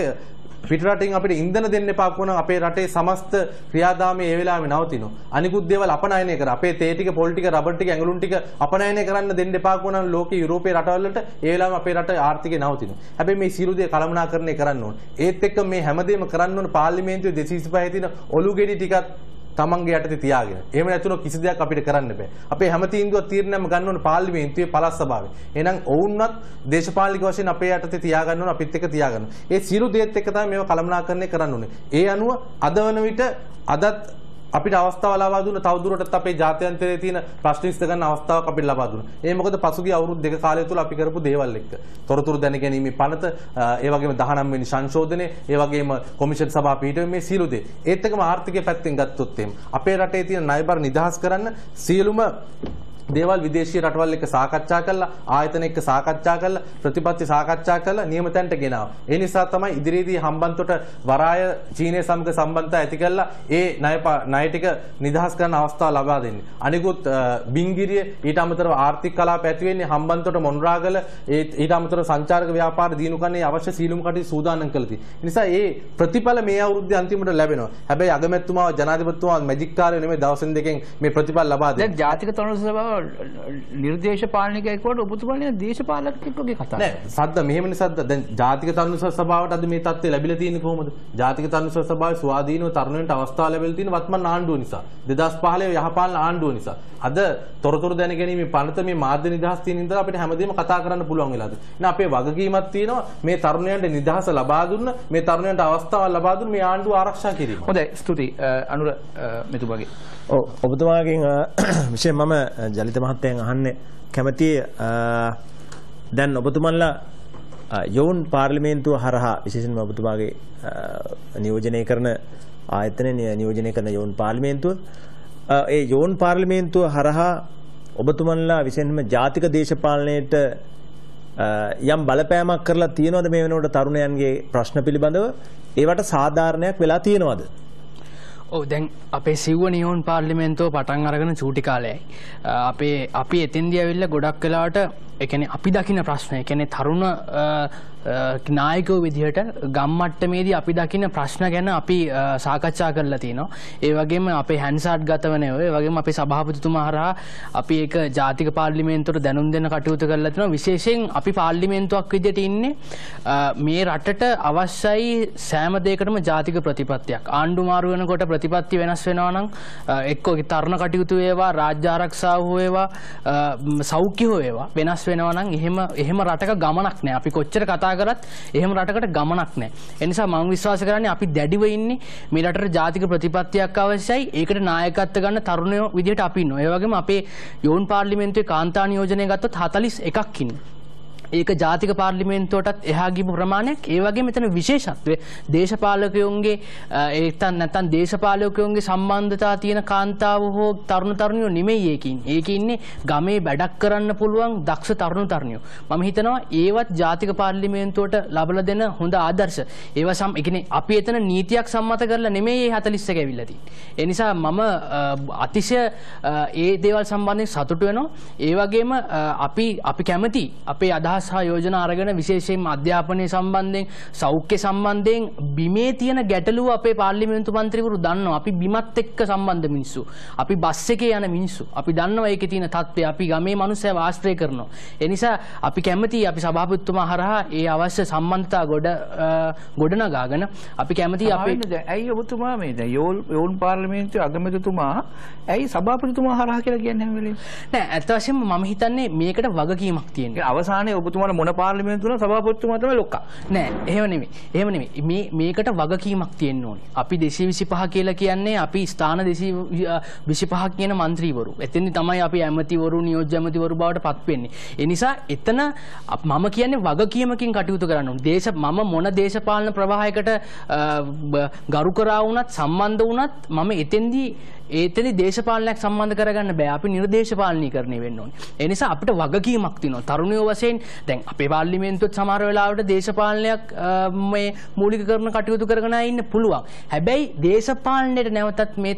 පිටරටින් අපිට ඉන්ධන දෙන්න එපා වුණා අපේ රටේ සමස්ත ක්‍රියාදාමය ඒ වෙලාවේ නවතිනවා. අනිකුත් දේවල් අපනයනය කර අපේ තේ ටික, පොල් ටික, රබර් ටික, ඇඟලුම් ටික අපනයනය කරන්න දෙන්න එපා වුණා ලෝකේ යුරෝපේ රටවල් වලට ඒ වෙලාවේ අපේ රට ආර්ථිකය නවතිනවා. හැබැයි මේ සියලු දේ කළමනාකරණය කරන්න ඕන. ඒත් එක්ක මේ හැමදේම කරන්න ඕන පාර්ලිමේන්තුවේ 225 තියෙන ඔලු ගෙඩි ටිකත් තමන්ගේ යටතේ තියාගෙන. එහෙම නැතුනොත් කිසි දෙයක් අපිට කරන්න බෑ. අපේ හැම තීන්දුවක් තීරණයක්ම ගන්න ඕනේ පාර්ලිමේන්තුවේ පළාත් සභාවේ. එහෙනම් ඔවුන්වත් දේශපාලනික වශයෙන් අපේ යටතේ තියාගන්න ඕන අපිත් එක්ක තියාගන්න. ඒ සියලු දේත් එක්ක තමයි මේව කළමනාකරණය කරන්න ඕනේ. ඒ අනුව අද වන විට අදත් අපිට අවස්ථාව ලබා දුන්න තවදුරටත් අපේ ජාත්‍යන්තරයේ තියෙන ප්‍රශ්න ඉස්ත ගන්න අවස්ථාවක් අපිට ලබා දුන්නා. ඒ මොකද පසුගිය අවුරුදු දෙක කාලය තුළ අපි කරපු දේවල් එක්ක. තොරතුරු දැනගැනීමේ පනත, ඒ වගේම 19 වෙනි සංශෝධනය, ඒ වගේම කොමිෂන් සභා පිහිටීම මේ සියලු දේ. ඒත් එක්කම ආර්ථිකය පැත්තෙන් ගත්තොත් එහෙම අපේ රටේ තියෙන ණය බර නිදහස් කරන්න සියලුම දේවල් විදේශීය රටවල් එක්ක සාකච්ඡා කළා ආයතන එක්ක සාකච්ඡා කළා ප්‍රතිපත්ති සාකච්ඡා කළා නියම තැනට ගෙනාවා. ඒ නිසා තමයි ඉදිරියේදී හම්බන්තොට වරාය චීනය සමග සම්බන්ධතා ඇති කළා ඒ ණය ණය ටික නිදහස් කරන අවස්ථාව ලබා දෙන්නේ. අනිකුත් බිංගිරිය ඊට අමතරව ආර්ථික කලාප ඇති වෙන්නේ හම්බන්තොට මොණරාගල ඊට අමතරව සංචාරක ව්‍යාපාර දිනු කරන්නේ අවශ්‍ය සීලුම් කටයුතු සූදානම් කළ තියෙනවා. නිසා ඒ ප්‍රතිඵල මේ අවුරුද්දේ අන්තිමට ලැබෙනවා. හැබැයි අගමැතිතුමා ජනාධිපතිතුමා මැජික් කාර්යය නෙමෙයි දවස් දෙකෙන් මේ ප්‍රතිඵල ලබා දෙන්නේ. දැන් ජාතික තොරතුරු සභාව
නිර්දේශපාලනිකයෙකුට ඔබතුමානේ දේශපාලකෙක්ගේ කතාව. නෑ
සද්ද මෙහෙමනේ සද්ද දැන් ජාතික තරුණ සභාවට අද මේ තත්ත්වය ලැබිලා තියෙන්නේ කොහොමද? ජාතික තරුණ සභාවේ ස්වාධීනව තරුණයන්ට අවස්ථාව ලැබිලා තියෙන වත්මන් ආණ්ඩුව නිසා 2015 යහපාලන ආණ්ඩුව නිසා. අද තොරතුරු දැනගැනීමේ පනත මේ මාධ්‍ය නිදහස් තියෙන ඉඳලා අපිට හැමදේම කතා කරන්න පුළුවන් වෙලාද? එහෙනම් අපේ වගකීමක් තියෙනවා මේ තරුණයන්ට නිදහස ලබා
දුන්න මේ තරුණයන්ට අවස්ථාවක් ලබා දුන්න මේ ආණ්ඩුව ආරක්ෂා කිරීම. හොඳයි ස්තුතියි අනුර මෙතුමගේ ඔව් ඔබතුමාගෙන් විශේෂ මම ජලිත මහත්තයන් අහන්නේ කැමැති දැන් ඔබතුමන්ලා යෝන් පාර්ලිමේන්තුව හරහා විශේෂයෙන්ම ඔබතුමාගේ නියෝජනය කරන ආයතනය නියෝජනය කරන යෝන් පාර්ලිමේන්තුව ඒ යෝන් පාර්ලිමේන්තුව හරහා ඔබතුමන්ලා විශේෂයෙන්ම ජාතික දේශපාලනයට යම් බලපෑමක් කරලා තියෙනවද මේ වෙනකොට තරුණයන්ගේ ප්‍රශ්න පිළිබඳව ඒවට සාධාරණයක් වෙලා තියෙනවද
ඔව දැන් අපේ සිව්ව නියෝන් පාර්ලිමෙන්න්තෝ පටන් අරගෙන චූටි කාලයයි. අපේ අපි එතින්දිය ඇවිල්ල ගොඩක් කලාට එකන අපි දකින ප්‍රශ්නය එකනෙ තරුණ නායකෝ විදිහට ගම්මට්ටමේදී අපි දකින්න ප්‍රශ්න ගැන අපි සාකච්ඡා කරලා තියෙනවා. ඒ වගේම අපේ හැන්සාඩ් ගතවනේ ඔය වගේම අපේ සභාපතිතුමා හරහා අපි ඒක ජාතික පාර්ලිමේන්තුවට දැනුම් දෙන්න කටයුතු කරලා තියෙනවා. විශේෂයෙන් අපි පාර්ලිමේන්තුවක් විදිහට ඉන්නේ මේ රටට අවශ්‍යයි සෑම දෙයකටම ජාතික ප්‍රතිපත්තියක්. ආණ්ඩු මාරු වෙනකොට ප්‍රතිපත්ති වෙනස් වෙනවා නම් එක්කෝ තරණ කටයුතු වේවා, රාජ්‍ය ආරක්ෂාව හෝ වේවා, සෞඛ්‍ය හෝ වේවා වෙනස් වෙනවා නම් එහෙම එහෙම රටක ගමනක් නෑ. අපි කොච්චර කතා කතා කරත් එහෙම රටකට ගමනක් නෑ. එනිසා මම විශ්වාස කරන්නේ අපි දැඩිව ඉන්නේ මේ රටට ජාතික ප්‍රතිපත්තියක් අවශ්‍යයි. ඒකට නායකත්ව ගන්න තරුණයෝ විදිහට අපි ඉන්නවා. ඒ වගේම අපේ යෝන් පාර්ලිමේන්තුවේ කාන්තා නියෝජනය ගත්තොත් 41ක් ඉන්නවා. ඒක ජාතික පාර්ලිමේන්තුවටත් එහා ගිපු ප්‍රමාණයක් ඒ වගේ මෙතන විශේෂත්වය දේශපාලකයොන්ගේ ඒතන් නැතන් දේශපාලකයොන්ගේ සම්බන්ධතා තියෙන කාන්තාව හෝ තරුණ තරුණයෝ නෙමෙයි ඒකින්. ඒක ඉන්නේ ගමේ වැඩක් කරන්න පුළුවන් දක්ෂ තරුණ තරුණයෝ. මම හිතනවා ඒවත් ජාතික පාර්ලිමේන්තුවට ලබලා දෙන හොඳ ආදර්ශ. ඒවා සම් ඒ කියන්නේ අපි එතන නීතියක් සම්මත කරලා නෙමෙයි මේ 41 කැවිලා තියෙන්නේ. ඒ නිසා මම අතිශය ඒ දේවල් සම්බන්ධයෙන් සතුටු වෙනවා. ඒ වගේම අපි අපි කැමති අපේ අදහස් අදහස් හා යෝජනා අරගෙන විශේෂයෙන් අධ්‍යාපනය සම්බන්ධයෙන් සෞඛ්‍ය සම්බන්ධයෙන් බිමේ තියෙන ගැටලුව අපේ පාර්ලිමේන්තු මන්ත්‍රීවරු දන්නවා. අපි බිමත් එක්ක සම්බන්ධ මිනිස්සු. අපි බස් එකේ යන මිනිස්සු. අපි දන්නවා ඒකේ තියෙන தත්ත්වය. අපි ගමේ මිනිස්සුව ආශ්‍රය කරනවා. ඒ නිසා අපි කැමති අපි සභාපතිතුමා හරහා ඒ අවශ්‍ය සම්බන්ධතා ගොඩ ගොඩනගාගෙන අපි කැමති අපේ
ඇයි ඔබතුමා මේ දැන් යෝල් යෝන් පාර්ලිමේන්තුවේ අගමැතිතුමා
ඇයි සභාපතිතුමා හරහා කියලා කියන්නේ හැම වෙලේම නෑ ඇත්ත වශයෙන්ම මම හිතන්නේ මේකට වගකීමක් තියෙනවා අවසානයේ ඔබතුමාට මොන පාර්ලිමේන්තුව දුන්නා සභාපතිතුමා තමයි ලොක්කා. නෑ එහෙම නෙමෙයි. එහෙම නෙමෙයි. මේ මේකට වගකීමක් තියෙන්න ඕනේ. අපි 225 කියලා කියන්නේ අපි ස්ථාන 225 කියන മന്ത്രിවරු. එතෙන් තමයි අපි ඇමතිවරු නියෝජ්‍ය ඇමතිවරු බවට පත් වෙන්නේ. ඒ නිසා එතන මම කියන්නේ වගකීමකින් කටයුතු කරන්න ඕනේ. දේශ මම මොන දේශපාලන ප්‍රවාහයකට ගරු කරා වුණත් සම්බන්ධ වුණත් මම එතෙන්දී ඒතනි දේශපාලනයක් සම්බන්ධ කරගන්න බෑ අපි නිර්දේශපාලනීකරණය වෙන්න ඕනේ. ඒ නිසා අපිට වගකීමක් තියෙනවා. තරුණයෝ වශයෙන් දැන් අපේ පාර්ලිමේන්තුවත් සමහර වෙලාවට දේශපාලනයක් මේ මූලික කරන කටයුතු කරගෙන ඉන්න පුළුවන්. හැබැයි දේශපාලනයට නැවතත් මේ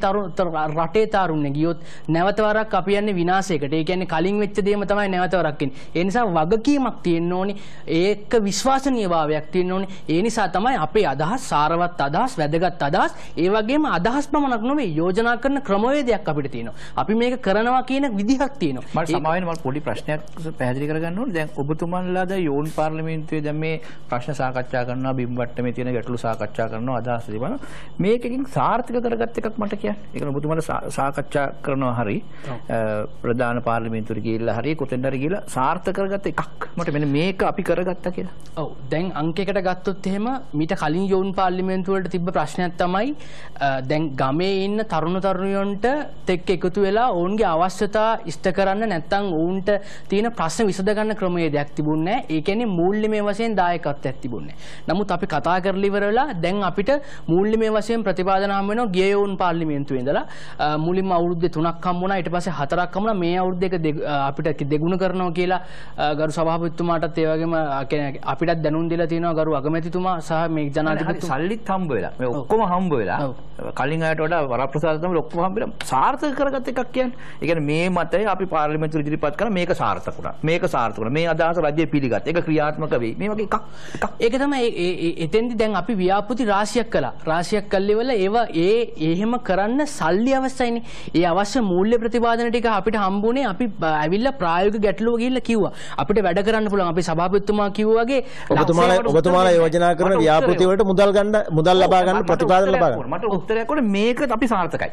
රටේ තරුණය ගියොත් නැවත වරක් අපි යන්නේ විනාශයකට. ඒ කියන්නේ කලින් වෙච්ච දේම තමයි නැවත වරක් එන්නේ. ඒ නිසා වගකීමක් තියෙන්න ඕනේ. ඒක විශ්වාසනීයභාවයක් තියෙන්න ඕනේ. ඒ නිසා තමයි අපේ අදහස් සාරවත් අදහස්, වැදගත් අදහස්, ඒ වගේම අදහස් පමණක් නෙවෙයි යෝජනා කරන කරන්න
ක්‍රමවේදයක් අපිට තියෙනවා. අපි මේක කරනවා කියන විදිහක් තියෙනවා. මට සමාවෙන්න මම පොඩි ප්‍රශ්නයක් පැහැදිලි කරගන්න ඕනේ. දැන් ඔබතුමන්ලා දැන් යෝන් පාර්ලිමේන්තුවේ දැන් මේ ප්‍රශ්න සාකච්ඡා කරනවා බිම් වට්ටමේ තියෙන ගැටලු සාකච්ඡා කරනවා අදහස් තිබුණා. මේකකින් සාර්ථක කරගත් එකක් මට කියන්න. ඒක ඔබතුමන්ට සාකච්ඡා කරනවා හරි ප්‍රධාන පාර්ලිමේන්තුවට ගිහිල්ලා හරි කොතෙන්ද හරි ගිහිල්ලා සාර්ථක කරගත් එකක්. මට මෙන්න මේක අපි කරගත්තා කියලා. ඔව්. දැන් අංකයකට ගත්තොත් එහෙම මීට
කලින් යෝන් පාර්ලිමේන්තුවලට තිබ්බ ප්‍රශ්නයක් තමයි දැන් ගමේ ඉන්න තරුණ තරුණ තරුණයොන්ට තෙක් එකතු වෙලා ඔවුන්ගේ අවශ්‍යතා ඉෂ්ට කරන්න නැත්තම් ඔවුන්ට තියෙන ප්‍රශ්න විසඳගන්න ක්‍රමවේදයක් තිබුණේ නැහැ. ඒ කියන්නේ මූල්‍යමය වශයෙන් දායකත්වයක් තිබුණේ නමුත් අපි කතා කරලා ඉවර වෙලා දැන් අපිට මූල්‍යමය වශයෙන් ප්‍රතිපාදනාම් වෙනවා ගිය යෝන් පාර්ලිමේන්තුවේ ඉඳලා මුලින්ම අවුරුද්දේ තුනක් හම්බ වුණා ඊට පස්සේ හතරක් හම්බුණා මේ අවුරුද්දේක අපිට දෙගුණ කරනවා කියලා ගරු සභාපතිතුමාටත් ඒ වගේම අපිටත් දැනුම් දීලා තියෙනවා ගරු අගමැතිතුමා සහ මේ
ජනාධිපතිතුමා සල්ලිත් හම්බ වෙලා මේ ඔක්කොම හම්බ වෙලා කලින් අයට වඩා වරප්‍රසාද තමයි ඔක්කොම ඔක්කොම හම්බෙලා සාර්ථක කරගත් එකක් කියන්නේ. ඒ කියන්නේ මේ මතය අපි පාර්ලිමේන්තුවේ ඉදිරිපත් කළා මේක සාර්ථක වුණා. මේක සාර්ථක වුණා. මේ අදහස රජය පිළිගත්තා. ඒක ක්‍රියාත්මක වෙයි. මේ වගේ එකක්. ඒක තමයි එතෙන්දි දැන්
අපි ව්‍යාපෘති රාශියක් කළා. රාශියක් කළේ වල ඒවා ඒ එහෙම කරන්න සල්ලි අවශ්‍යයිනේ. ඒ අවශ්‍ය මූල්‍ය ප්‍රතිපාදන ටික අපිට හම්බුනේ අපි ඇවිල්ලා ප්‍රායෝගික ගැටලුව ගිහිල්ලා කිව්වා. අපිට වැඩ කරන්න පුළුවන්. අපි සභාපතිතුමා කිව්වා වගේ ඔබතුමාලා ඔබතුමාලා යෝජනා කරන ව්‍යාපෘති වලට
මුදල් ගන්න මුදල් ලබා ගන්න ප්‍රතිපාදන ලබා ගන්න. මට
උත්තරයක් ඕනේ මේක අපි සාර්ථකයි.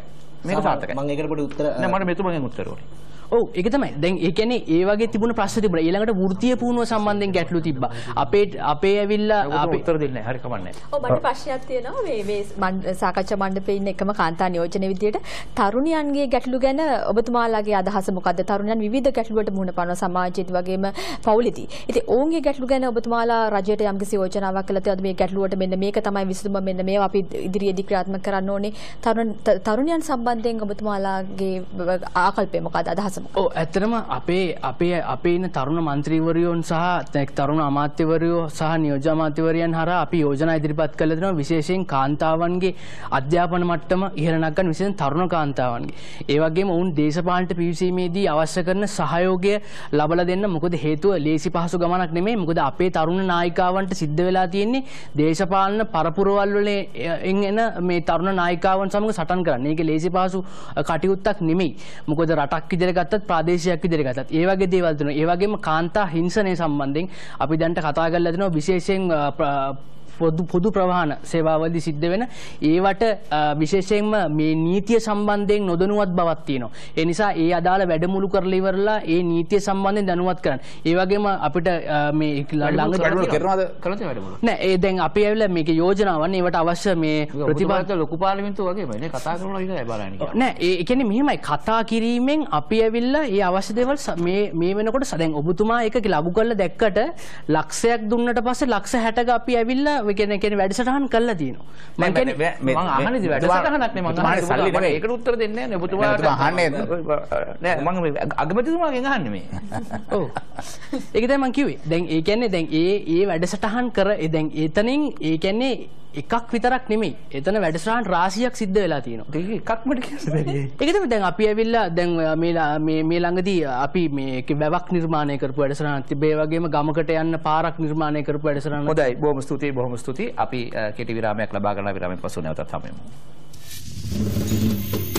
මේක සාර්ථකයි. මම ඒකට පොඩි උත්තර නෑ මට මෙතුමගෙන් උත්තර ඕනේ. ඔව් ඒක තමයි. දැන් ඒ කියන්නේ ඒ වගේ තිබුණ ප්‍රශ්න තිබුණා. ඊළඟට වෘත්තීය පුහුණුව සම්බන්ධයෙන් ගැටලු තිබ්බා. අපේ අපේ ඇවිල්ලා අපේ උත්තර දෙන්නේ නැහැ. හරි කමන්නේ.
ඔව් මට ප්‍රශ්නයක් තියෙනවා. මේ මේ සාකච්ඡා මණ්ඩපේ ඉන්න එකම කාන්තා නියෝජන විදියට තරුණියන්ගේ ගැටලු ගැන ඔබතුමාලාගේ අදහස මොකද්ද? තරුණයන් විවිධ ගැටලුවට මුහුණ පාන සමාජයේදී වගේම පවුලේදී. ඉතින් ඔවුන්ගේ ගැටලු ගැන ඔබතුමාලා රජයට යම්කිසි යෝජනාවක් කළා තියද මේ ගැටලුවට මෙන්න මේක තමයි විසඳුම මෙන්න මේවා අපි ඉදිරියේදී ක්‍රියාත්මක කරන්න ඕනේ. තරුණයන් සම්බන්ධයෙන් ඔබතුමාලාගේ ආකල්පය මොකද්ද? අදහස
ඕ ඇත්තටම අපේ අපේ අපේ ඉන්න තරුණ මන්ත්‍රීවරයෝන් සහ තරුණ අමාත්‍යවරයෝ සහ නියෝජ්‍ය අමාත්‍යවරයන් හරහා අපි යෝජනා ඉදිරිපත් කළා දෙනවා විශේෂයෙන් කාන්තාවන්ගේ අධ්‍යාපන මට්ටම ඉහළ නගන්න විශේෂයෙන් තරුණ කාන්තාවන්ගේ. ඒ වගේම ඔවුන් දේශපාලනට පිවිසීමේදී අවශ්‍ය කරන සහයෝගය ලබලා දෙන්න මොකද හේතුව ලේසි පහසු ගමනක් නෙමෙයි මොකද අපේ තරුණ නායිකාවන්ට සිද්ධ වෙලා තියෙන්නේ දේශපාලන පරපුරවල් වල එන මේ තරුණ නායිකාවන් සමග සටන් කරන්න. ඒක ලේසි පහසු කටයුත්තක් නෙමෙයි. මොකද රටක් ඉදිරියට ගත්තත් ප්‍රාදේශයක් විදිහට ගත්තත් ඒ වගේ දේවල් දෙනවා. ඒ වගේම කාන්තා හිංසනය සම්බන්ධයෙන් අපි දැන්ට කතා කරලා තිනවා විශේෂයෙන් පොදු පොදු ප්‍රවාහන සේවාවලදි සිද්ධ වෙන ඒවට විශේෂයෙන්ම මේ නීතිය සම්බන්ධයෙන් නොදනුවත් බවක් තියෙනවා. ඒ නිසා ඒ අදාළ වැඩමුළු කරලා ඉවරලා ඒ නීතිය සම්බන්ධයෙන් දැනුවත් කරන්න. ඒ වගේම අපිට මේ ළඟ කරනවද
කරලා තියෙන වැඩමුළු?
නෑ ඒ දැන් අපි ඇවිල්ලා මේක යෝජනාවන් ඒවට අවශ්‍ය මේ ප්‍රතිපාදක
ලොකු පාර්ලිමේන්තුව වගේමයි නේ කතා කරනවා ඉතින් බලන්න කියන්නේ.
නෑ ඒ කියන්නේ මෙහෙමයි කතා කිරීමෙන් අපි ඇවිල්ලා ඒ අවශ්‍ය දේවල් මේ මේ වෙනකොට දැන් ඔබතුමා ඒක ලඝු කරලා දැක්කට ලක්ෂයක් දුන්නට පස්සේ ලක්ෂ 60ක අපි ඇවිල්ලා ගෙන කෙන වැඩසටහන් කල්ලා තියෙනවා මම අහන ඉතින් වැඩසටහනක් නේ මම අහන්නේ සල්ලි නෙමෙයි ඒකට
උත්තර දෙන්නේ නැහැ ඔබතුමාට අහන්නේ නෑ
මම අගමැතිතුමාගෙන් අහන්නේ මේ ඔව් ඒක තමයි මම කිව්වේ දැන් ඒ කියන්නේ දැන් ඒ ඒ වැඩසටහන් කර දැන් එතනින් ඒ කියන්නේ එකක් විතරක් නෙමෙයි. එතන වැඩසටහන් රාශියක් සිද්ධ වෙලා තියෙනවා. ඒක එකක්මද කියන්නේ? ඒක තමයි දැන් අපි ඇවිල්ලා දැන් මේ මේ ළඟදී අපි මේ වැවක් නිර්මාණය කරපු
වැඩසටහනක් තිබේ. ඒ වගේම ගමකට යන්න පාරක් නිර්මාණය කරපු වැඩසටහනක්. හොඳයි. බොහොම ස්තුතියි. බොහොම ස්තුතියි. අපි කෙටි විරාමයක් ලබා ගන්න විරාමයෙන් පසු නැවතත් හමුවෙමු. Thank you.